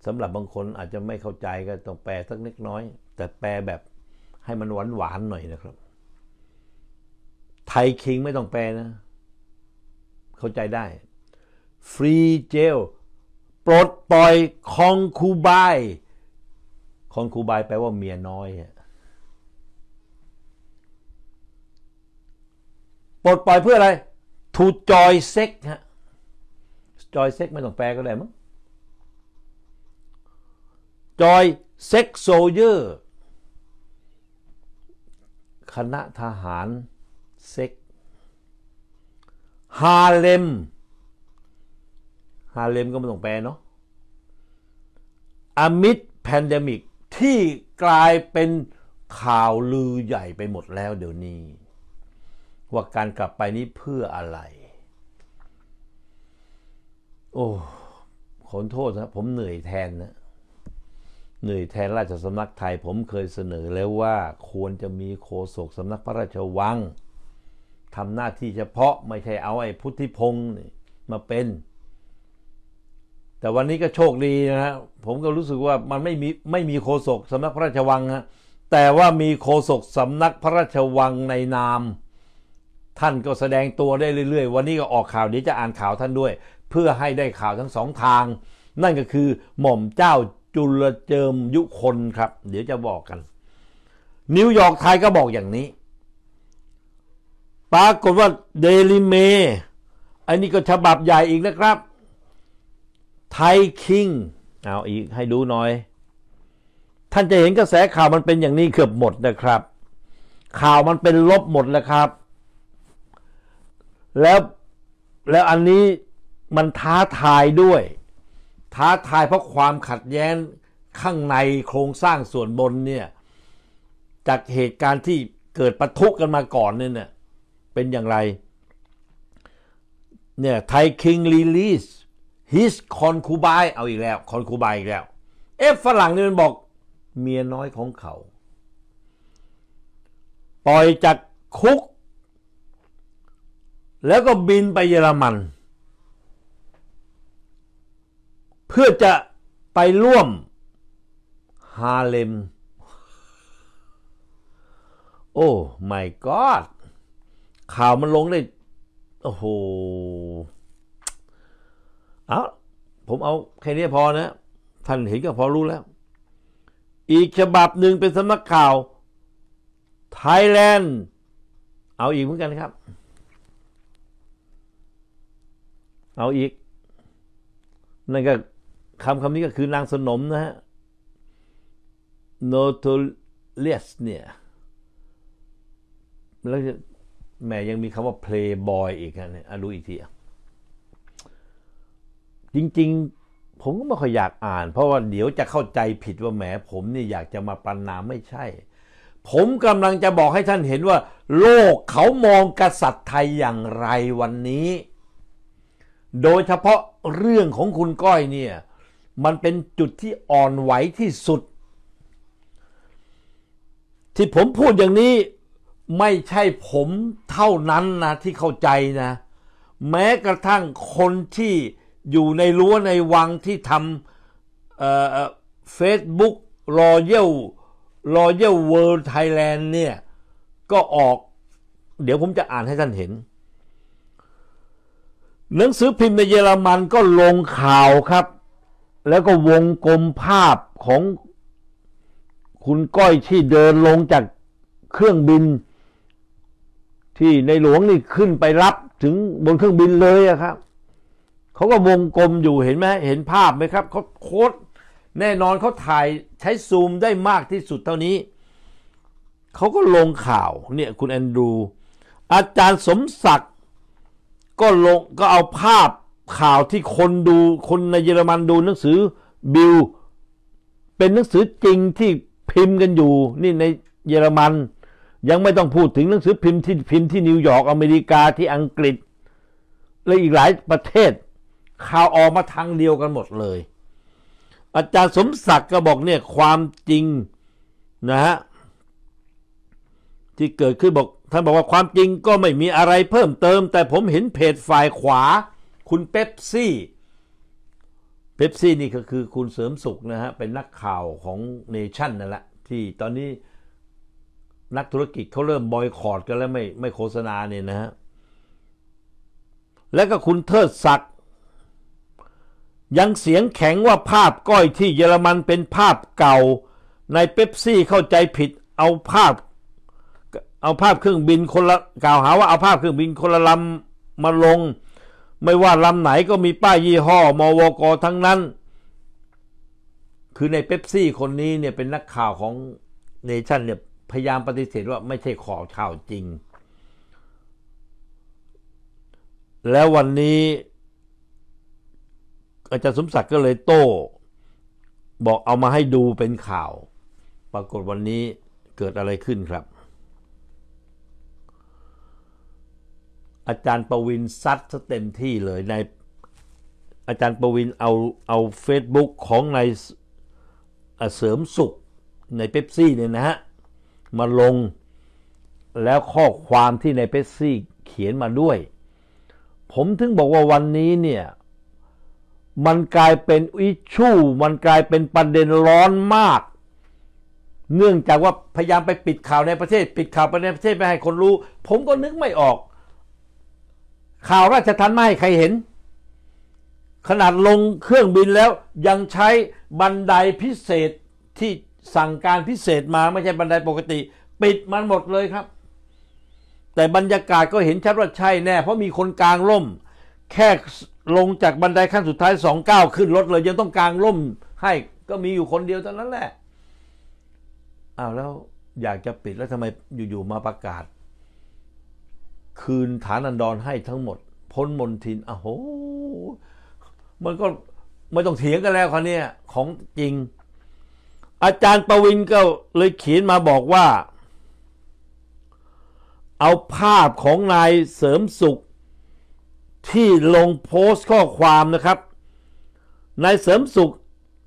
สำหรับบางคนอาจจะไม่เข้าใจก็ต้องแปลสักเล็กน้อย แต่แปลแบบให้มันหวานหวานหน่อยนะครับ ไทยคิงไม่ต้องแปลนะ เข้าใจได้ฟรีเจลปลดปล่อยคองคูบายคอนคูบายแปลว่าเมียน้อย ปลดปล่อยเพื่ออะไรทูจอยเซ็กฮะ จอยเซ็กไม่ต้องแปลก็ได้มั้ง จอยเซ็กโซเยอร์ คณะทหารเซ็ก ฮาเลม ฮาเลมก็ไม่ต้องแปลเนาะอามิดแพนเดมิกที่กลายเป็นข่าวลือใหญ่ไปหมดแล้วเดี๋ยวนี้ ว่าการกลับไปนี้เพื่ออะไร โอ้ขอโทษนะผมเหนื่อยแทนนะเหนื่อยแทนราชสำนักไทยผมเคยเสนอแล้วว่าควรจะมีโคศกสำนักพระราชวังทำหน้าที่เฉพาะไม่ใช่เอาไอ้พุทธิพงศ์มาเป็นแต่วันนี้ก็โชคดีนะฮะผมก็รู้สึกว่ามันไม่มีไม่มีโคศกสำนักพระราชวังฮะแต่ว่ามีโคศกสำนักพระราชวังในนาม ท่านก็แสดงตัวได้เรื่อย ๆ วันนี้ก็ออกข่าวเดี๋ยวจะอ่านข่าวท่านด้วย เพื่อให้ได้ข่าวทั้งสองทาง นั่นก็คือ หม่อมเจ้าจุลเจิมยุคนครับ เดี๋ยวจะบอกกัน นิวยอร์กไทยก็บอกอย่างนี้ปรากฏว่าเดลิเม อันนี้ก็ฉบับใหญ่อีกนะครับไทคิงเอาอีก ให้ดูหน่อย ท่านจะเห็นกระแสข่าวมันเป็นอย่างนี้ เกือบหมดนะครับ ข่าวมันเป็น ลบหมดแลครับ แล้วแล้วอันนี้มันท้าทายด้วย ท้าทายเพราะความขัดแย้งข้างในโครงสร้างส่วนบน เนี่ย จากเหตุการณ์ที่เกิดปะทุกกันมาก่อน เนี่ย เป็นอย่างไรเนี่ยไทยคิงรีลีส his คอนคูบายเอาอีกแล้วคอนคูบายอีกแล้ว เอฟฝรั่งนี่มันบอกเมียน้อยของเขา ปล่อยจากคุก แล้วก็บินไปเยอรมัน เพื่อจะไปร่วมฮาเลม โอ้ my god ข่าวมันลงได้ โอ้โหเอาผมเอาแค่นี้พอนะ ท่านเห็นก็พอรู้แล้ว อีกฉบับหนึ่งเป็นสำนักข่าว ไทยแลนด์ เอาอีกเหมือนกันครับ เอาอีก นั่นก็คำคำนี้ก็คือนางสนมนะฮะ n o t ตเลส s เนี่ย แล้วแหมยังมีคำว่า playboy อีกนะเนี่ยรู้อีกทีอ่ะจริง ๆ ผมก็ไม่ค่อยอยากอ่าน เพราะว่าเดี๋ยวจะเข้าใจผิดว่าแหมผมนี่อยากจะมาปรนนามไม่ใช่ ผมกำลังจะบอกให้ท่านเห็นว่า โลกเขามองกษัตริย์ไทยอย่างไรวันนี้ โดยเฉพาะเรื่องของคุณก้อยเนี่ย มันเป็นจุดที่อ่อนไหวที่สุด ที่ผมพูดอย่างนี้ ไม่ใช่ผมเท่านั้นนะที่เข้าใจนะ แม้กระทั่งคนที่อยู่ในรั้วในวังที่ทำเฟซบุ๊กรอเยลรอเยลเวิลด์ไทยแลนด์เนี่ยก็ออก เดี๋ยวผมจะอ่านให้ท่านเห็น หนังสือพิมพ์ ในเยอรมันก็ลงข่าวครับ แล้วก็วงกลมภาพของคุณก้อยที่เดินลงจากเครื่องบิน ที่ในหลวงนี่ขึ้นไปรับถึงบนเครื่องบินเลยอะครับเขาก็วงกลมอยู่เห็นไหมเห็นภาพไหมครับเขาโคดแน่นอนเขาถ่ายใช้ซูมได้มากที่สุดเท่านี้ เขาก็ลงข่าวเนี่ยคุณแอนดูอาจารย์สมศักดิ์ก็ลงก็เอาภาพข่าวที่คนดู คนในเยอรมันดูหนังสือบิลเป็นหนังสือจริงที่พิมพ์กันอยู่นี่ในเยอรมัน ยังไม่ต้องพูดถึงหนังสือพิมพ์ที่พิมพ์ที่นิวยอร์กอเมริกาที่อังกฤษและอีกหลายประเทศข่าวออกมาทางเดียวกันหมดเลย อาจารย์สมศักดิ์ก็บอกเนี่ย ความจริง นะฮะที่เกิดขึ้นบอก ท่านบอกว่าความจริงก็ไม่มีอะไรเพิ่มเติม แต่ผมเห็นเพจฝ่ายขวา คุณเป๊ปซี่ เป๊ปซี่นี่ก็คือคุณเสริมสุขนะฮะเป็นนักข่าวของเนชั่นนั่นแหละที่ตอนนี้นักธุรกิจเขาเริ่มบอยคอรดกันแล้วไม่ไม่โฆษณาเนี่ยนะฮะ และก็คุณเทิดศักดิ์ยังเสียงแข็งว่าภาพก้อยที่เยอรมันเป็นภาพเก่าในเป๊ปซี่เข้าใจผิดเอาภาพเอาภาพเครื่องบินคนละกล่าวหาว่าเอาภาพเครื่องบินคนละลำมาลง ไม่ว่าลำไหนก็มีป้ายยี่ห้อมอวกทั้งนั้น คือในเป๊ปซี่คนนี้เนี่ยเป็นนักข่าวของ เนชั่นเนี่ยพยายามปฏิเสธว่าไม่ใช่ข่าวจริง แล้ววันนี้อาจารย์สมศักดิ์ก็เลยโต้ บอกเอามาให้ดูเป็นข่าว ปรากฏวันนี้เกิดอะไรขึ้นครับ อาจารย์ประวินซัดเต็มที่เลยในอาจารย์ประวินเอาเอาเฟซบุ๊กของนายเสริมสุขในเป๊ปซี่เนี่ยนะฮะ มาลงแล้วข้อความที่ในเป๊ปซี่เขียนมาด้วย ผมถึงบอกว่าวันนี้เนี่ยมันกลายเป็นอิชู่ มันกลายเป็นประเด็นร้อนมาก เนื่องจากว่าพยายามไปปิดข่าวในประเทศปิดข่าวไปในประเทศไม่ให้คนรู้ ผมก็นึกไม่ออก ข่าวราชทันไม่ให้ใครเห็น ขนาดลงเครื่องบินแล้วยังใช้บันไดพิเศษที่สั่งการพิเศษมาไม่ใช่บันไดปกติ ปิดมันหมดเลยครับ แต่บรรยากาศก็เห็นชัดว่าใช่แน่ เพราะมีคนกลางร่ม แค่ลงจากบันไดขั้นสุดท้ายสองก้าวขึ้นรถเลย ยังต้องกางร่มให้ก็มีอยู่คนเดียวเท่านั้นแหละ อ้าวแล้วอยากจะปิดแล้วทำไมอยู่ๆมาประกาศ คืนฐานันดรให้ทั้งหมด พ้นมนทินอ้โห มันก็ไม่ต้องเถียงกันแล้วคราวนี้ของจริง อาจารย์ประวินก็เลยเขียนมาบอกว่า เอาภาพของนายเสริมสุขที่ลงโพสต์ข้อความนะครับ นายเสริมสุข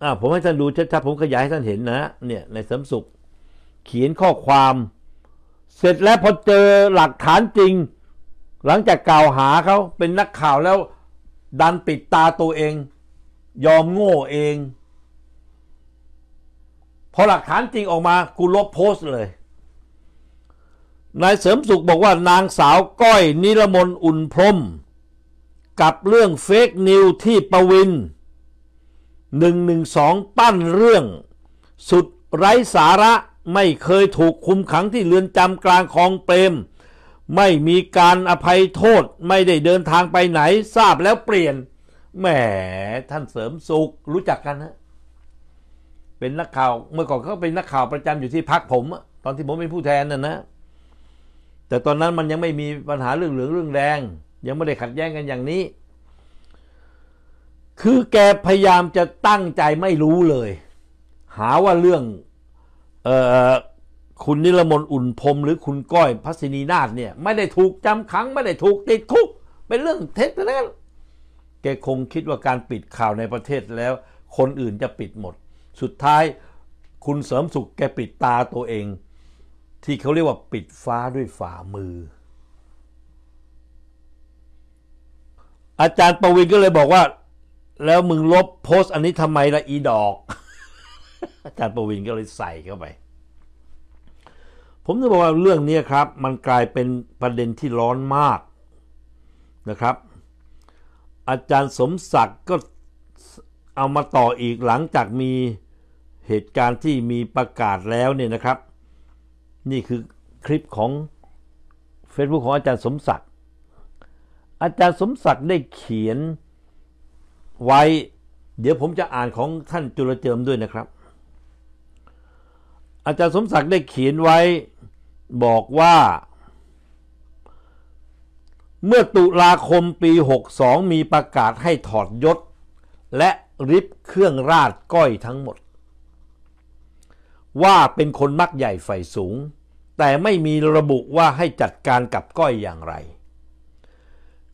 อ่าผมให้ท่านดูชัดๆผมขยายให้ท่านเห็นนะ เนี่ย นายเสริมสุข เขียนข้อความ เสร็จแล้วพอเจอหลักฐานจริง หลังจากกล่าวหาเขาเป็นนักข่าวแล้วดันปิดตาตัวเอง ยอมโง่เอง พอหลักฐานจริงออกมากูลบโพสต์เลย นายเสริมสุขบอกว่านางสาวก้อย นิรมนอุ่นพรมกับเรื่องเฟกนิวที่ประวิน112ปั้นเรื่อง สุดไร้สาระไม่เคยถูกคุมขังที่เรือนจำกลางคลองเปรมไม่มีการอภัยโทษไม่ได้เดินทางไปไหนทราบแล้วเปลี่ยนแหมท่านเสริมสุขรู้จักกันฮนะเป็นนักข่าว เมื่อก่อนเขาเป็นนักข่าวประจำอยู่ที่พักผม ตอนที่ผมเป็นผู้แทนน่ะนะแต่ตอนนั้นมันยังไม่มีปัญหาเรื่องเหลืองเรื่องแดงยังไม่ได้ขัดแย้งกันอย่างนี้ คือแกพยายามจะตั้งใจไม่รู้เลย หาว่าเรื่องออคุณนิรมนอุ่นพรมหรือคุณก้อยพัศนีนาฏเนี่ยไม่ได้ถูกจำขังไม่ได้ถูกติดคุก เป็นเรื่องเท็จไปแล้วแกคงคิดว่าการปิดข่าวในประเทศแล้ว คนอื่นจะปิดหมด สุดท้ายคุณเสริมสุข แกปิดตาตัวเอง ที่เขาเรียกว่าปิดฟ้าด้วยฝ่ามืออาจารย์ประวินก็เลยบอกว่า แล้วมึงลบโพสต์ อันนี้ทำไมละอีดอก อาจารย์ประวินก็เลยใส่เข้าไป ผมจะบอกว่าเรื่องนี้ครับ มันกลายเป็นประเด็นที่ร้อนมากนะครับ อาจารย์สมศักดิ์ก็เอามาต่ออีกหลังจากมีเหตุการณ์ที่มีประกาศแล้วเนี่ยนะครับ นี่คือคลิปของ Facebook ของอาจารย์สมศักดิ์อาจารย์สมศักดิ์ได้เขียนไว้ เดี๋ยวผมจะอ่านของท่านจุลเจิมด้วยนะครับ อาจารย์สมศักดิ์ได้เขียนไว้บอกว่า เมื่อตุลาคมปี 62 มีประกาศให้ถอดยศ และริบเครื่องราชก้อยทั้งหมด ว่าเป็นคนมักใหญ่ไฟสูง แต่ไม่มีระบุว่าให้จัดการกับก้อยอย่างไร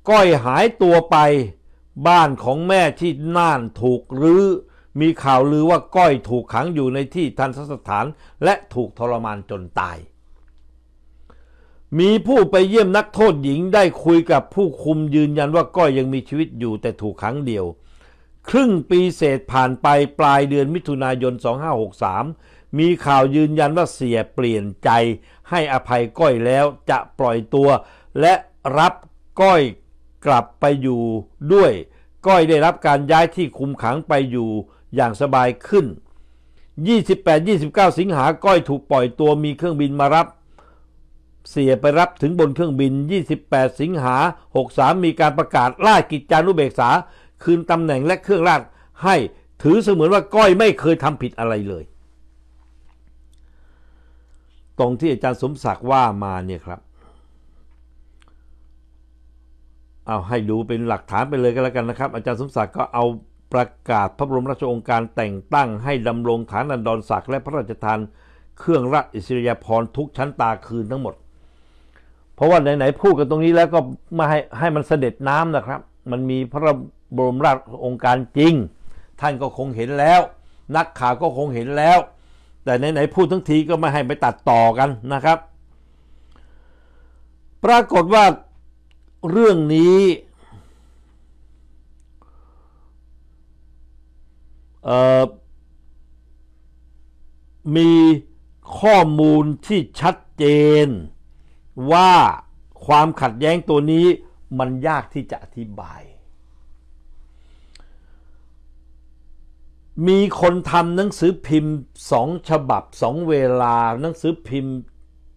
ก้อยหายตัวไปบ้านของแม่ที่น่านถูกรื้อมีข่าวลือว่าก้อยถูกขังอยู่ในที่ทันสถานและถูกทรมานจนตาย มีผู้ไปเยี่ยมนักโทษหญิงได้คุยกับผู้คุมยืนยันว่าก้อยยังมีชีวิตอยู่แต่ถูกขังเดียว ครึ่งปีเศษผ่านไปปลายเดือนมิถุนายน 2563 มีข่าวยืนยันว่าเสียเปลี่ยนใจ ให้อภัยก้อยแล้วจะปล่อยตัว และรับก้อยกลับไปอยู่ด้วยก้อยได้รับการย้ายที่คุมขังไปอยู่อย่างสบายขึ้น 28-29 สิงหาก้อยถูกปล่อยตัวมีเครื่องบินมารับ เสียไปรับถึงบนเครื่องบิน 28 สิงหา 63 มีการประกาศล่ากิจจานุเบกษาคืนตำแหน่งและเครื่องราชให้ถือเสมือนว่าก้อยไม่เคยทำผิดอะไรเลย ตรงที่อาจารย์สมศักดิ์ว่ามาเนี่ยครับเอาให้ดูเป็นหลักฐานไปเลยก็แล้วกันนะครับอาจารย์สมศักดิ์ก็เอาประกาศพระบรมราชโองการแต่งตั้งให้ดำรงฐานันดรศักดิ์และพระราชทานเครื่องราชอิสริยาภรณ์ทุกชั้นตาคืนทั้งหมด เพราะว่าไหน ๆ พูดกันตรงนี้แล้วก็มาให้ให้มันเสด็จน้ำนะครับ มันมีพระบรมราชองค์การจริงท่านก็คงเห็นแล้ว นักข่าวก็คงเห็นแล้ว แต่ไหนๆพูดทั้งทีก็ไม่ให้ไปตัดต่อกันนะครับ ปรากฏว่าเรื่องนี้มีข้อมูลที่ชัดเจนว่าความขัดแย้งตัวนี้มันยากที่จะอธิบาย มีคนทำหนังสือพิมพ์สองฉบับสองเวลาหนังสือพิมพ์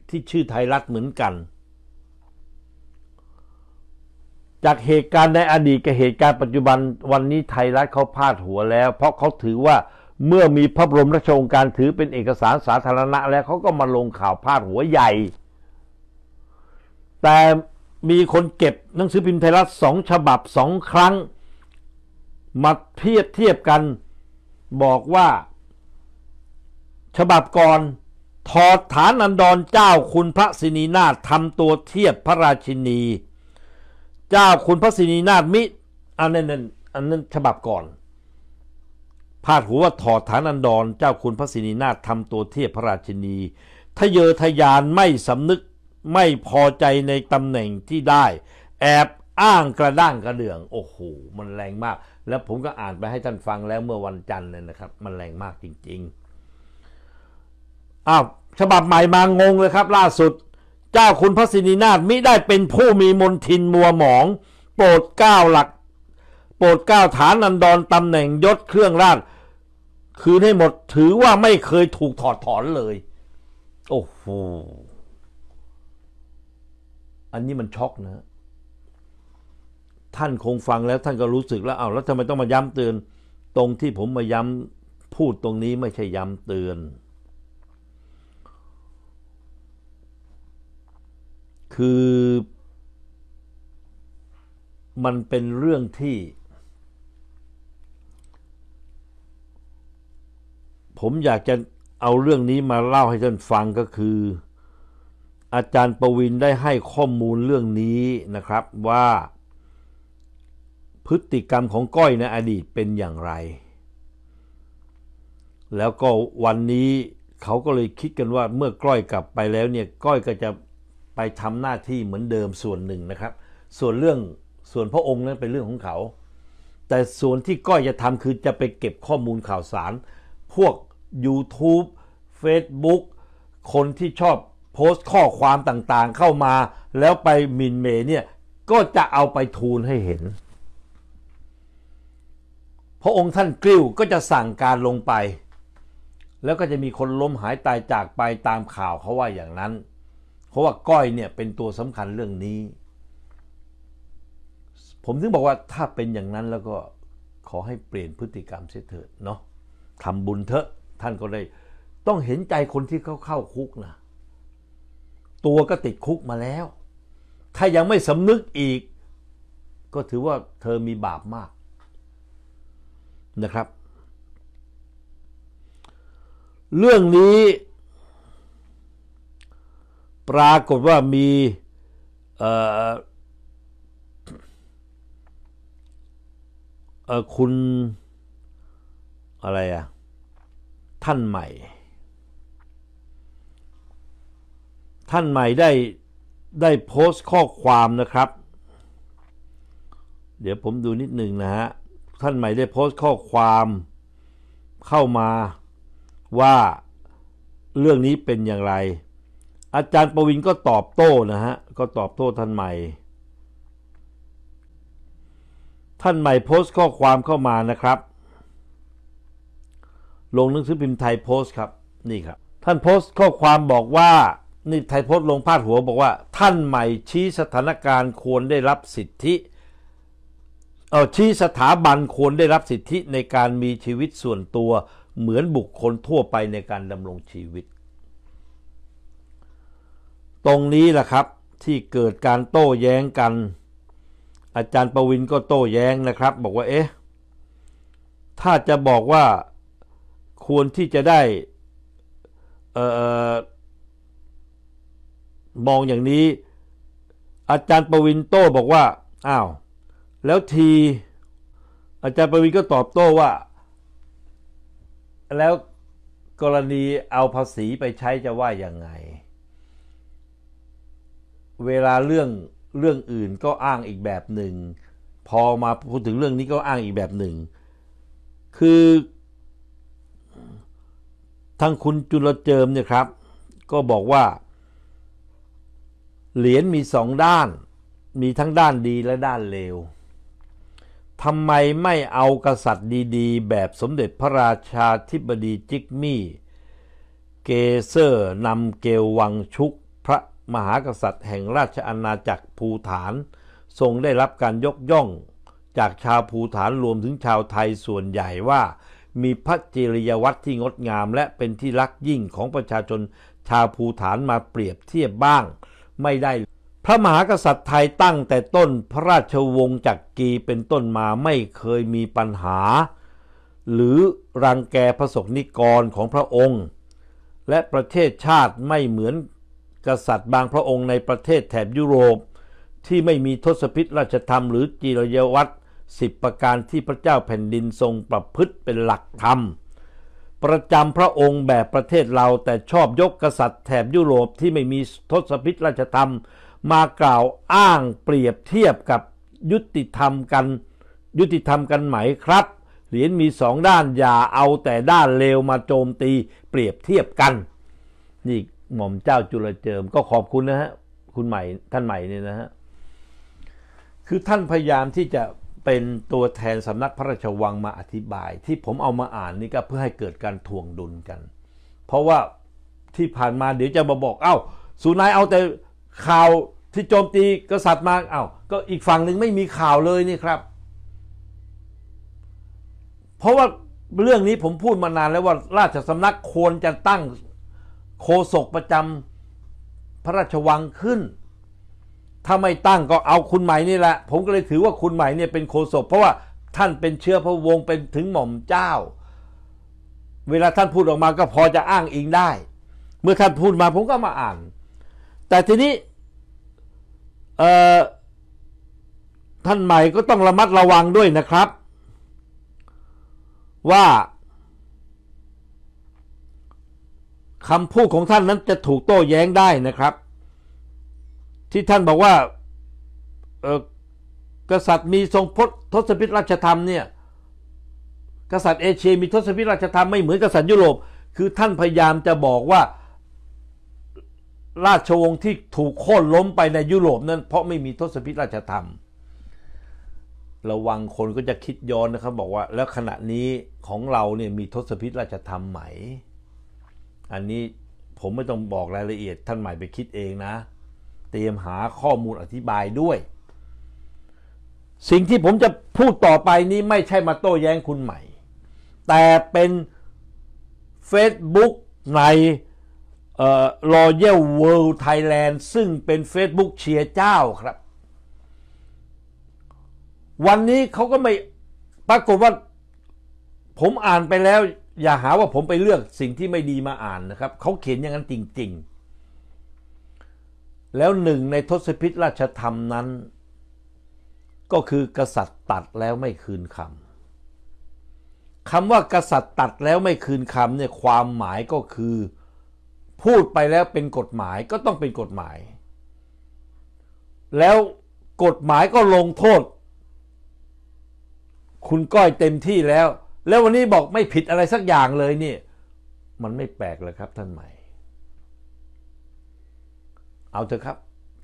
ที่ชื่อไทยรัฐเหมือนกันจากเหตุการณ์ในอดีตกับเหตุการณ์ปัจจุบันวันนี้ไทยรัฐเขาพาดหัวแล้ว เพราะเขาถือว่าเมื่อมีพระบรมราชโองการถือเป็นเอกสารสาธารณะแล้วเขาก็มาลงข่าวพาดหัวใหญ่ แต่มีคนเก็บหนังสือพิมพ์ไทยรัฐสองฉบับสองครั้งมาเทียบเทียบกันบอกว่า ฉบับก่อนถอดฐานอันดรเจ้าคุณพระสินีนาถทำตัวเทียบพระราชินีเจ้า คุณพระศรีนาถมิ อันนั้นอันนั้นฉบับก่อน พาดหัวว่าถอดฐานอันดร เจ้าคุณพระศรีนาถทำตัวเทียบพระราชินีทะเยอทะยานไม่สำนึกไม่พอใจในตำแหน่งที่ได้ แอบอ้างกระด้างกระเดื่อง โอ้โห มันแรงมาก แล้วผมก็อ่านไปให้ท่านฟังแล้วเมื่อวันจันทร์เลยนะครับ มันแรงมากจริง ๆ อ้าวฉบับใหม่มางงเลยครับ ล่าสุดเจ้าคุณพระสินีนาถมิได้เป็นผู้มีมนทินมัวหมอง โปรดก้าหลัก โปรดก้าฐานันดรตำแหน่งยศเครื่องราชคืนให้หมดถือว่าไม่เคยถูกถอดถอนเลย โอ้โหอันนี้มันช็อกนะ ท่านคงฟังแล้วท่านก็รู้สึกแล้ว เอาแล้วทำไมต้องมาย้ำเตือน ตรงที่ผมมาย้ำพูดตรงนี้ไม่ใช่ย้ำเตือนคือมันเป็นเรื่องที่ ผมอยากจะเอาเรื่องนี้มาเล่าให้ท่านฟังก็คือ อาจารย์ประวินได้ให้ข้อมูลเรื่องนี้นะครับว่าพฤติกรรมของก้อยในอดีตเป็นอย่างไร แล้วก็วันนี้เขาก็เลยคิดกันว่า เมื่อก้อยกลับไปแล้วเนี่ย ก้อยก็จะไปทำหน้าที่เหมือนเดิมส่วนหนึ่งนะครับ ส่วนเรื่องส่วนพระองค์นั้นเป็นเรื่องของเขา แต่ส่วนที่ก้อยจะทำคือจะไปเก็บข้อมูลข่าวสาร พวก YouTube Facebook คนที่ชอบโพสต์ข้อความต่างๆเข้ามา แล้วไปมินเมเนี่ย ก็จะเอาไปทูลให้เห็นพระองค์ท่านกลิ้วก็จะสั่งการลงไป แล้วก็จะมีคนล้มหายตายจากไปตามข่าวเขาว่าอย่างนั้นเพราะว่าก้อยเนี่ย เป็นตัวสำคัญเรื่องนี้ ผมถึงบอกว่าถ้าเป็นอย่างนั้นแล้วก็ขอให้เปลี่ยนพฤติกรรมเสียเถิดเนาะทำบุญเถอะท่านก็ได้ ต้องเห็นใจคนที่เขาเข้าคุกนะ ตัวก็ติดคุกมาแล้ว ถ้ายังไม่สำนึกอีก ก็ถือว่าเธอมีบาปมากนะครับ เรื่องนี้ปรากฏว่ามีคุณอะไรอะท่านใหม่ ท่านใหม่ได้ได้โพสต์ข้อความนะครับ เดี๋ยวผมดูนิดหนึ่งนะฮะ ท่านใหม่ได้โพสต์ข้อความเข้ามาว่าเรื่องนี้เป็นอย่างไรอาจารย์ประวินก็ตอบโต้นะฮะก็ตอบโต้ท่านใหม่ ท่านใหม่โพสต์ข้อความเข้ามานะครับ ลงหนังสือพิมพ์ไทยโพสต์ครับนี่ครับท่านโพสต์ข้อความบอกว่านี่ไทยโพสต์ลงพาดหัวบอกว่าท่านใหม่ชี้สถานการณ์ควรได้รับสิทธิเออชี้สถาบันควรได้รับสิทธิในการมีชีวิตส่วนตัวเหมือนบุคคลทั่วไปในการดำรงชีวิตตรงนี้แหละครับที่เกิดการโต้แย้งกัน อาจารย์ประวินก็โต้แย้งนะครับ บอกว่า เอ๊ะ ถ้าจะบอกว่าควรที่จะได้ เออมองอย่างนี้ อาจารย์ ประวินโต้บอกว่าอ้าวแล้วทีอาจารย์ ประวินก็ตอบโต้ ว่า แล้วกรณีเอาภาษีไปใช้จะว่ายังไงเวลาเรื่องเรื่องอื่นก็อ้างอีกแบบหนึ่ง พอมาพูดถึงเรื่องนี้ก็อ้างอีกแบบหนึ่ง คือทางคุณจุลเจิมเนี่ยครับ ก็บอกว่าเหรียญมีสองด้าน มีทั้งด้านดีและด้านเลวทำไมไม่เอากษัตริย์ดีๆ แบบสมเด็จพระราชาธิบดีจิกมี่เกเซอร์นำเกลวังชุกมหากษัตริย์แห่งราชอาณาจักรภูฐานทรงได้รับการยกย่อง จากชาวภูฐานรวมถึงชาวไทยส่วนใหญ่ว่า มีพระจริยวัตรที่งดงามและเป็นที่รักยิ่งของประชาชนชาวภูฐานมาเปรียบเทียบบ้างไม่ได้ พระมหากษัตริย์ไทยตั้งแต่ต้นพระราชวงศ์จักรีเป็นต้นมาไม่เคยมีปัญหา หรือรังแกพระสกนิกรของพระองค์ และประเทศชาติไม่เหมือนกษัตริย์บางพระองค์ในประเทศแถบยุโรปที่ไม่มีทศพิษราชธรรมหรือจีรยวัตรสิบประการที่พระเจ้าแผ่นดินทรงประพฤติเป็นหลักธรรม ประจำพระองค์แบบประเทศเราแต่ชอบยกกษัตริย์แถบยุโรปที่ไม่มีทศพิษราชธรรม มากล่าวอ้างเปรียบเทียบกับยุติธรรมกัน ยุติธรรมกันไหมครับ เหรียญมีสองด้านอย่าเอาแต่ด้านเลวมาโจมตีเปรียบเทียบกันนี่หม่อมเจ้าจุลเจิมก็ขอบคุณนะฮะ คุณใหม่ ท่านใหม่เนี่ยนะฮะ คือท่านพยายามที่จะเป็นตัวแทนสำนักพระราชวังมาอธิบายที่ผมเอามาอ่านนี่ก็เพื่อให้เกิดการทวงดุลกัน เพราะว่าที่ผ่านมาเดี๋ยวจะมาบอก เอา้าสุนายเอาแต่ข่าวที่โจมตีกษัตริย์มาเอา้าก็อีกฝั่งหนึ่งไม่มีข่าวเลยนี่ครับ เพราะว่าเรื่องนี้ผมพูดมานานแล้วว่าราชสำนักควรจะตั้งโคศกประจำพระราชวังขึ้น ถ้าไม่ตั้งก็เอาคุณใหม่นี่แหละผมก็เลยถือว่าคุณใหม่เนี่ยเป็นโคศกเพราะว่าท่านเป็นเชื้อพระวงศ์เป็นถึงหม่อมเจ้า เวลาท่านพูดออกมาก็พอจะอ้างอิงได้ เมื่อท่านพูดมา ผมก็มาอ่าน แต่ทีนี้ท่านใหม่ก็ต้องระมัดระวังด้วยนะครับว่าคำพูดของท่านนั้นจะถูกโต้แย้งได้นะครับ ที่ท่านบอกว่าเออกษัตริย์มีทรงพจทศพิธราชธรรมเนี่ยกษัตริย์เอเชียมีทศพิธราชธรรมไม่เหมือนกษัตริย์ยุโรปคือท่านพยายามจะบอกว่าราชวงศ์ที่ถูกโค่นล้มไปในยุโรปนั้น เพราะไม่มีทศพิธราชธรรมระวังคนก็จะคิดย้อนนะครับบอกว่า แล้วขณะนี้ของเราเนี่ยมีทศพิธราชธรรมไหมอันนี้ผมไม่ต้องบอกรายละเอียด ท่านใหม่ไปคิดเองนะ เตรียมหาข้อมูลอธิบายด้วย สิ่งที่ผมจะพูดต่อไปนี้ไม่ใช่มาโต้แย้งคุณใหม่ แต่เป็น Facebook ในเอ่อ r เ y a l World Thailand ซึ่งเป็น Facebook เชียร์เจ้าครับ วันนี้เขาก็ไม่ปรากฏว่าผมอ่านไปแล้วอย่าหาว่าผมไปเลือกสิ่งที่ไม่ดีมาอ่านนะครับเขาเขียนอย่างนั้นจริง ๆ แล้วหนึ่งในทศพิธราชธรรมนั้น ก็คือกษัตริย์ตัดแล้วไม่คืนคำคำว่ากษัตริย์ตัดแล้วไม่คืนคำเนี่ยความหมายก็คือพูดไปแล้วเป็นกฎหมายก็ต้องเป็นกฎหมาย แล้วกฎหมายก็ลงโทษ คุณก้อยเต็มที่แล้วแล้ววันนี้บอกไม่ผิดอะไรสักอย่างเลยนี่มันไม่แปลกเลยครับท่านใหม่ เอาเถอะครับ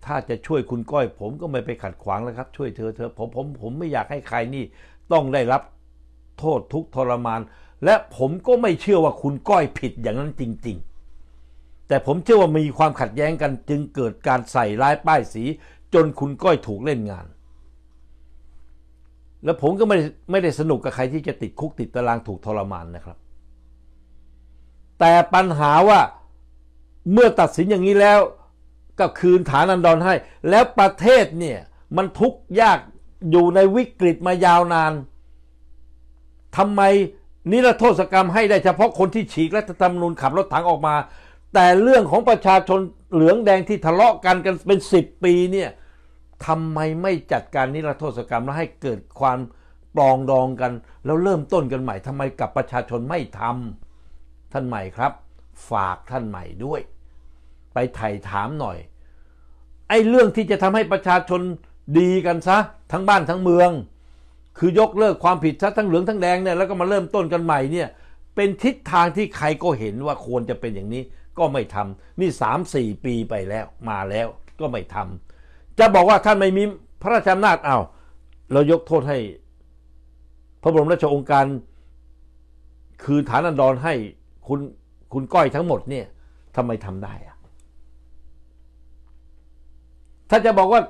ถ้าจะช่วยคุณก้อยผมก็ไม่ไปขัดขวางแล้วครับ ช่วยเธอเธอผมผม ผมไม่อยากให้ใครนี่ต้องได้รับโทษทุกทรมาน และผมก็ไม่เชื่อว่าคุณก้อยผิดอย่างนั้นจริงๆ แต่ผมเชื่อว่ามีความขัดแย้งกัน จึงเกิดการใส่ร้ายป้ายสี จนคุณก้อยถูกเล่นงานแล้วผมก็ไม่ได้ม่ได้สนุกกับใครที่จะติดคุกติดตารางถูกทรมานนะครับ แต่ปัญหาว่าเมื่อตัดสินอย่างนี้แล้วก็คืนฐานันดรให้ แล้วประเทศเนี่ยมันทุกข์ยากอยู่ในวิกฤตมายาวนานทำไมนิรโทษกรรมให้ได้เฉพาะคนที่ฉีกรัฐธรรมนูญขับรถถังออกมา แต่เรื่องของประชาชนเหลืองแดงที่ทะเลาะกันกันเป็นสิบปีเนี่ยทำไมไม่จัดการนิรโทษกรรมแล้วให้เกิดความปลองดองกันแล้วเริ่มต้นกันใหม่ทำไมกับประชาชนไม่ทำท่านใหม่ครับ ฝากท่านใหม่ด้วย ไปไถ่ถามหน่อยไอ้เรื่องที่จะทำให้ประชาชนดีกันซะ ทั้งบ้านทั้งเมือง คือยกเลิกความผิดซะทั้งเหลืองทั้งแดงเนี่ยแล้วก็มาเริ่มต้นกันใหม่เนี่ยเป็นทิศทางที่ใครก็เห็นว่าควรจะเป็นอย่างนี้ก็ไม่ทำนี่สามสี่ปีไปแล้วมาแล้วก็ไม่ทำจะบอกว่าท่านไม่มีพระราชอำนาจเอาเรายกโทษให้ พระบรมราชองค์การ คือฐานันดรให้คุณคุณก้อยทั้งหมดเนี่ยทำไมทำได้อะถ้าจะบอกว่า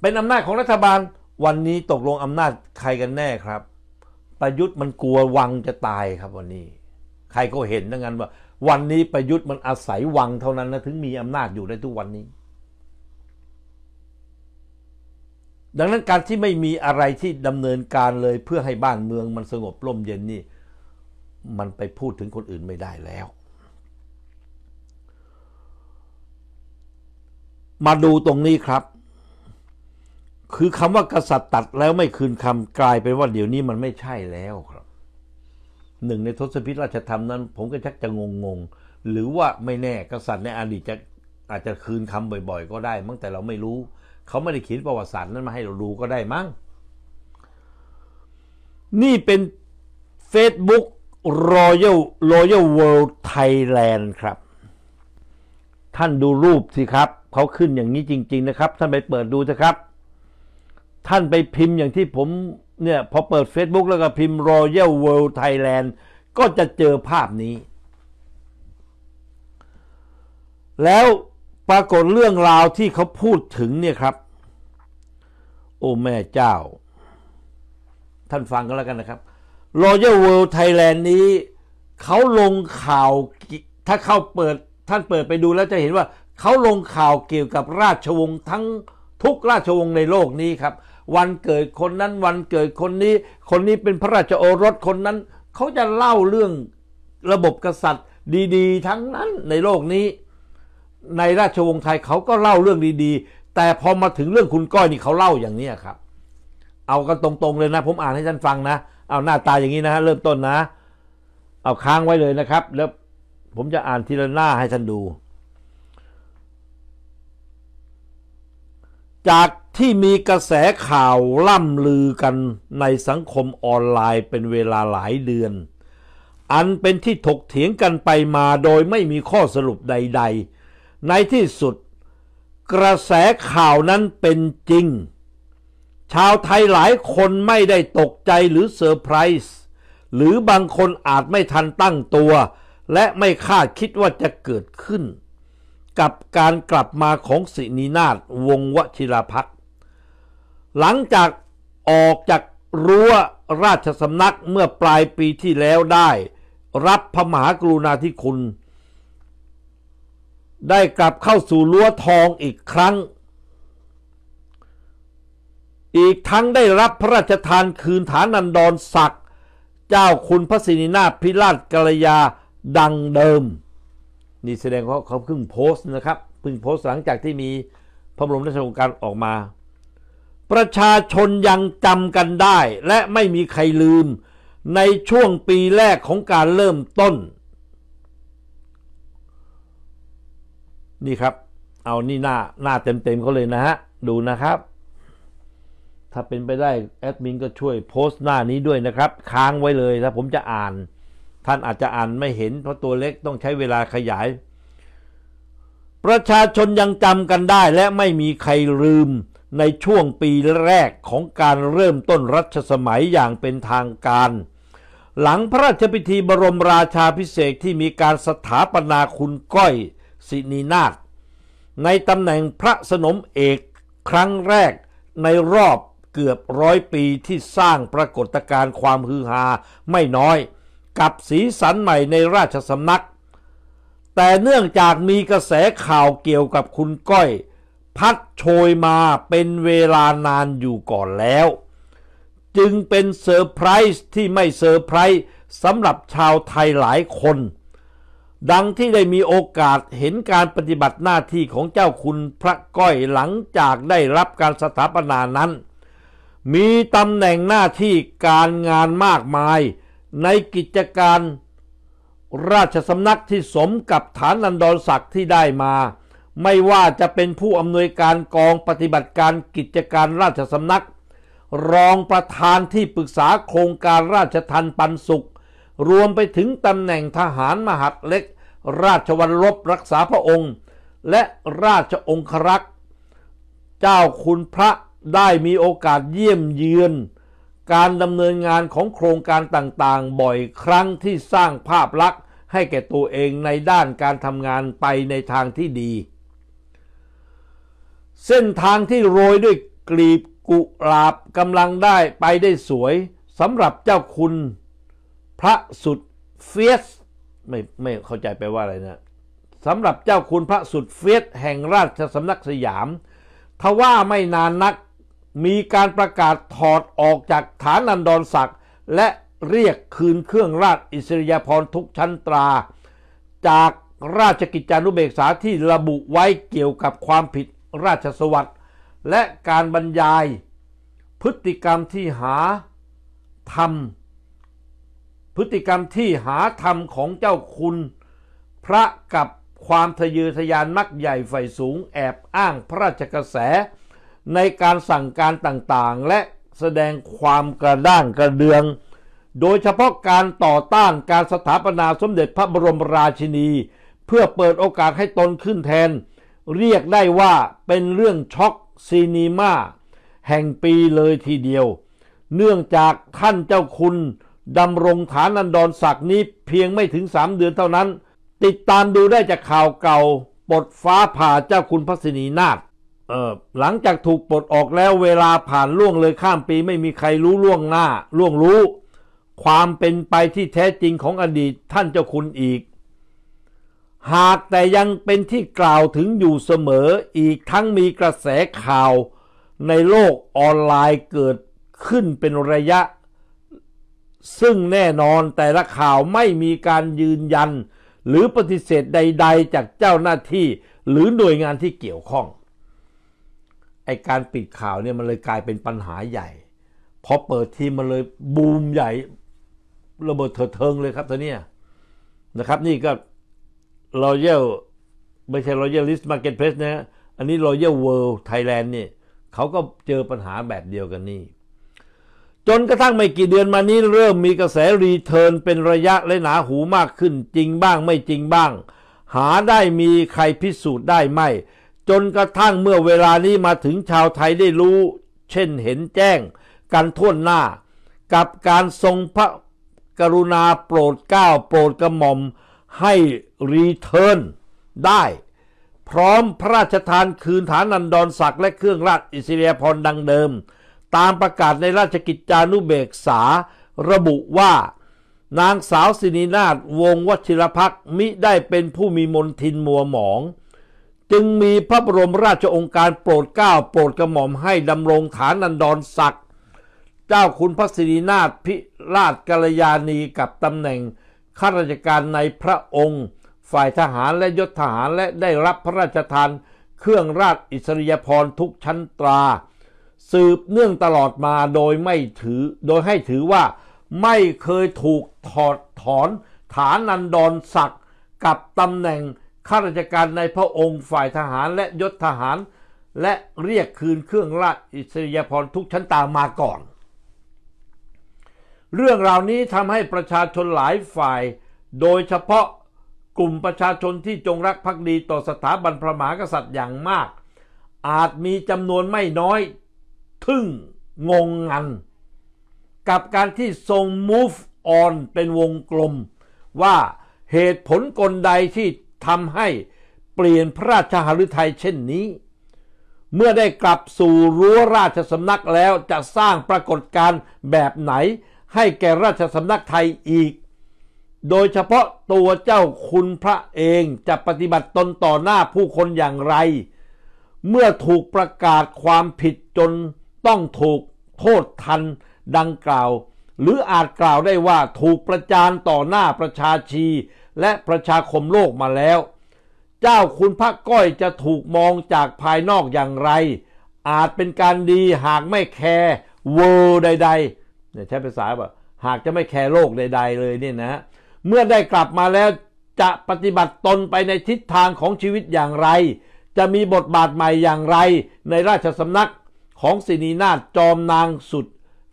เป็นอำนาจของรัฐบาลวันนี้ตกลงอำนาจใครกันแน่ครับ ประยุทธ์มันกลัววังจะตายครับ วันนี้ ใครก็เห็นดังนั้นว่า วันนี้ประยุทธ์มันอาศัยวังเท่านั้นนะถึงมีอำนาจอยู่ได้ทุกวันนี้ดังนั้นการที่ไม่มีอะไรที่ดำเนินการเลยเพื่อให้บ้านเมืองมันสงบร่มเย็นนี่ มันไปพูดถึงคนอื่นไม่ได้แล้ว มาดูตรงนี้ครับ คือคำว่ากษัตริย์ตัดแล้วไม่คืนคำกลายเป็นว่าเดี๋ยวนี้มันไม่ใช่แล้วครับ หนึ่งในทศพิธราชธรรมนั้น ผมก็ชักจะงงๆหรือว่าไม่แน่กษัตริย์ในอดีตจะอาจจะคืนคำบ่อยๆ ก็ได้ มั้งแต่เราไม่รู้เขาไม่ได้เขียนประวัติศาสตร์นั้นมาให้เราดูก็ได้มั้ง นี่เป็น Facebook Royal Royal World Thailand ครับ ท่านดูรูปสิครับ เขาขึ้นอย่างนี้จริงๆนะครับ ท่านไปเปิดดูสะครับ ท่านไปพิมพ์อย่างที่ผมเนี่ย พอเปิด Facebook แล้วก็พิมพ์ Royal World Thailand ก็จะเจอภาพนี้ แล้วปรากฏเรื่องราวที่เขาพูดถึงเนี่ยครับ โอ้แม่เจ้า ท่านฟังกันแล้วกันนะครับ Royal World Thailand นี้เขาลงข่าวถ้าเข้าเปิดท่านเปิดไปดูแล้วจะเห็นว่า เขาลงข่าวเกี่ยวกับราชวงศ์ทั้งทุกราชวงศ์ในโลกนี้ครับ วันเกิดคนนั้นวันเกิดคนนี้ คนนี้เป็นพระราชโอรสคนนั้น เขาจะเล่าเรื่องระบบกษัตริย์ดี ๆ ทั้งนั้นในโลกนี้ในราชวงศ์ไทยเขาก็เล่าเรื่องดี ๆ แต่พอมาถึงเรื่องคุณก้อยนี่เขาเล่าอย่างนี้ครับ เอากันตรงๆเลยนะ ผมอ่านให้ท่านฟังนะ เอาหน้าตาอย่างนี้นะเริ่มต้นนะ เอาค้างไว้เลยนะครับ แล้วผมจะอ่านทีละหน้าให้ท่านดู จากที่มีกระแสข่าวล่ำลือกันในสังคมออนไลน์เป็นเวลาหลายเดือน อันเป็นที่ถกเถียงกันไปมาโดยไม่มีข้อสรุปใด ๆในที่สุดกระแสข่าวนั้นเป็นจริง ชาวไทยหลายคนไม่ได้ตกใจหรือเซอร์ไพรส์หรือบางคนอาจไม่ทันตั้งตัว และไม่คาดคิดว่าจะเกิดขึ้น กับการกลับมาของสินีนาฏวงวชิราพักหลังจากออกจากรั้วราชสำนักเมื่อปลายปีที่แล้วได้ รับพระมหากรุณาธิคุณได้กลับเข้าสู่รั้วทองอีกครั้ง อีกทั้งได้รับพระราชทานคืนฐานันดรศักดิ์เจ้าคุณพระศินีนาพิราชกรยาดังเดิม นี่แสดงว่าเขาเพิ่งโพสต์นะครับเพิ่งโพสต์หลังจากที่มีพระบรมราชโองการออกมา ประชาชนยังจำกันได้และไม่มีใครลืมในช่วงปีแรกของการเริ่มต้นนี่ครับ เอานี่หน้า หน้าเต็มๆเขาเลยนะฮะ ดูนะครับ ถ้าเป็นไปได้แอดมินก็ช่วยโพสต์หน้านี้ด้วยนะครับ ค้างไว้เลยถ้าผมจะอ่าน ท่านอาจจะอ่านไม่เห็น เพราะตัวเล็กต้องใช้เวลาขยาย ประชาชนยังจำกันได้และไม่มีใครลืมในช่วงปีแรกของการเริ่มต้นรัชสมัยอย่างเป็นทางการ หลังพระราชพิธีบรมราชาพิเศษที่มีการสถาปนาคุณก้อยสินีนาคในตำแหน่งพระสนมเอกครั้งแรกในรอบเกือบร้อยปีที่สร้างปรากฏการณ์ความฮือฮาไม่น้อยกับสีสันใหม่ในราชสำนัก แต่เนื่องจากมีกระแสข่าวเกี่ยวกับคุณก้อย พัดโชยมาเป็นเวลานานอยู่ก่อนแล้ว จึงเป็นเซอร์ไพรส์ที่ไม่เซอร์ไพรส์สำหรับชาวไทยหลายคนดังที่ได้มีโอกาสเห็นการปฏิบัติหน้าที่ของเจ้าคุณพระก้อยหลังจากได้รับการสถาปนานั้น มีตำแหน่งหน้าที่การงานมากมายในกิจการราชสำนักที่สมกับฐานันดรศักดิ์ที่ได้มา ไม่ว่าจะเป็นผู้อำนวยการกองปฏิบัติการกิจการราชสำนัก รองประธานที่ปรึกษาโครงการราชทันปันสุขรวมไปถึงตำแหน่งทหารมหัดเล็กราชวัลลบรักษาพระองค์ และราชองครักษ์ เจ้าคุณพระได้มีโอกาสเยี่ยมเยือน การดำเนินงานของโครงการต่างๆบ่อยครั้งที่สร้างภาพลักษณ์ให้แก่ตัวเองในด้านการทำงานไปในทางที่ดี เส้นทางที่โรยด้วยกลีบกุหลาบกำลังได้ไปได้สวยสำหรับเจ้าคุณพระสุดเฟียสไม่ไม่เข้าใจไปว่าอะไรนะสำหรับเจ้าคุณพระสุดเฟียสแห่งราชสำนักสยามทว่าไม่นานนักมีการประกาศถอดออกจากฐานันดรศักดิ์และเรียกคืนเครื่องราชอิสริยาภรณ์ทุกชั้นตรา จากราชกิจจานุเบกษาที่ระบุไว้เกี่ยวกับความผิดราชสวัสดิ์และการบรรยาย พฤติกรรมที่หาทำพฤติกรรมที่หาธรรมของเจ้าคุณ พระกับความทะเยอทะยานมักใหญ่ไฟสูงแอบอ้างพระราชกระแส ในการสั่งการต่างๆและแสดงความกระด้างกระเดือง โดยเฉพาะการต่อต้านการสถาปนาสมเด็จพระบรมราชินี เพื่อเปิดโอกาสให้ตนขึ้นแทน เรียกได้ว่าเป็นเรื่องช็อกซีนีมาแห่งปีเลยทีเดียว เนื่องจากท่านเจ้าคุณดำรงฐานันดรศักดิ์นี้เพียงไม่ถึงสามเดือนเท่านั้น ติดตามดูได้จากข่าวเก่าปลดฟ้าผ่าเจ้าคุณพระศนีนาฏเออหลังจากถูกปลดออกแล้วเวลาผ่านล่วงเลยข้ามปีไม่มีใครรู้ล่วงหน้าล่วงรู้ ความเป็นไปที่แท้จริงของอดีตท่านเจ้าคุณอีก หากแต่ยังเป็นที่กล่าวถึงอยู่เสมออีกทั้งมีกระแสข่าว ในโลกออนไลน์เกิดขึ้นเป็นระยะซึ่งแน่นอนแต่ละข่าวไม่มีการยืนยัน หรือปฏิเสธใด ๆ จากเจ้าหน้าที่หรือหน่วยงานที่เกี่ยวข้อง ไอการปิดข่าวเนี่ยมันเลยกลายเป็นปัญหาใหญ่ พอเปิดทีมันเลยบูมใหญ่ ระเบิดเถิดเทิงเลยครับ ตอนนี้นะครับนี่ก็ Royal ไม่ใช่ Royal List Marketplace นะอันนี้ Royal World Thailand นี่เขาก็เจอปัญหาแบบเดียวกันนี่จนกระทั่งไม่กี่เดือนมานี้เริ่มมีกระแสรีเทิร์นเป็นระยะและหนาหูมากขึ้น จริงบ้างไม่จริงบ้าง หาได้มีใครพิสูจน์ได้ไหม จนกระทั่งเมื่อเวลานี้มาถึงชาวไทยได้รู้ เช่นเห็นแจ้ง กันท่วหน้ากับการทรงพระกรุณาโปรดเกล้าโปรดกระหม่อมให้รีเทิร์นได้ พร้อมพระราชทานคืนฐานันดรศักดิ์และเครื่องราชอิสริยพรดังเดิมตามประกาศในราชกิจจานุเบกษาระบุว่า นางสาวสินีนาฏวงวชิรพักมิได้เป็นผู้มีมนทินมัวหมอง จึงมีพระบรมราชองค์การโปรดเกล้าโปรดกระหม่อมให้ดำรงฐานันดรศักดิ์เจ้าคุณพระสินีนาฏพิราชกัลยาณีกับตำแหน่งข้าราชการในพระองค์ ฝ่ายทหารและยศทหารและได้รับพระราชทานเครื่องราชอิสริยพรทุกชั้นตราสืบเนื่องตลอดมาโดยไม่ถือ โดยให้ถือว่า ไม่เคยถูกถอดถอน ฐานันดรศักดิ์กับตำแหน่งข้าราชการในพระองค์ฝ่ายทหารและยศทหาร และเรียกคืนเครื่องราชอิสริยาภรณ์ทุกชั้นตามาก่อน เรื่องราวนี้ทำให้ประชาชนหลายฝ่าย โดยเฉพาะกลุ่มประชาชนที่จงรักภักดีต่อสถาบันพระมหากษัตริย์อย่างมาก อาจมีจำนวนไม่น้อยทึ่งงงงันกับการที่ทรง move on เป็นวงกลมว่าเหตุผลกลใดที่ทำให้เปลี่ยนพระราชหฤทัยเช่นนี้ เมื่อได้กลับสู่รั้วราชสำนักแล้วจะสร้างปรากฏการณ์แบบไหนให้แก่ราชสำนักไทยอีก โดยเฉพาะตัวเจ้าคุณพระเองจะปฏิบัติตนต่อหน้าผู้คนอย่างไร เมื่อถูกประกาศความผิดจนต้องถูกโทษทันดังกล่าว หรืออาจกล่าวได้ว่าถูกประจานต่อหน้าประชาชี และประชาคมโลกมาแล้ว เจ้าคุณพระก้อยจะถูกมองจากภายนอกอย่างไร อาจเป็นการดีหากไม่แคร์เวอร์ใดๆเนี่ยใช้ภาษาแบบหากจะไม่แคร์โลกใดๆเลยเนี่ยนะ เมื่อได้กลับมาแล้วจะปฏิบัติตนไปในทิศทางของชีวิตอย่างไร จะมีบทบาทใหม่อย่างไร ในราชสำนักของศินีนาจอมนางสุด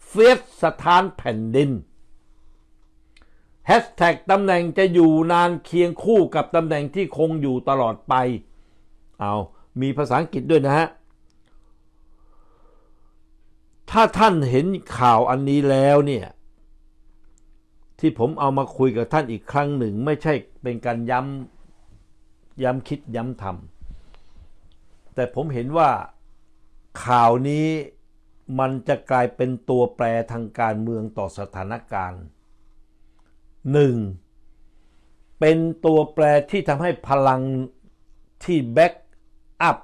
เฟียสสถานแผ่นดินแฮชแท็กตำแหน่งจะอยู่นานเคียงคู่กับตำแหน่งที่คงอยู่ตลอดไป เอา มีภาษาอังกฤษด้วยนะฮะ ถ้าท่านเห็นข่าวอันนี้แล้วเนี่ย ที่ผมเอามาคุยกับท่านอีกครั้งหนึ่ง ไม่ใช่เป็นการย้ำ ย้ำคิดย้ำทำ แต่ผมเห็นว่าข่าวนี้มันจะกลายเป็นตัวแปรทางการเมืองต่อสถานการณ์หนึ่งเป็นตัวแปรที่ทำให้พลังที่แบ็กอัพ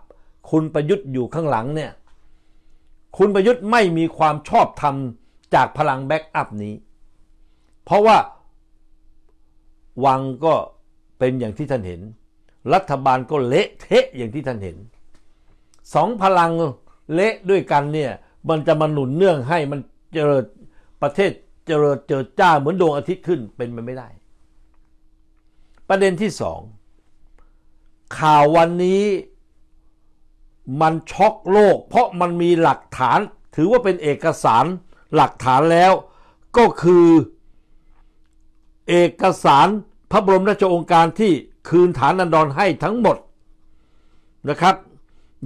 คุณประยุทธ์อยู่ข้างหลังเนี่ย คุณประยุทธ์ไม่มีความชอบธรรมจากพลังแบ็กอัพนี้ เพราะว่าวังก็เป็นอย่างที่ท่านเห็น รัฐบาลก็เละเทะอย่างที่ท่านเห็นสองพลังเละด้วยกันเนี่ยมันจะมาหนุนเนื่องให้มันเจริญประเทศเจริญเจิดจ้าเหมือนดวงอาทิตย์ขึ้นเป็นไปไม่ได้ ประเด็นที่สองข่าววันนี้มันช็อกโลก เพราะมันมีหลักฐาน ถือว่าเป็นเอกสารหลักฐานแล้ว ก็คือเอกสารพระบรมราชโองการที่คืนฐานันดรให้ทั้งหมดนะครับ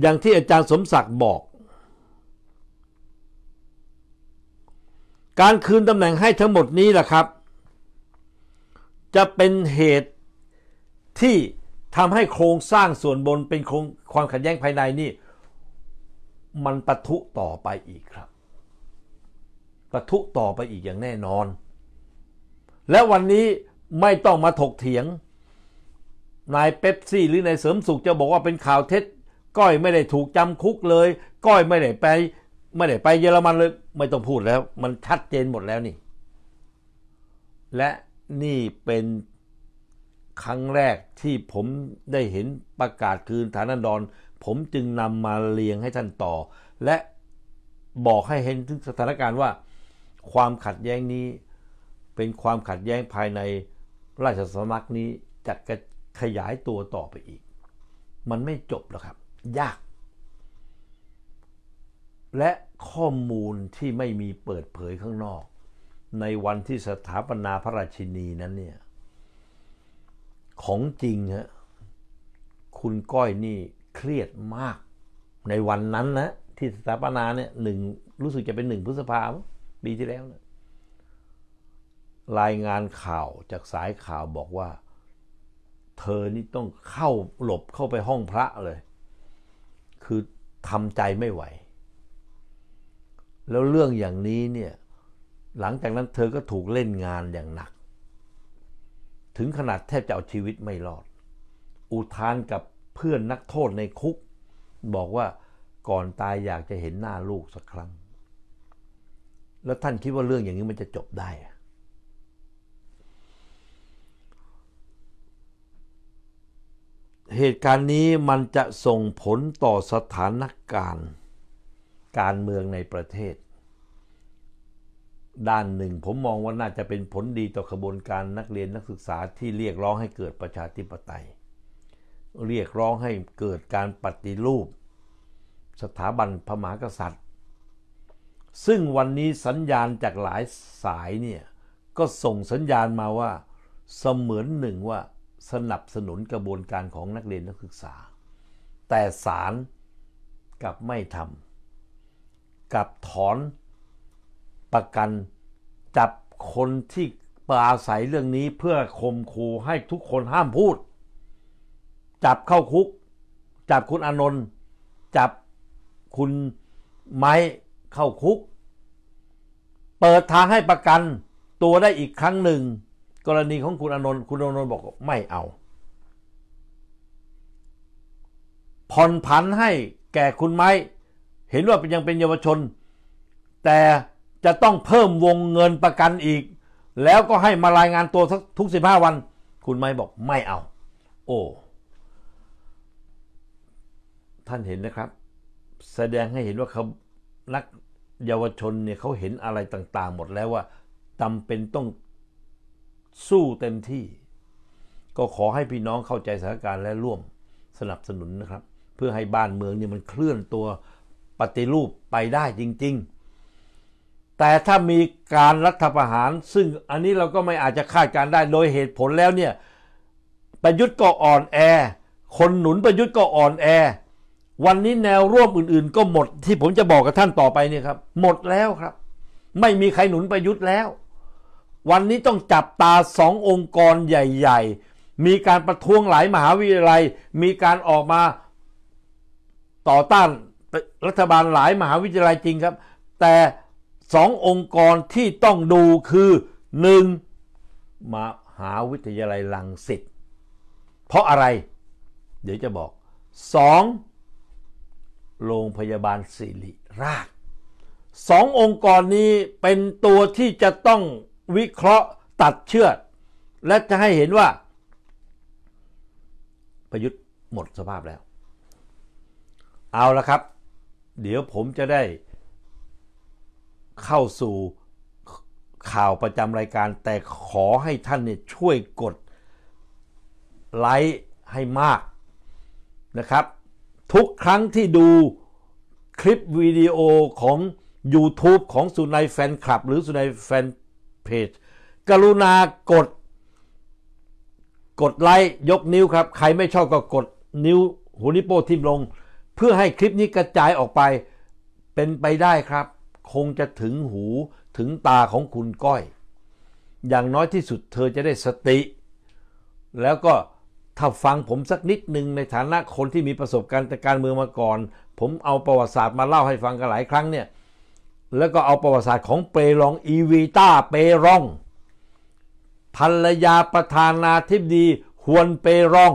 อย่างที่อาจารย์สมศักดิ์บอกการคืนตำแหน่งให้ทั้งหมดนี้แหละครับ จะเป็นเหตุที่ทำให้โครงสร้างส่วนบนเป็นโครงความขัดแย้งภายในนี่มันปะทุต่อไปอีกครับปะทุต่อไปอีกอย่างแน่นอน และวันนี้ไม่ต้องมาถกเถียงนายเป๊ปซี่ หรือนายเสริมสุขจะบอกว่าเป็นข่าวเท็จก้อยไม่ได้ถูกจำคุกเลย ก้อยไม่ได้ไปไม่ได้ไปเยอรมันเลยไม่ต้องพูดแล้ว มันชัดเจนหมดแล้วนี่ และนี่เป็นครั้งแรกที่ผมได้เห็นประกาศคืนฐานันดร ผมจึงนำมาเรียงให้ท่านต่อ และบอกให้เห็นถึงสถานการณ์ว่า ความขัดแย้งนี้ เป็นความขัดแย้งภายในราชสมัักนี้จะขยายตัวต่อไปอีก มันไม่จบหรอกครับ ยากและข้อมูลที่ไม่มีเปิดเผยข้างนอก ในวันที่สถาปนาพระราชินีนั้นเนี่ยของจริงฮะคุณก้อยนี่เครียดมาก ในวันนั้นนะที่สถาปนาเนี่ยหนึ่งรู้สึกจะเป็นหนึ่งพฤษภาปีที่แล้วนะรายงานข่าวจากสายข่าวบอกว่า เธอนี่ต้องเข้าหลบเข้าไปห้องพระเลย คือทำใจไม่ไหวแล้วเรื่องอย่างนี้เนี่ยหลังจากนั้นเธอก็ถูกเล่นงานอย่างหนัก ถึงขนาดแทบจะเอาชีวิตไม่รอด อุทานกับเพื่อนนักโทษในคุก บอกว่าก่อนตายอยากจะเห็นหน้าลูกสักครั้งแล้วท่านคิดว่าเรื่องอย่างนี้มันจะจบได้ เหตุการณ์นี้มันจะส่งผลต่อสถานการณ์การเมืองในประเทศ ด้านหนึ่งผมมองว่าน่าจะเป็นผลดีต่อขบวนการนักเรียนนักศึกษาที่เรียกร้องให้เกิดประชาธิปไตย เรียกร้องให้เกิดการปฏิรูป สถาบันพระมหากษัตริย์ ซึ่งวันนี้สัญญาณจากหลายสายเนี่ย ก็ส่งสัญญาณมาว่าเสมือนหนึ่งว่าสนับสนุนกระบวนการของนักเรียนนักศึกษา แต่ศาลกลับไม่ทำกับถอนประกันจับคนที่ปราศัยเรื่องนี้เพื่อข่มขู่ให้ทุกคนห้ามพูด จับเข้าคุกจับคุณอนนท์จับคุณไม้เข้าคุก เปิดทางให้ประกัน ตัวได้อีกครั้งหนึ่ง กรณีของคุณอนนท์คุณอนนท์บอกไม่เอาผ่อนผันให้แก่คุณไม้เห็นว่ายังเป็นเยาวชน แต่จะต้องเพิ่มวงเงินประกันอีก แล้วก็ให้มารายงานตัวทุก15วัน คุณไม่บอกไม่เอา โอ้ท่านเห็นนะครับ แสดงให้เห็นว่าเขานักเยาวชนเนี่ยเขาเห็นอะไรต่าง ๆ หมดแล้วว่าจำเป็นต้องสู้เต็มที่ ก็ขอให้พี่น้องเข้าใจสถานการณ์และร่วมสนับสนุนนะครับ เพื่อให้บ้านเมืองเนี่ยมันเคลื่อนตัวปฏิรูปไปได้จริง ๆ แต่ถ้ามีการรัฐประหารซึ่งอันนี้เราก็ไม่อาจจะคาดการได้โดยเหตุผลแล้วเนี่ย ประยุทธ์ก็อ่อนแอ คนหนุนประยุทธ์ก็อ่อนแอ วันนี้แนวร่วมอื่น ๆ ก็หมด ที่ผมจะบอกกับท่านต่อไปเนี่ยครับ หมดแล้วครับ ไม่มีใครหนุนประยุทธ์แล้ว วันนี้ต้องจับตาสององค์กรใหญ่ ๆ มีการประท้วงหลายมหาวิทยาลัย มีการออกมาต่อต้านรัฐบาลหลายมหาวิทยาลัยจริงครับ แต่สององค์กรที่ต้องดูคือหนึ่งมหาวิทยาลัยลังสิตเพราะอะไร เดี๋ยวจะบอกสองโรงพยาบาลศิริราชสององค์กรนี้เป็นตัวที่จะต้องวิเคราะห์ตัดเชือดและจะให้เห็นว่า ประยุทธ์หมดสภาพแล้ว เอาละครับเดี๋ยวผมจะได้เข้าสู่ข่าวประจำรายการ แต่ขอให้ท่านเนี่ยช่วยกดไลค์ให้มากนะครับ ทุกครั้งที่ดูคลิปวิดีโอของ YouTube ของสุนัยแฟนคลับ หรือสุนัยแฟนเพจ กรุณากดกดไลค์ยกนิ้วครับ ใครไม่ชอบก็กดนิ้วหัวนิ้วโป้ทิ่มลงเพื่อให้คลิปนี้กระจายออกไปเป็นไปได้ครับ คงจะถึงหูถึงตาของคุณก้อย อย่างน้อยที่สุดเธอจะได้สติ แล้วก็ ถ้าฟังผมสักนิดหนึ่งในฐานะคนที่มีประสบการณ์จากการเมืองมาก่อน ผมเอาประวัติศาสตร์มาเล่าให้ฟังกันหลายครั้งเนี่ย แล้วก็เอาประวัติศาสตร์ของเปรองอีวีต้าเปรองภรรยาประธานาธิบดีฮวนเปรอง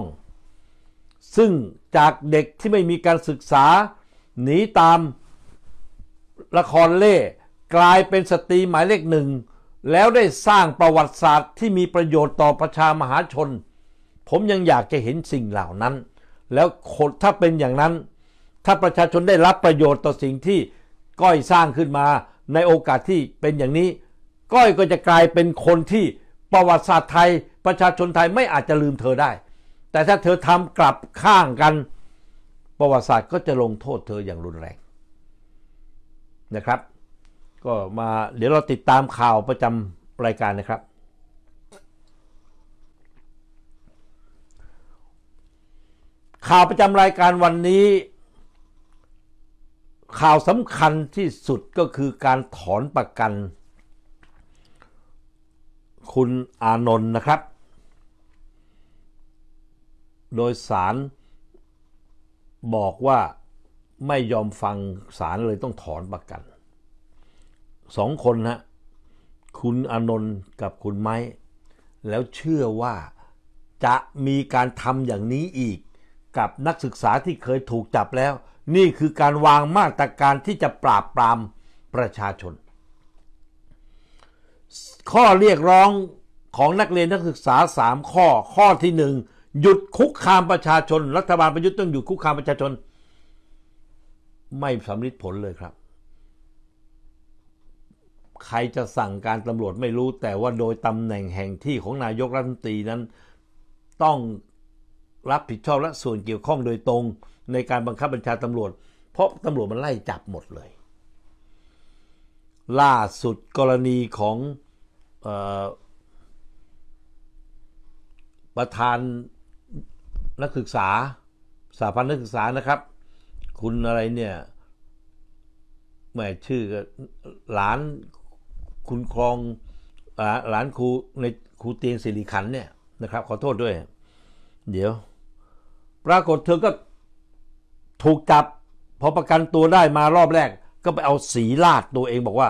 ซึ่งจากเด็กที่ไม่มีการศึกษา หนีตามละครเล่กลายเป็นสตรีหมายเลขหนึ่งแล้วได้สร้างประวัติศาสตร์ที่มีประโยชน์ต่อประชามหาชน ผมยังอยากจะเห็นสิ่งเหล่านั้น แล้วถ้าเป็นอย่างนั้น ถ้าประชาชนได้รับประโยชน์ต่อสิ่งที่ก้อยสร้างขึ้นมาในโอกาสที่เป็นอย่างนี้ก้อยก็จะกลายเป็นคนที่ประวัติศาสตร์ไทย ประชาชนไทยไม่อาจจะลืมเธอได้แต่ถ้าเธอทำกลับข้างกัน ประวัติศาสตร์ก็จะลงโทษเธออย่างรุนแรง นะครับ ก็มาเดี๋ยวเราติดตามข่าวประจำรายการนะครับ ข่าวประจำรายการวันนี้ ข่าวสำคัญที่สุดก็คือการถอนประกันคุณอานนท์นะครับโดยสารบอกว่าไม่ยอมฟังสารเลยต้องถอนประกัน สองคนนะคุณอนนท์กับคุณไม้ แล้วเชื่อว่าจะมีการทำอย่างนี้อีก กับนักศึกษาที่เคยถูกจับแล้ว นี่คือการวางมาตรการที่จะปราบปรามประชาชน ข้อเรียกร้องของนักเรียนนักศึกษา 3 ข้อข้อที่ 1หยุดคุกคามประชาชน รัฐบาลประยุทธ์ต้องหยุดคุกคามประชาชน ไม่สำลิดผลเลยครับ ใครจะสั่งการตำรวจไม่รู้ แต่ว่าโดยตำแหน่งแห่งที่ของนายกรัฐมนตรีนั้น ต้องรับผิดชอบและส่วนเกี่ยวข้องโดยตรงในการบังคับบัญชาตำรวจเพราะตำรวจมันไล่จับหมดเลย ล่าสุดกรณีของประธานนักศึกษาสาพันธ์นักศึกษานะครับ คุณอะไรเนี่ยแม่ชื่อหลานคุณครองหลานครู ในครูเตียงสิริขันเนี่ยนะครับขอโทษด้วย เดี๋ยว ปรากฏเธอก็ถูกจับพอประกันตัวได้มารอบแรก ก็ไปเอาสีลาดตัวเองบอกว่า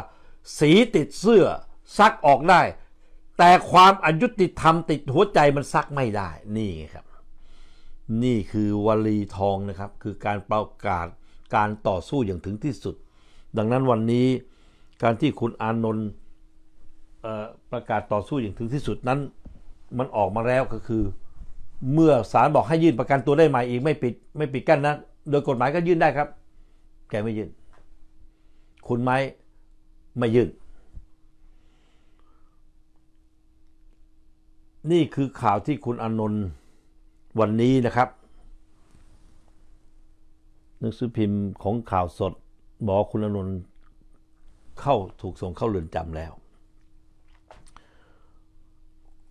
สีติดเสื้อซักออกได้ แต่ความอายุติธรรมติดหัวใจมันซักไม่ได้นี่ครับนี่คือวลีทองนะครับ คือการประกาศการต่อสู้อย่างถึงที่สุด ดังนั้นวันนี้การที่คุณอานนท์ประกาศต่อสู้อย่างถึงที่สุดนั้น มันออกมาแล้วก็คือเมื่อศาลบอกให้ยื่นประกันตัวได้ใหม่อีกไม่ปิดไม่ปิดกั้นนะโดยกฎหมายก็ยื่นได้ครับ แกไม่ยื่น คุณไม้ ไม่ยื่นนี่คือข่าวที่คุณอานนท์วันนี้นะครับ หนังสือพิมพ์ของข่าวสดหมอคุณอนนท์เข้าถูกส่งเข้าเรือนจำแล้ว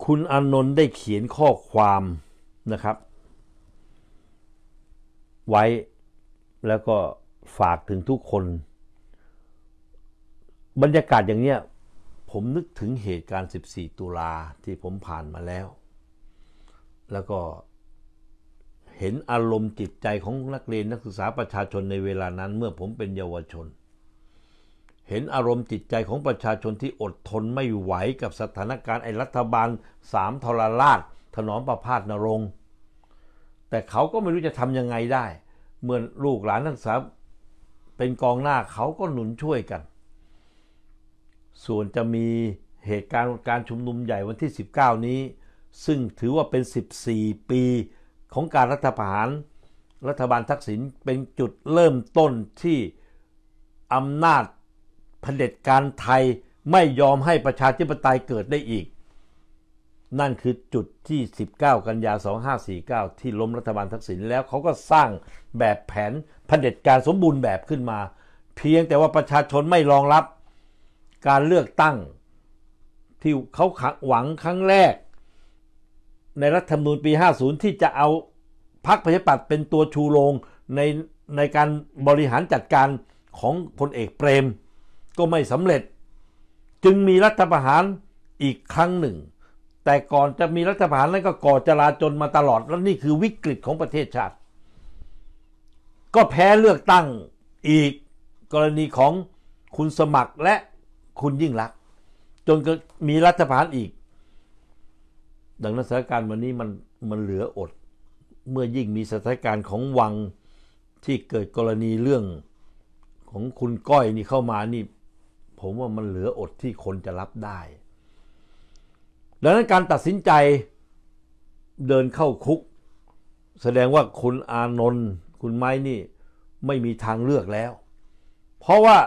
คุณอนนท์ได้เขียนข้อความนะครับ ไว้แล้วก็ฝากถึงทุกคน บรรยากาศอย่างเนี้ยผมนึกถึงเหตุการณ์ 14 ตุลาที่ผมผ่านมาแล้ว แล้วก็เห็นอารมณ์จิตใจของนักเรียนนักศึกษาประชาชนในเวลานั้นเมื่อผมเป็นเยาวชน เห็นอารมณ์จิตใจของประชาชนที่อดทนไม่ไหวกับสถานการณ์ไอ้รัฐบาลสามทรราช ถนอมประพาสนรงแต่เขาก็ไม่รู้จะทำยังไงได้เมื่อลูกหลานนักศึกษาเป็นกองหน้าเขาก็หนุนช่วยกัน ส่วนจะมีเหตุการณ์การชุมนุมใหญ่วันที่ 19 นี้ ซึ่งถือว่าเป็น 14 ปีของการรัฐประหารรัฐบาลทักษิณเป็นจุดเริ่มต้นที่อำนาจเผด็จการไทยไม่ยอมให้ประชาธิปไตยเกิดได้อีก นั่นคือจุดที่ 19 กันยา 2549 ที่ล้มรัฐบาลทักษิณแล้วเขาก็สร้างแบบแผนเผด็จการสมบูรณ์แบบขึ้นมา เพียงแต่ว่าประชาชนไม่รองรับการเลือกตั้งที่เขาหวังครั้งแรกในรัฐธรรมนูญปี 50 ที่จะเอาพรรคประชาธิปัตย์เป็นตัวชูโรงในในการบริหารจัดการของพลเอกเปรม ก็ไม่สำเร็จ จึงมีรัฐประหารอีกครั้งหนึ่ง แต่ก่อนจะมีรัฐประหารนั้นก็ก่อจลาจลมาตลอดและนี่คือวิกฤตของประเทศชาติ ก็แพ้เลือกตั้งอีกกรณีของคุณสมัครและคุณยิ่งรัก จนก็มีรัฐประหารอีกดังนั้นสถานการณ์วันนี้มันมันเหลืออดเมื่อยิ่งมีสถานการณ์ ของวังที่เกิดกรณีเรื่องของคุณก้อยนี่เข้ามานี่ ผมว่ามันเหลืออดที่คนจะรับได้ ดังนั้นการตัดสินใจเดินเข้าคุก แสดงว่าคุณอานนท์คุณไม้นี่ไม่มีทางเลือกแล้ว เพราะว่า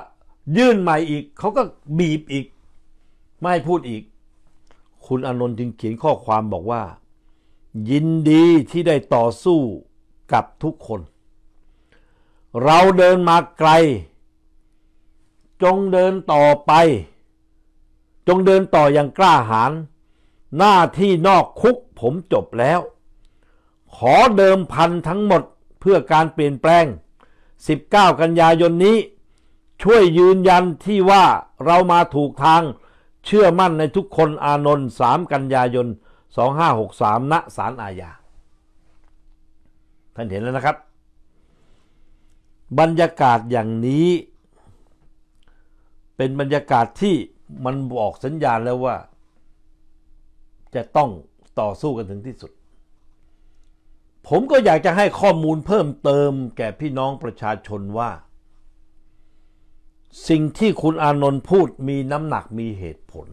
ยื่นใหม่อีก เขาก็บีบอีก ไม่พูดอีกคุณอนนท์จึงเขียนข้อความบอกว่า ยินดีที่ได้ต่อสู้กับทุกคน เราเดินมาไกล จงเดินต่อไป จงเดินต่ออย่างกล้าหาญหน้าที่นอกคุกผมจบแล้ว ขอเดิมพันทั้งหมดเพื่อการเปลี่ยนแปลง19กันยายนนี้ ช่วยยืนยันที่ว่าเรามาถูกทางเชื่อมั่นในทุกคนอานนท์สามกันยายน 2563ณศาลอาญาท่านเห็นแล้วนะครับ บรรยากาศอย่างนี้ เป็นบรรยากาศที่มันบอกสัญญาณแล้วว่า จะต้องต่อสู้กันถึงที่สุด ผมก็อยากจะให้ข้อมูลเพิ่มเติมแก่พี่น้องประชาชนว่าสิ่งที่คุณอานนท์พูดมีน้ำหนักมีเหตุผล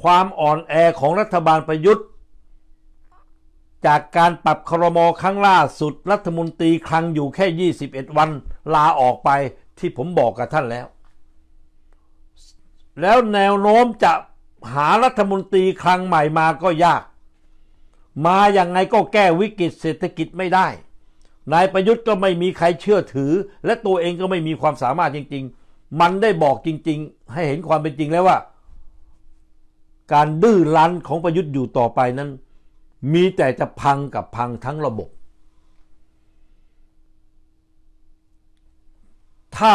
ความอ่อนแอของรัฐบาลประยุทธ์ จากการปรับครมครั้งล่าสุดรัฐมนตรีคลังอยู่แค่ 21 วัน ลาออกไปที่ผมบอกกับท่านแล้ว แล้วแนวโน้มจะหารัฐมนตรีคลังใหม่มาก็ยาก มาอย่างไงก็แก้วิกฤตเศรษฐกิจไม่ได้นายประยุทธ์ก็ไม่มีใครเชื่อถือ และตัวเองก็ไม่มีความสามารถจริง ๆ มันได้บอกจริง ๆ ให้เห็นความเป็น จริงแล้วว่า การดื้อรั้นของประยุทธ์อยู่ต่อไปนั้น มีแต่จะพังกับพังทั้งระบบ ถ้า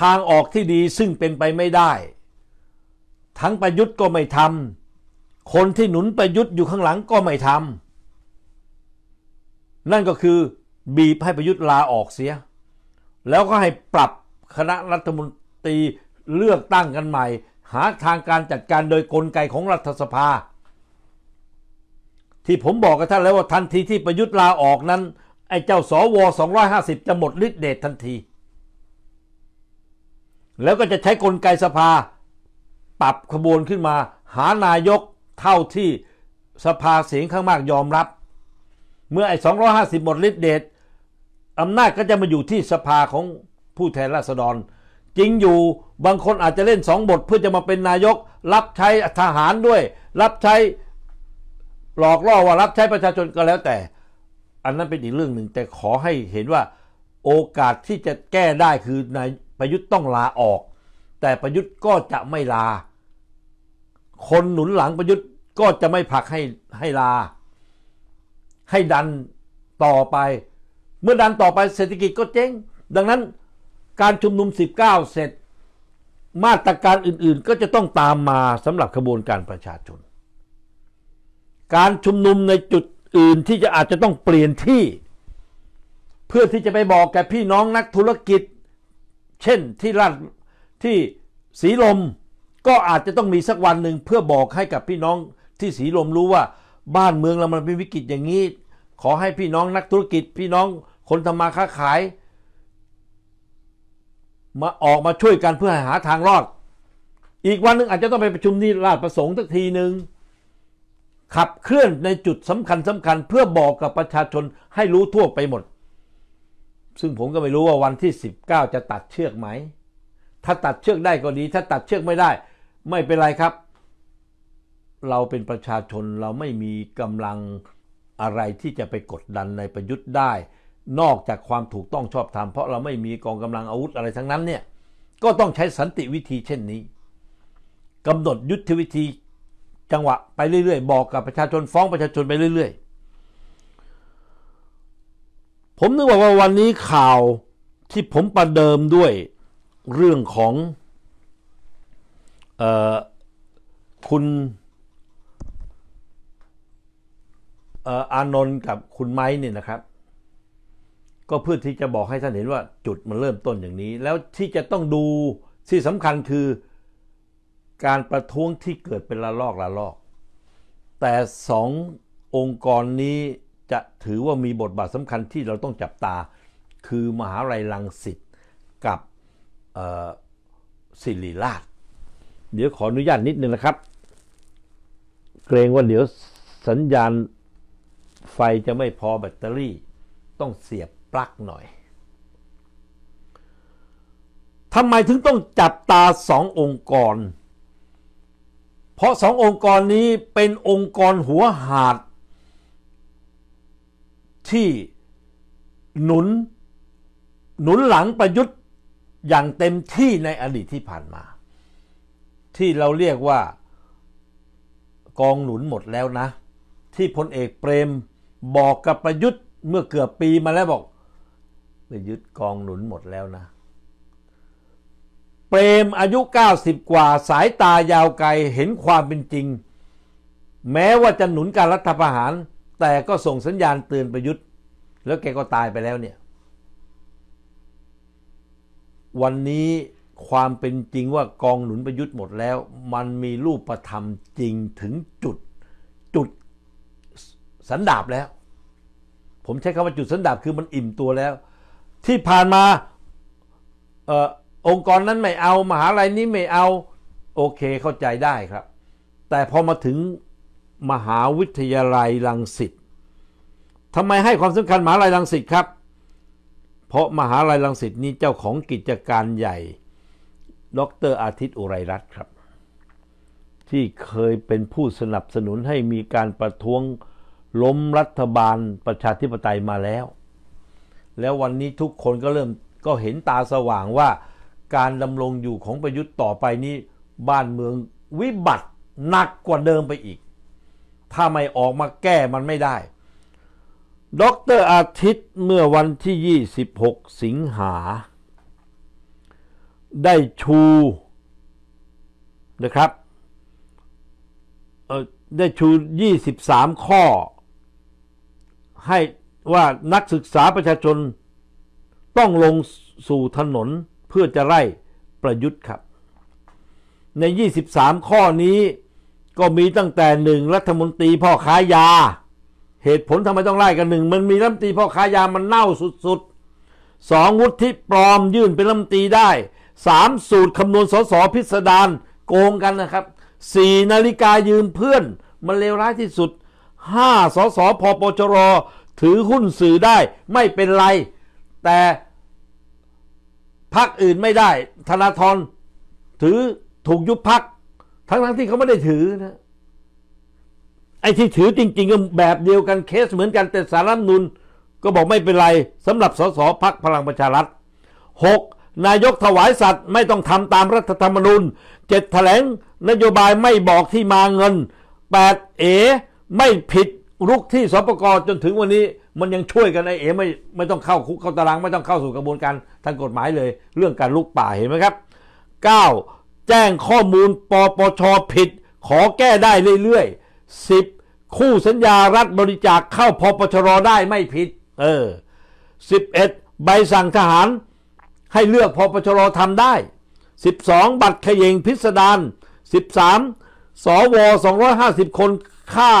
ทางออกที่ดีซึ่ง เป็น ไปไม่ได้ ทั้งประยุทธ์ก็ไม่ทำคนที่หนุนประยุทธ์อยู่ข้างหลังก็ไม่ทำนั่นก็คือบีบให้ประยุทธ์ลาออกเสีย แล้วก็ให้ปรับคณะรัฐมนตรีเลือกตั้งกันใหม่ หาทางการจัดการโดยกลไกของรัฐสภา ที่ผมบอกกับท่านแล้วว่าทันทีที่ประยุทธ์ลาออกนั้นไอ้เจ้าสอว250 จะหมดฤทธิ์เดชทันที แล้วก็จะใช้กลไกสภา ปรับขบวนขึ้นมาหานายกเท่าที่สภาเสียงข้างมากยอมรับเมื่อไอ้ 250หมดฤทธิ์เดชอำนาจก็จะมาอยู่ที่สภาของผู้แทนราษฎร จริงอยู่บางคนอาจจะเล่นสองบทเพื่อจะมาเป็นนายก รับใช้ทหารด้วย รับใช้หลอกล่อว่ารับใช้ประชาชนก็แล้ว แต่อันนั้นเป็นอีกเรื่องหนึ่งแต่ขอให้เห็นว่าโอกาสที่จะแก้ได้คือนายประยุทธ์ต้องลาออก แต่ประยุทธ์ก็จะไม่ลา คนหนุนหลังประยุทธ์ก็จะไม่ผลักให้ให้ลาให้ดันต่อไป เมื่อดันต่อไปเศรษฐกิจก็เจ๊งดังนั้นการชุมนุม 19เสร็จ มาตรการอื่น ๆก็จะต้องตามมาสำหรับขบวนการประชาชนการชุมนุมในจุดอื่นที่จะอาจจะต้องเปลี่ยนที่ เพื่อที่จะไปบอกแก่พี่น้องนักธุรกิจ เช่นที่ราฐที่สีลมก็อาจจะต้องมีสักวันหนึ่งเพื่อบอกให้กับพี่น้องที่สีลมรู้ว่าบ้านเมืองเรามันเป็นวิกฤตอย่างนี้ขอให้พี่น้องนักธุรกิจพี่น้องคนทำมาค้าขายมาออกมาช่วยกันเพื่อหาทางรอด อีกวันนึงอาจจะต้องไปประชุมนี่ราชประสงค์สักทีหนึ่งขับเคลื่อนในจุดสำคัญสำคัญ เพื่อบอกกับประชาชนให้รู้ทั่วไปหมด ซึ่งผมก็ไม่รู้ว่าวันที่ 19 จะตัดเชือกไหม ถ้าตัดเชือกได้ก็ดีถ้าตัดเชือกไม่ได้ ไม่เป็นไรครับ เราเป็นประชาชนเราไม่มีกำลังอะไรที่จะไปกดดันในประยุทธ์ได้ นอกจากความถูกต้องชอบธรรมเพราะเราไม่มีกองกำลังอาวุธอะไรทั้งนั้นเนี่ย ก็ต้องใช้สันติวิธี เช่นนี้ กำหนดยุทธวิธีจังหวะไปเรื่อยๆ บอกกับประชาชนฟ้องประชาชนไปเรื่อยๆ ผมนึกว่าวันนี้ข่าวที่ผมประเดิมด้วยเรื่องของออคุณอานนท์กับคุณไม้เนี่ยนะครับ ก็เพื่อที่จะบอกให้ท่านเห็นว่าจุดมันเริ่มต้นอย่างนี้ แล้วที่จะต้องดูที่สำคัญคือการประท้วงที่เกิดเป็นระลอกระลอก แต่สององค์กรนี้จะถือว่ามีบทบาทสำคัญที่เราต้องจับตา คือมหาลัยลังสิตกับศิริราช เดี๋ยวขออนุญาตนิดนึงนะครับ เกรงว่าเดี๋ยวสัญญาณไฟจะไม่พอแบตเตอรี่ต้องเสียบปลั๊กหน่อย ทำไมถึงต้องจับตาสององค์กร เพราะสององค์กรนี้เป็นองค์กรหัวหาด ที่หนุนหนุนหลังประยุทธ์อย่างเต็มที่ในอดีตที่ผ่านมา ที่เราเรียกว่ากองหนุนหมดแล้วนะ ที่พลเอกเปรมบอกกับประยุทธ์เมื่อเกือบปีมาแล้วบอกประยุทธ์กองหนุนหมดแล้วนะ เปรมอายุ 90 กว่าสายตายาวไกลเห็นความเป็นจริง แม้ว่าจะหนุนการรัฐประหาร แต่ก็ส่งสัญญาณเตือนประยุทธ์ แล้วแกก็ตายไปแล้วเนี่ย วันนี้ความเป็นจริงว่ากองหนุนประยุทธ์หมดแล้ว มันมีรูปประธรรมจริงถึงจุดสันดาบแล้ว ผมใช้คำว่าจุดสันดาบคือมันอิ่มตัวแล้ว ที่ผ่านมาอองค์กรนั้นไม่เอา มหาลัยนี้ไม่เอาโอเคเข้าใจได้ครับ แต่พอมาถึงมหาวิทยาลัยลังสิตทำไมให้ความสำคัญมหาลัยลังสิตครับเพราะมหาลัยลังสิตนี้เจ้าของกิจการใหญ่ดรอาทิตย์อุไรรัตน์ครับ ที่เคยเป็นผู้สนับสนุนให้มีการประท้วงล้มรัฐบาลประชาธิปไตยมาแล้ว แล้ววันนี้ทุกคนก็เริ่มก็เห็นตาสว่างว่าการดำรงอยู่ของประยุทธ์ต่อไปนี้ บ้านเมืองวิบัติหนักกว่าเดิมไปอีก ถ้าไม่ออกมาแก้มันไม่ได้ ดรอาทิตย์เมื่อวันที่ 26 สิงหา ได้ชูนะครับ ได้ชู 23 ข้อให้ว่านักศึกษาประชาชนต้องลงสู่ถนนเพื่อจะไล่ประยุทธ์ครับ ใน 23 ข้อนี้ก็มีตั้งแต่หนึ่งรัฐมนตรีพ่อค้ายา เหตุผลทำไมต้องไล่กันหนึ่งมันมีรัฐมนตรีพ่อค้ายามันเน่าสุดๆสองวุฒิปลอมยื่นเป็นรัฐมนตรีได้สามสูตรคำนวณ สสพิสดารโกงกันนะครับสี่นาฬิกายืมเพื่อนมันเลวร้ายที่สุด5สสพปชรถือหุ้นสื่อได้ไม่เป็นไร แต่ พักอื่นไม่ได้ ธนาธรถือถูก ยุบพัก ทั้งทั้งที่เขาไม่ได้ถือนะ ไอ้ที่ถือจริงๆก็แบบเดียวกันเคสเหมือนกัน แต่สารรัฐนุน ก็บอกไม่เป็นไรสำหรับสสพักพลัง ประชารัฐ 6. นายกถวายสัตว์ ไม่ต้องทำตามรัฐธรรมนูญ 7. แถลงนโยบายไม่บอกที่มาเงิน 8. เอไม่ผิดลุกที่สปกจนถึงวันนี้มันยังช่วยกันไอเอ๋ไม่ไม่ต้องเข้าคุกเข้าตารางไม่ต้องเข้าสู่กระบวนการทางกฎหมายเลยเรื่องการลุกป่าเห็นไหมครับ 9. แจ้งข้อมูลปปชผิด ขอแก้ได้เรื่อยๆ 10. คู่สัญญารัฐบริจาคเข้าพปชร ได้ไม่ผิด เออ 11. ใบสั่งทหารให้เลือกพปชรทำได้ 12. บัตรขยงพิสดาร 13. สว250 คนข้า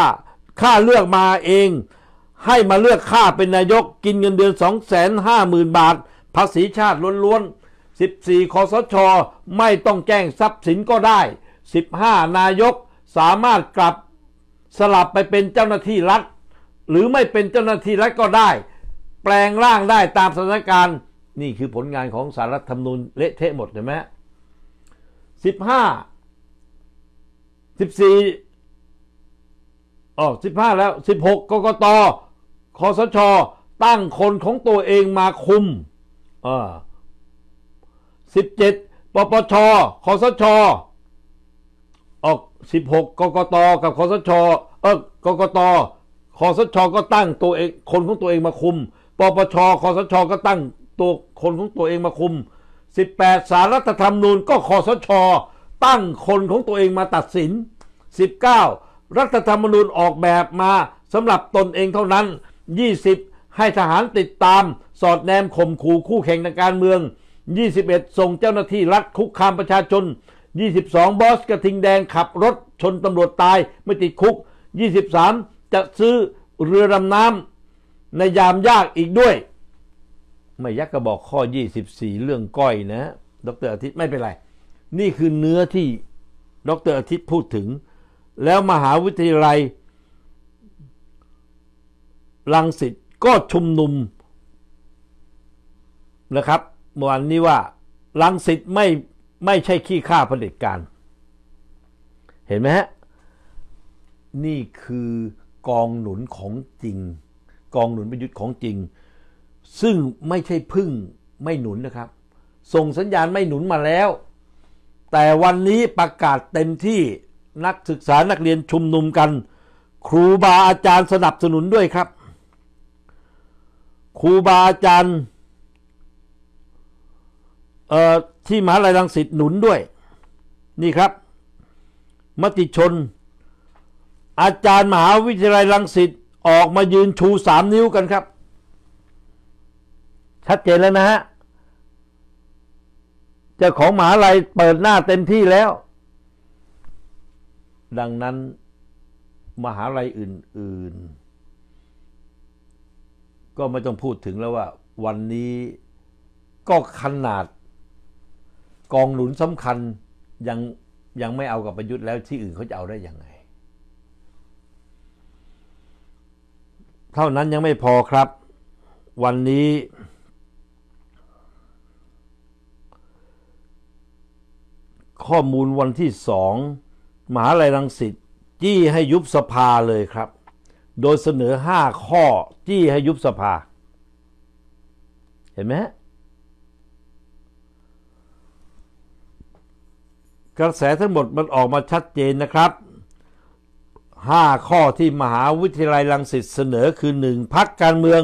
ข้าเลือกมาเอง ให้มาเลือกข้าเป็นนายกกินเงินเดือน 2 5 0 0 0 0 บาท ภาษีชาติล้วนๆ14คอสชอไม่ต้องแจ้งทรัพย์สินก็ได้15นายกสามารถกลับสลับไปเป็นเจ้าหน้าที่รัฐ หรือไม่เป็นเจ้าหน้าที่รัฐก็ได้ แปลงร่างได้ตามสถานการณ์ นี่คือผลงานของสารรัฐธรรมนูญเละเทะหมดใช่ไหมสิบห้าสิบสี่อ๋อสิบห้าแล้วสิบหกกกตคอสช ตั้งคนของตัวเองมาคุมอ่าสิบเจ็ดปปชคอสชออกสิบหกกกต กับคอสชเออกกตคอสช ก็ตั้งตัวเองคนของตัวเองมาคุม ปปชคอสช ก็ตั้งตัวคนของตัวเองมาคุมสิบแปดสารรัฐธรรมนูญก็คอสช ตั้งคนของตัวเองมาตัดสินสิบเก้ารัฐธรรมนูญออกแบบมาสำหรับตนเองเท่านั้น 20 ให้ทหารติดตามสอดแนมข่มขู่คู่แข่งทางการเมือง 21 ส่งเจ้าหน้าที่รัฐคุกคามประชาชน 22 บอสกระทิงแดงขับรถชนตำรวจตายไม่ติดคุก 23 จะซื้อเรือดำน้ำในยามยากอีกด้วย ไม่ยักกระบอกข้อ 24 เรื่องก้อยนะ ดรอาทิตย์ไม่เป็นไร นี่คือเนื้อที่ ดรอาทิตย์พูดถึงแล้วมหาวิทยาลัยลังสิตก็ชุมนุมนะครับ วันนี้ว่าลังสิตไม่ไม่ใช่ขี้ข้าผลิตการเห็นไหมฮะนี่คือกองหนุนของจริง กองหนุนประยุทธ์ของจริง ซึ่งไม่ใช่พึ่งไม่หนุนนะครับ ส่งสัญญาณไม่หนุนมาแล้ว แต่วันนี้ประกาศเต็มที่นักศึกษานักเรียนชุมนุมกัน ครูบาอาจารย์สนับสนุนด้วยครับ ครูบาอาจารย์ที่มหาลัยรังสิตหนุนด้วย นี่ครับ มติชน อาจารย์มหาวิทยาลัยรังสิตออกมายืนชูสามนิ้วกันครับ ชัดเจนแล้วนะฮะเจ้าของมหาลัยเปิดหน้าเต็มที่แล้วดังนั้นมหาลัยอื่น ๆ ก็ไม่ต้องพูดถึงแล้วว่า วันนี้ก็ขนาด กองหนุนสำคัญ ยัง ยังไม่เอากับประยุทธ์แล้วที่อื่นเขาจะเอาได้ยังไง เท่านั้นยังไม่พอครับ วันนี้ ข้อมูลวันที่สองมหาลัยรังสิตจี้ให้ยุบสภาเลยครับ โดยเสนอห้าข้อจี้ให้ยุบสภาเห็นไหมกระแสทั้งหมดมันออกมาชัดเจนนะครับห้าข้อที่มหาวิทยาลัยรังสิตเสนอคือหนึ่งพักการเมือง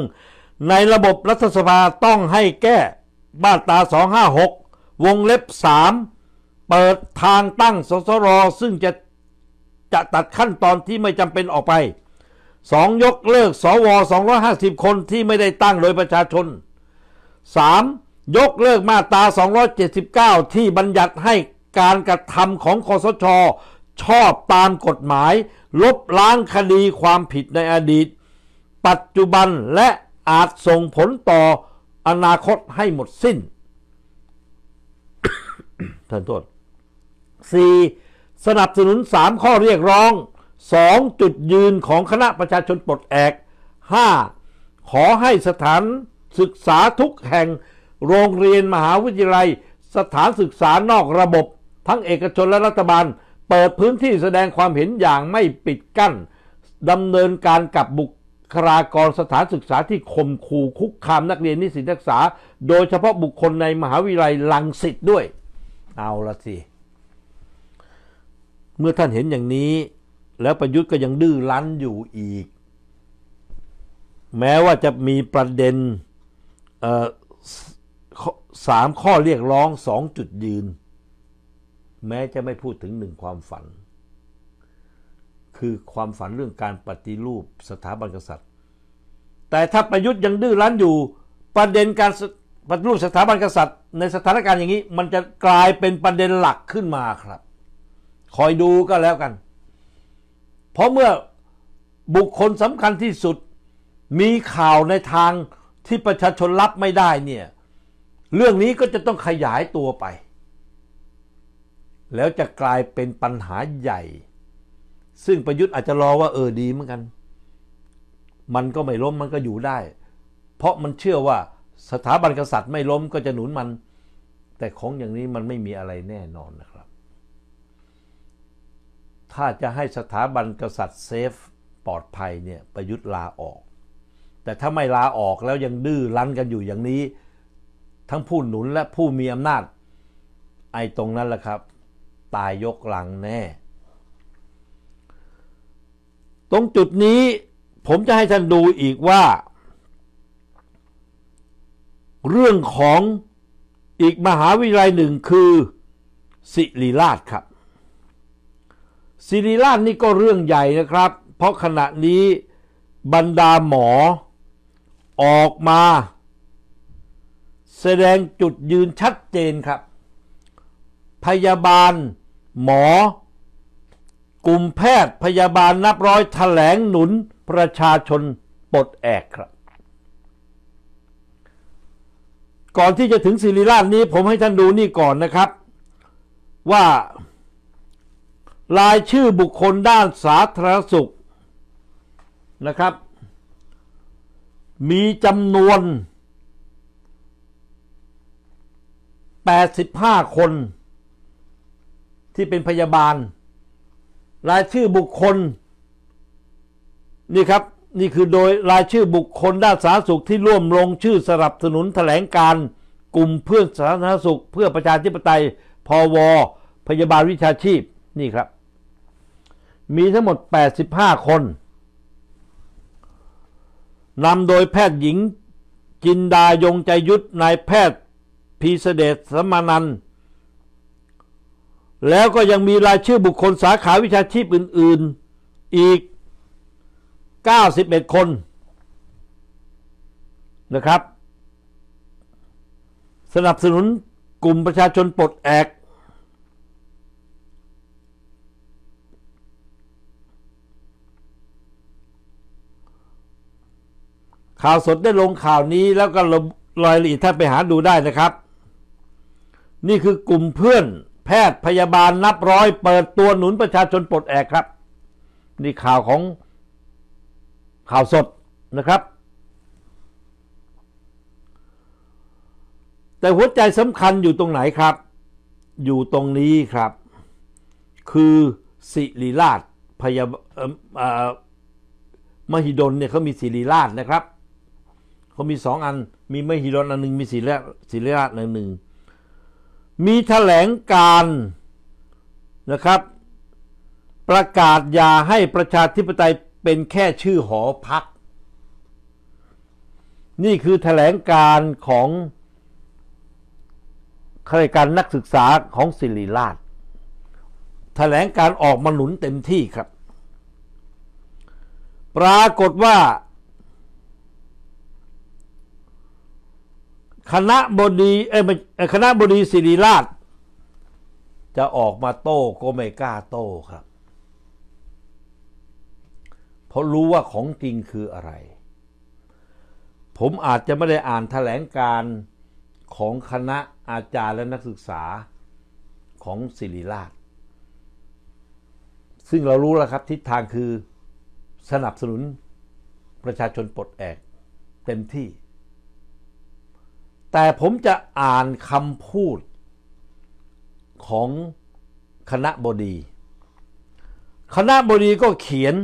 ในระบบรัฐสภาต้องให้แก้้าต้า256 วงเล็บ 3เปิดทางตั้งสสรซึ่งจะจะตัดขั้นตอนที่ไม่จำเป็นออกไป 2. ยกเลิกสว250 คนที่ไม่ได้ตั้งโดยประชาชน 3. ยกเลิกมาตรา279 ที่บัญญัติให้การกระทำของคอสชชอบตามกฎหมาย ลบล้างคดีความผิดในอดีตปัจจุบันและอาจส่งผลต่ออนาคตให้หมดสิ้นท่านโทษ 4. สนับสนุน3ข้อเรียกร้อง 2. จุดยืนของคณะประชาชนปลดแอก 5. ขอให้สถานศึกษาทุกแห่งโรงเรียนมหาวิทยาลัย สถานศึกษานอกระบบทั้งเอกชนและรัฐบาล เปิดพื้นที่แสดงความเห็นอย่างไม่ปิดกั้นดำเนินการกับบุคคลากรสถานศึกษาที่ข่มขู่คุกคามนักเรียนนิสิตนักศึกษา โดยเฉพาะบุคคลในมหาวิทยาลัยลังสิตด้วย เอาละสิเมื่อท่านเห็นอย่างนี้แล้วประยุทธ์ก็ยังดื้อรั้นอยู่อีก แม้ว่าจะมีประเด็นสามข้อเรียกร้องสองจุดยืน แม้จะไม่พูดถึงหนึ่งความฝัน คือความฝันเรื่องการปฏิรูปสถาบันกษัตริย์ แต่ถ้าประยุทธ์ยังดื้อรั้นอยู่ ประเด็นการปฏิรูปสถาบันกษัตริย์ ในสถานการณ์อย่างนี้ มันจะกลายเป็นประเด็นหลักขึ้นมาครับคอยดูก็แล้วกัน เพราะเมื่อบุคคลสำคัญที่สุดมีข่าวในทางที่ประชาชนรับไม่ได้เนี่ยเรื่องนี้ก็จะต้องขยายตัวไป แล้วจะกลายเป็นปัญหาใหญ่ ซึ่งประยุทธ์อาจจะรอว่าเออดีเหมือนกัน มันก็ไม่ล้มมันก็อยู่ได้ เพราะมันเชื่อว่าสถาบันกษัตริย์ไม่ล้มก็จะหนุนมัน แต่ของอย่างนี้มันไม่มีอะไรแน่นอนนะครับถ้าจะให้สถาบันกษัตริย์เซฟ ปลอดภัยเนี่ย ประยุทธ์ลาออก แต่ถ้าไม่ลาออกแล้วยังดื้อรั้นกันอยู่อย่างนี้ ทั้งผู้หนุนและผู้มีอำนาจ ไอ้ตรงนั้นแหละครับ ตายยกหลังแน่ ตรงจุดนี้ผมจะให้ท่านดูอีกว่า เรื่องของอีกมหาวิทยาลัยหนึ่งคือสิริราชครับศิริราชนี่ก็เรื่องใหญ่นะครับ เพราะขณะนี้บรรดาหมอออกมา แสดงจุดยืนชัดเจนครับ พยาบาลหมอ กลุ่มแพทย์พยาบาลนับร้อยแถลงหนุนประชาชนปลดแอกครับ ก่อนที่จะถึงศิริราชนี้ผมให้ท่านดูนี่ก่อนนะครับว่ารายชื่อบุคคลด้านสาธารณสุขนะครับ มีจำนวน 85 คน ที่เป็นพยาบาล รายชื่อบุคคล นี่ครับ นี่คือโดย รายชื่อบุคคล ด้านสาธารณสุขที่ร่วมลงชื่อสนับ สนุนแถลงการ กลุ่มเพื่อนสาธารณสุข เพื่อประชาธิปไตยพวพยาบาลวิชาชีพนี่ครับมีทั้งหมด 85 คน นำโดยแพทย์หญิงจินดายงใจยุทธ นายแพทย์พีเสเดสมานัน แล้วก็ยังมีรายชื่อบุคคลสาขาวิชาชีพอื่น ๆ อีก 91 คน นะครับ สนับสนุนกลุ่มประชาชนปลดแอกข่าวสดได้ลงข่าวนี้แล้วก็รายละเอียดท่านไปหาดูได้นะครับ นี่คือกลุ่มเพื่อน แพทย์พยาบาลนับร้อยเปิดตัวหนุนประชาชนปลดแอกครับนี่ข่าวของข่าวสดนะครับ แต่หัวใจสำคัญอยู่ตรงไหนครับ อยู่ตรงนี้ครับ คือสิริราชพยาบาลมหิดลเนี่ยเขามีสิริราชนะครับเขามีสองอัน มีไมฮิอนอันหนึ่งมีศิริศิริราชอันหนึ่ง มีแถลงการนะครับ ประกาศยาให้ประชาธิปไตยเป็นแค่ชื่อหอพัก นี่คือแถลงการของข้าราชการนักศึกษาของศิริราช แถลงการออกมาหนุนเต็มที่ครับ ปรากฏว่าคณะบดีเอ้คณะบดีศิริราช จะออกมาโต้ก็ไม่กล้าโต้ครับ เพราะรู้ว่าของจริงคืออะไร ผมอาจจะไม่ได้อ่านแถลงการของคณะอาจารย์และนักศึกษาของศิริราช ซึ่งเรารู้แล้วครับทิศทางคือสนับสนุนประชาชนปลดแอกเต็มที่แต่ผมจะอ่านคำพูด ของคณะบดี คณะบดีก็เขียน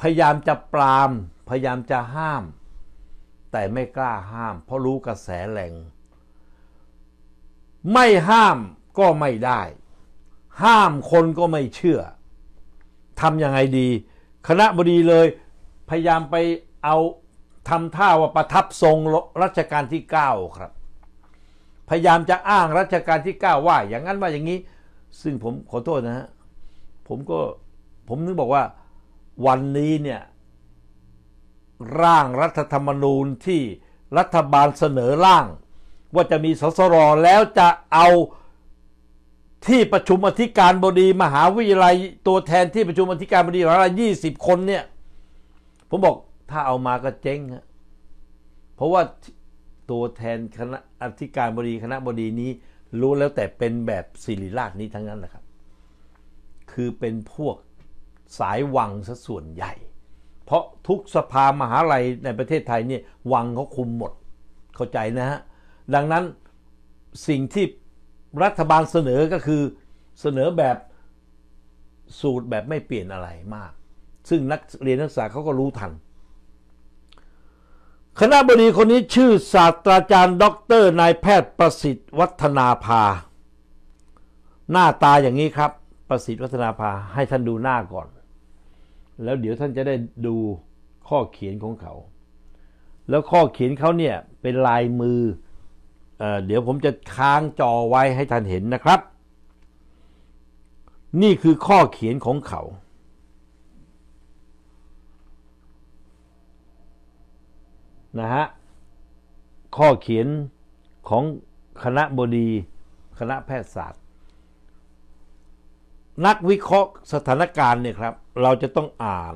พยายามจะปรามพยายามจะห้าม แต่ไม่กล้าห้ามเพราะรู้กระแสแรงไม่ห้ามก็ไม่ได้ ห้ามคนก็ไม่เชื่อทำยังไงดี คณะบดีเลย พยายามไปเอาทำท่าว่าประทับทรงรัชกาลที่9ครับ พยายามจะอ้างรัชกาลที่9ว่า อย่างนั้นว่าอย่างนี้ ซึ่งผมขอโทษนะฮะผมก็ผมนึกบอกว่าวันนี้เนี่ยร่างรัฐธรรมนูญที่รัฐบาลเสนอร่าง ว่าจะมีสสรแล้วจะเอาที่ประชุมอธิการบดีมหาวิทยาลัยตัวแทนที่ประชุมอธิการบดีมหาวายยี่สิบคนเนี่ยผมบอกถ้าเอามาก็เจ๊งฮะเพราะว่าตัวแทนคณะอธิการบดีคณะบดีนี้รู้แล้วแต่เป็นแบบสิริราชนี้ทั้งนั้นแหละครับ คือเป็นพวกสายวังซะส่วนใหญ่ เพราะทุกสภามหาลัยในประเทศไทยเนี่ยวังเขาคุมหมด เข้าใจนะฮะ ดังนั้นสิ่งที่รัฐบาลเสนอก็คือเสนอแบบสูตรแบบไม่เปลี่ยนอะไรมาก ซึ่งนักเรียนนักศึกษาเขาก็รู้ทันคณะบดีคนนี้ชื่อศาสตราจารย์ด็อกเตอร์นายแพทย์ประสิทธิ์วัฒนาภา หน้าตาอย่างนี้ครับ ประสิทธิ์วัฒนาภาให้ท่านดูหน้าก่อน แล้วเดี๋ยวท่านจะได้ดูข้อเขียนของเขา แล้วข้อเขียนเขาเนี่ยเป็นลายมือเอเดี๋ยวผมจะค้างจอไว้ให้ท่านเห็นนะครับ นี่คือข้อเขียนของเขานะฮะ ข้อเขียนของคณะบดี คณะแพทยศาสตร์ นักวิเคราะห์สถานการณ์เนี่ยครับ เราจะต้องอ่าน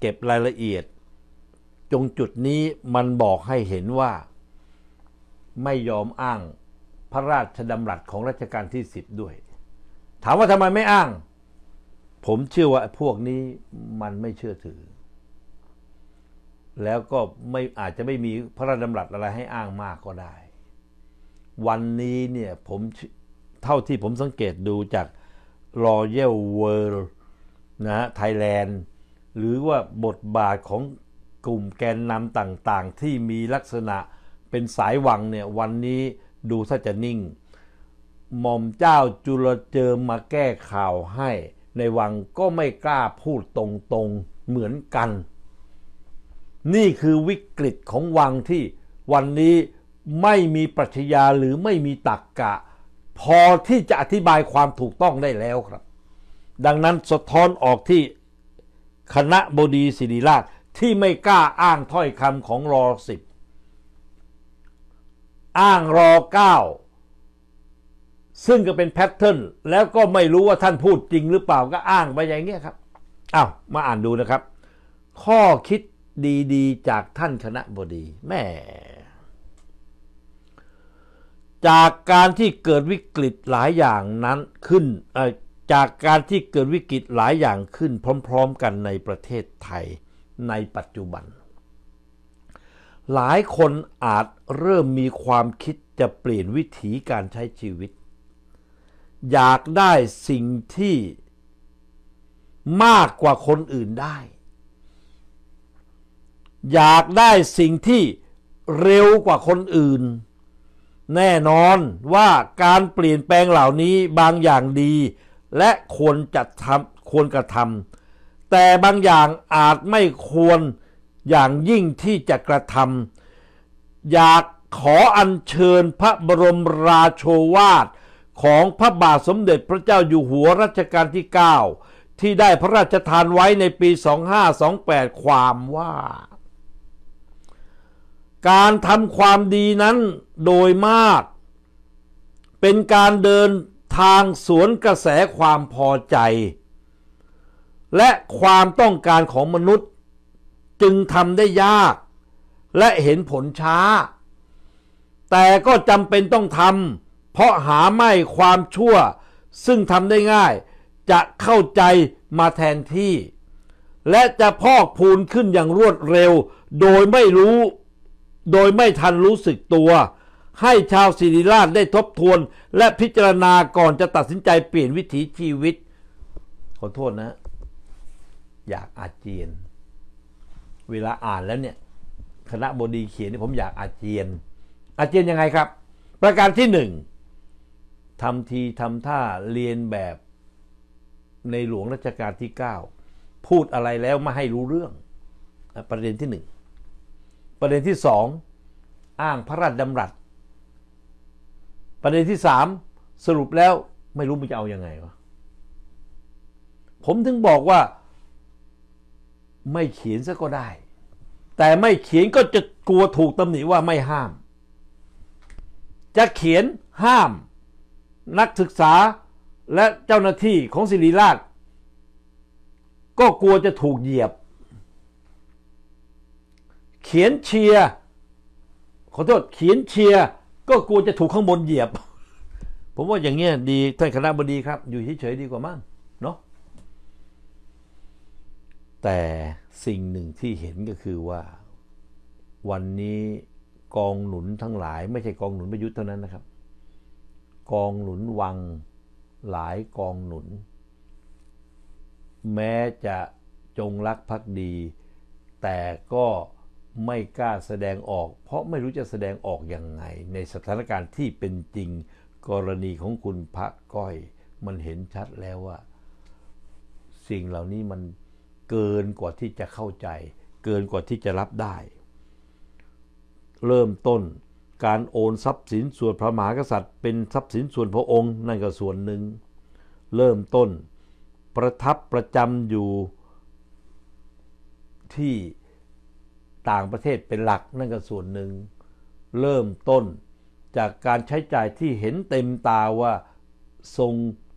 เก็บรายละเอียด จงจุดนี้มันบอกให้เห็นว่า ไม่ยอมอ้างพระราชดำรัสของรัชกาลที่สิบด้วย ถามว่าทำไมไม่อ้าง ผมเชื่อว่าพวกนี้มันไม่เชื่อถือแล้วก็ไม่อาจจะไม่มีพระราชดำรัสอะไรให้อ้างมากก็ได้ วันนี้เนี่ยผมเท่าที่ผมสังเกตดูจาก Royal World นะฮะไทยแลนด์ หรือว่าบทบาทของกลุ่มแกนนำต่างๆ ที่มีลักษณะเป็นสายวังเนี่ยวันนี้ดูซ้จะนิ่ง หม่อมเจ้าจุลเจิมมาแก้ข่าวให้ ในวังก็ไม่กล้าพูดตรงๆเหมือนกันนี่คือวิกฤตของวังที่วันนี้ไม่มีปรัชญาหรือไม่มีตรรกกะ พอที่จะอธิบายความถูกต้องได้แล้วครับ ดังนั้นสะท้อนออกที่คณะบดีศิริราชที่ไม่กล้าอ้างถ้อยคำของรอสิบอ้างรอเก้าซึ่งก็เป็นแพทเทิร์นแล้วก็ไม่รู้ว่าท่านพูดจริงหรือเปล่าก็อ้างไปอย่างเงี้ยครับอา้าวมาอ่านดูนะครับ ข้อคิดดีๆจากท่านคณะบดีแม่ จากการที่เกิดวิกฤตหลายอย่างนั้นขึ้นจากการที่เกิดวิกฤตหลายอย่างขึ้นพร้อม ๆ กันในประเทศไทยในปัจจุบัน หลายคนอาจเริ่มมีความคิดจะเปลี่ยนวิถีการใช้ชีวิต อยากได้สิ่งที่มากกว่าคนอื่นได้อยากได้สิ่งที่เร็วกว่าคนอื่น แน่นอนว่าการเปลี่ยนแปลงเหล่านี้บางอย่างดี และควรจะทำควรกระทำ แต่บางอย่างอาจไม่ควรอย่างยิ่งที่จะกระทำ อยากขออัญเชิญพระบรมราโชวาทของพระบาทสมเด็จพระเจ้าอยู่หัวรัชกาลที่ 9 ที่ได้พระราชทานไว้ในปี 2528 ความว่าการทำความดีนั้นโดยมาก เป็นการเดินทางสวนกระแสความพอใจ และความต้องการของมนุษย์ จึงทำได้ยาก และเห็นผลช้า แต่ก็จำเป็นต้องทำเพราะหาไม่ความชั่ว ซึ่งทำได้ง่ายจะเข้าใจมาแทนที่ และจะพอกพูนขึ้นอย่างรวดเร็ว โดยไม่รู้โดยไม่ทันรู้สึกตัว ให้ชาวศิริราชได้ทบทวน และพิจารณาก่อนจะตัดสินใจเปลี่ยนวิถีชีวิต ขอโทษนะ อยากอาเจียน เวลาอ่านแล้วเนี่ยคณะบดีเขียนนี่ผมอยากอาเจียน อาเจียนยังไงครับ ประการที่หนึ่งทำทีทำท่าเรียนแบบในหลวงรัชกาลที่ 9 พูดอะไรแล้วไม่ให้รู้เรื่อง ประเด็นที่หนึ่งประเด็นที่สองอ้างพระราชดำรัสประเด็นที่สามสรุปแล้วไม่รู้มันจะเอาอยัางไงวะผมถึงบอกว่าไม่เขียนซะก็ได้ แต่ไม่เขียนก็จะกลัวถูกตำหนิว่าไม่ห้าม จะเขียนห้าม นักศึกษาและเจ้าหน้าที่ของศิริราช ก็กลัวจะถูกเหยียบเขียนเชียร์ขอโทษเขียนเชียร์ก็กลัวจะถูกข้างบนเหยียบ ผมว่าอย่างเงี้ยดีท่านคณะบดีครับ อยู่เฉยๆดีกว่ามั้งเนาะแต่สิ่งหนึ่งที่เห็นก็คือว่า วันนี้กองหนุน ทั้งหลาย ไม่ใช่กองหนุนประยุทธ์เท่านั้นนะครับ กองหนุนวังหลายกองหนุน แม้จะจงรักภักดี แต่ก็ไม่กล้าแสดงออกเพราะไม่รู้จะแสดงออกอย่างไง ในสถานการณ์ที่เป็นจริงกรณีของคุณพระก้อยมันเห็นชัดแล้วว่า สิ่งเหล่านี้มันเกินกว่าที่จะเข้าใจ เกินกว่าที่จะรับได้ เริ่มต้นการโอนทรัพย์สินส่วนพระมหากษัตริย์ เป็นทรัพย์สินส่วนพระองค์นั่นก็ส่วนหนึ่ง เริ่มต้นประทับประจำอยู่ที่ต่างประเทศเป็นหลักนั่นก็ส่วนหนึ่ง เริ่มต้นจากการใช้จ่ายที่เห็นเต็มตาว่าทรง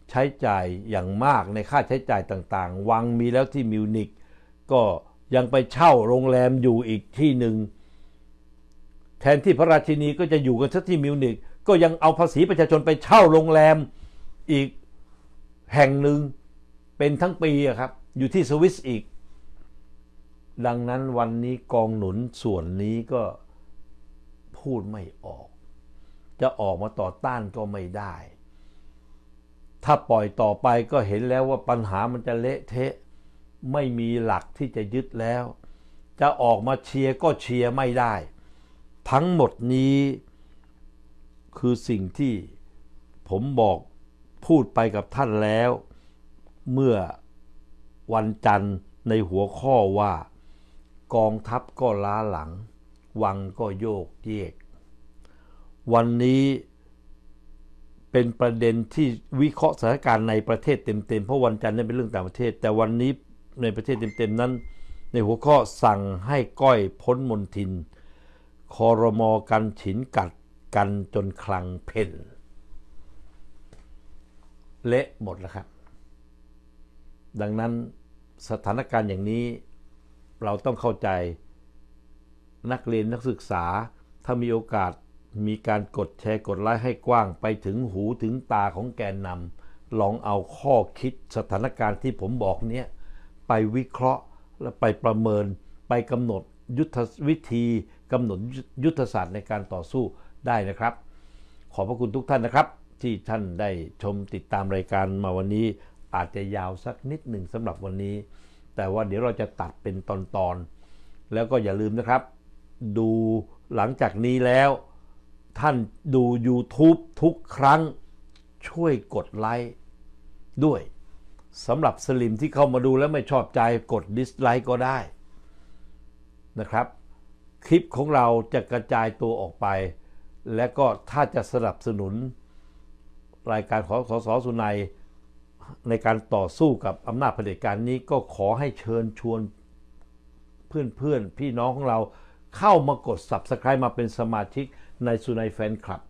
ใช้จ่ายอย่างมากในค่าใช้จ่ายต่างๆ วังมีแล้วที่มิวนิกก็ยังไปเช่าโรงแรมอยู่อีกที่หนึ่งแทนที่พระราชินีก็จะอยู่กันที่มิวนิกก็ยังเอาภาษีประชาชนไปเช่าโรงแรมอีกแห่งหนึ่งเป็นทั้งปีครับ อยู่ที่สวิสอีกดังนั้นวันนี้กองหนุนส่วนนี้ก็พูดไม่ออก จะออกมาต่อต้านก็ไม่ได้ ถ้าปล่อยต่อไปก็เห็นแล้วว่าปัญหามันจะเละเทะ ไม่มีหลักที่จะยึดแล้ว จะออกมาเชียร์ก็เชียร์ไม่ได้ ทั้งหมดนี้คือสิ่งที่ผมบอกพูดไปกับท่านแล้ว เมื่อวันจันทร์ในหัวข้อว่ากองทัพก็ล้าหลัง วังก็โยก เยก วันนี้เป็นประเด็นที่วิเคราะห์สถานการณ์ในประเทศเต็มๆ เพราะวันจันทร์นี่เป็นเรื่องต่างประเทศ แต่วันนี้ในประเทศเต็มๆ นั้น ในหัวข้อสั่งให้ก้อยพ้นมนทิน คอรมอกันฉินกัดกันจนคลังเพ่นเละหมดแล้วครับ ดังนั้นสถานการณ์อย่างนี้เราต้องเข้าใจ นักเรียนนักศึกษา ถ้ามีโอกาสมีการกดแชร์ กดไลค์ให้กว้าง ไปถึงหูถึงตาของแกนนำลองเอาข้อคิดสถานการณ์ที่ผมบอกเนี้ยไปวิเคราะห์และไปประเมิน ไปกำหนดยุทธวิธีกำหนดยุทธศาสตร์ในการต่อสู้ได้นะครับ ขอบพระคุณทุกท่านนะครับ ที่ท่านได้ชมติดตามรายการมาวันนี้ อาจจะยาวสักนิดหนึ่งสำหรับวันนี้แต่ว่าเดี๋ยวเราจะตัดเป็นตอนๆ แล้วก็อย่าลืมนะครับ ดูหลังจากนี้แล้วท่านดู YouTube ทุกครั้ง ช่วยกดไลค์ด้วยสำหรับสลิมที่เข้ามาดูแล้วไม่ชอบใจกดดิสไลค์ก็ได้นะครับ คลิปของเราจะกระจายตัวออกไป และก็ถ้าจะสนับสนุน รายการของสสสุนัยในการต่อสู้กับอำนาจเผด็จการนี้ก็ขอให้เชิญชวน เพื่อนเพื่อนพี่น้องของเราเข้ามากด Subscribe มาเป็นสมาชิกในสุนัยแฟนคลับ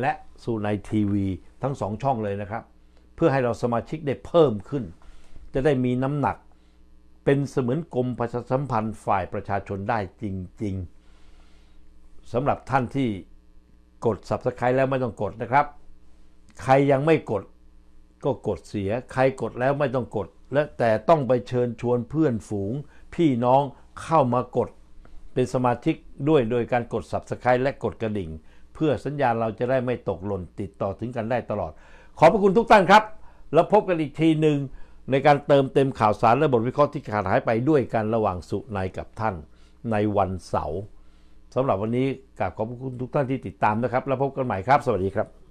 และสุนัยทีวี ทั้งสองช่องเลยนะครับ เพื่อให้เราสมาชิกได้เพิ่มขึ้น จะได้มีน้ำหนักเป็นเสมือนกรมประชาสัมพันธ์ฝ่ายประชาชนได้จริงๆสำหรับท่านที่ กด Subscribe แล้วไม่ต้องกดนะครับ ใครยังไม่กดก็กด เสียใครกดแล้วไม่ต้องกด และแต่ต้องไปเชิญชวนเพื่อนฝูง พี่น้องเข้ามากด เป็นสมาชิกด้วยโดยการกด Subscribe และกดกระดิ่ง เพื่อสัญญาณเราจะได้ไม่ตกหล่นติดต่อถึงกันได้ตลอด ขอบพระคุณทุกท่านครับ แล้วพบกันอีกทีหนึ่งในการเติมเต็มข่าวสารและบทวิเคราะห์ที่ขาดหายไปด้วยกันระหว่างสุนายกับท่านในวันเสาร์สำหรับวันนี้กราบขอบคุณทุกท่านที่ติดตามนะครับ แล้วพบกันใหม่ครับสวัสดีครับ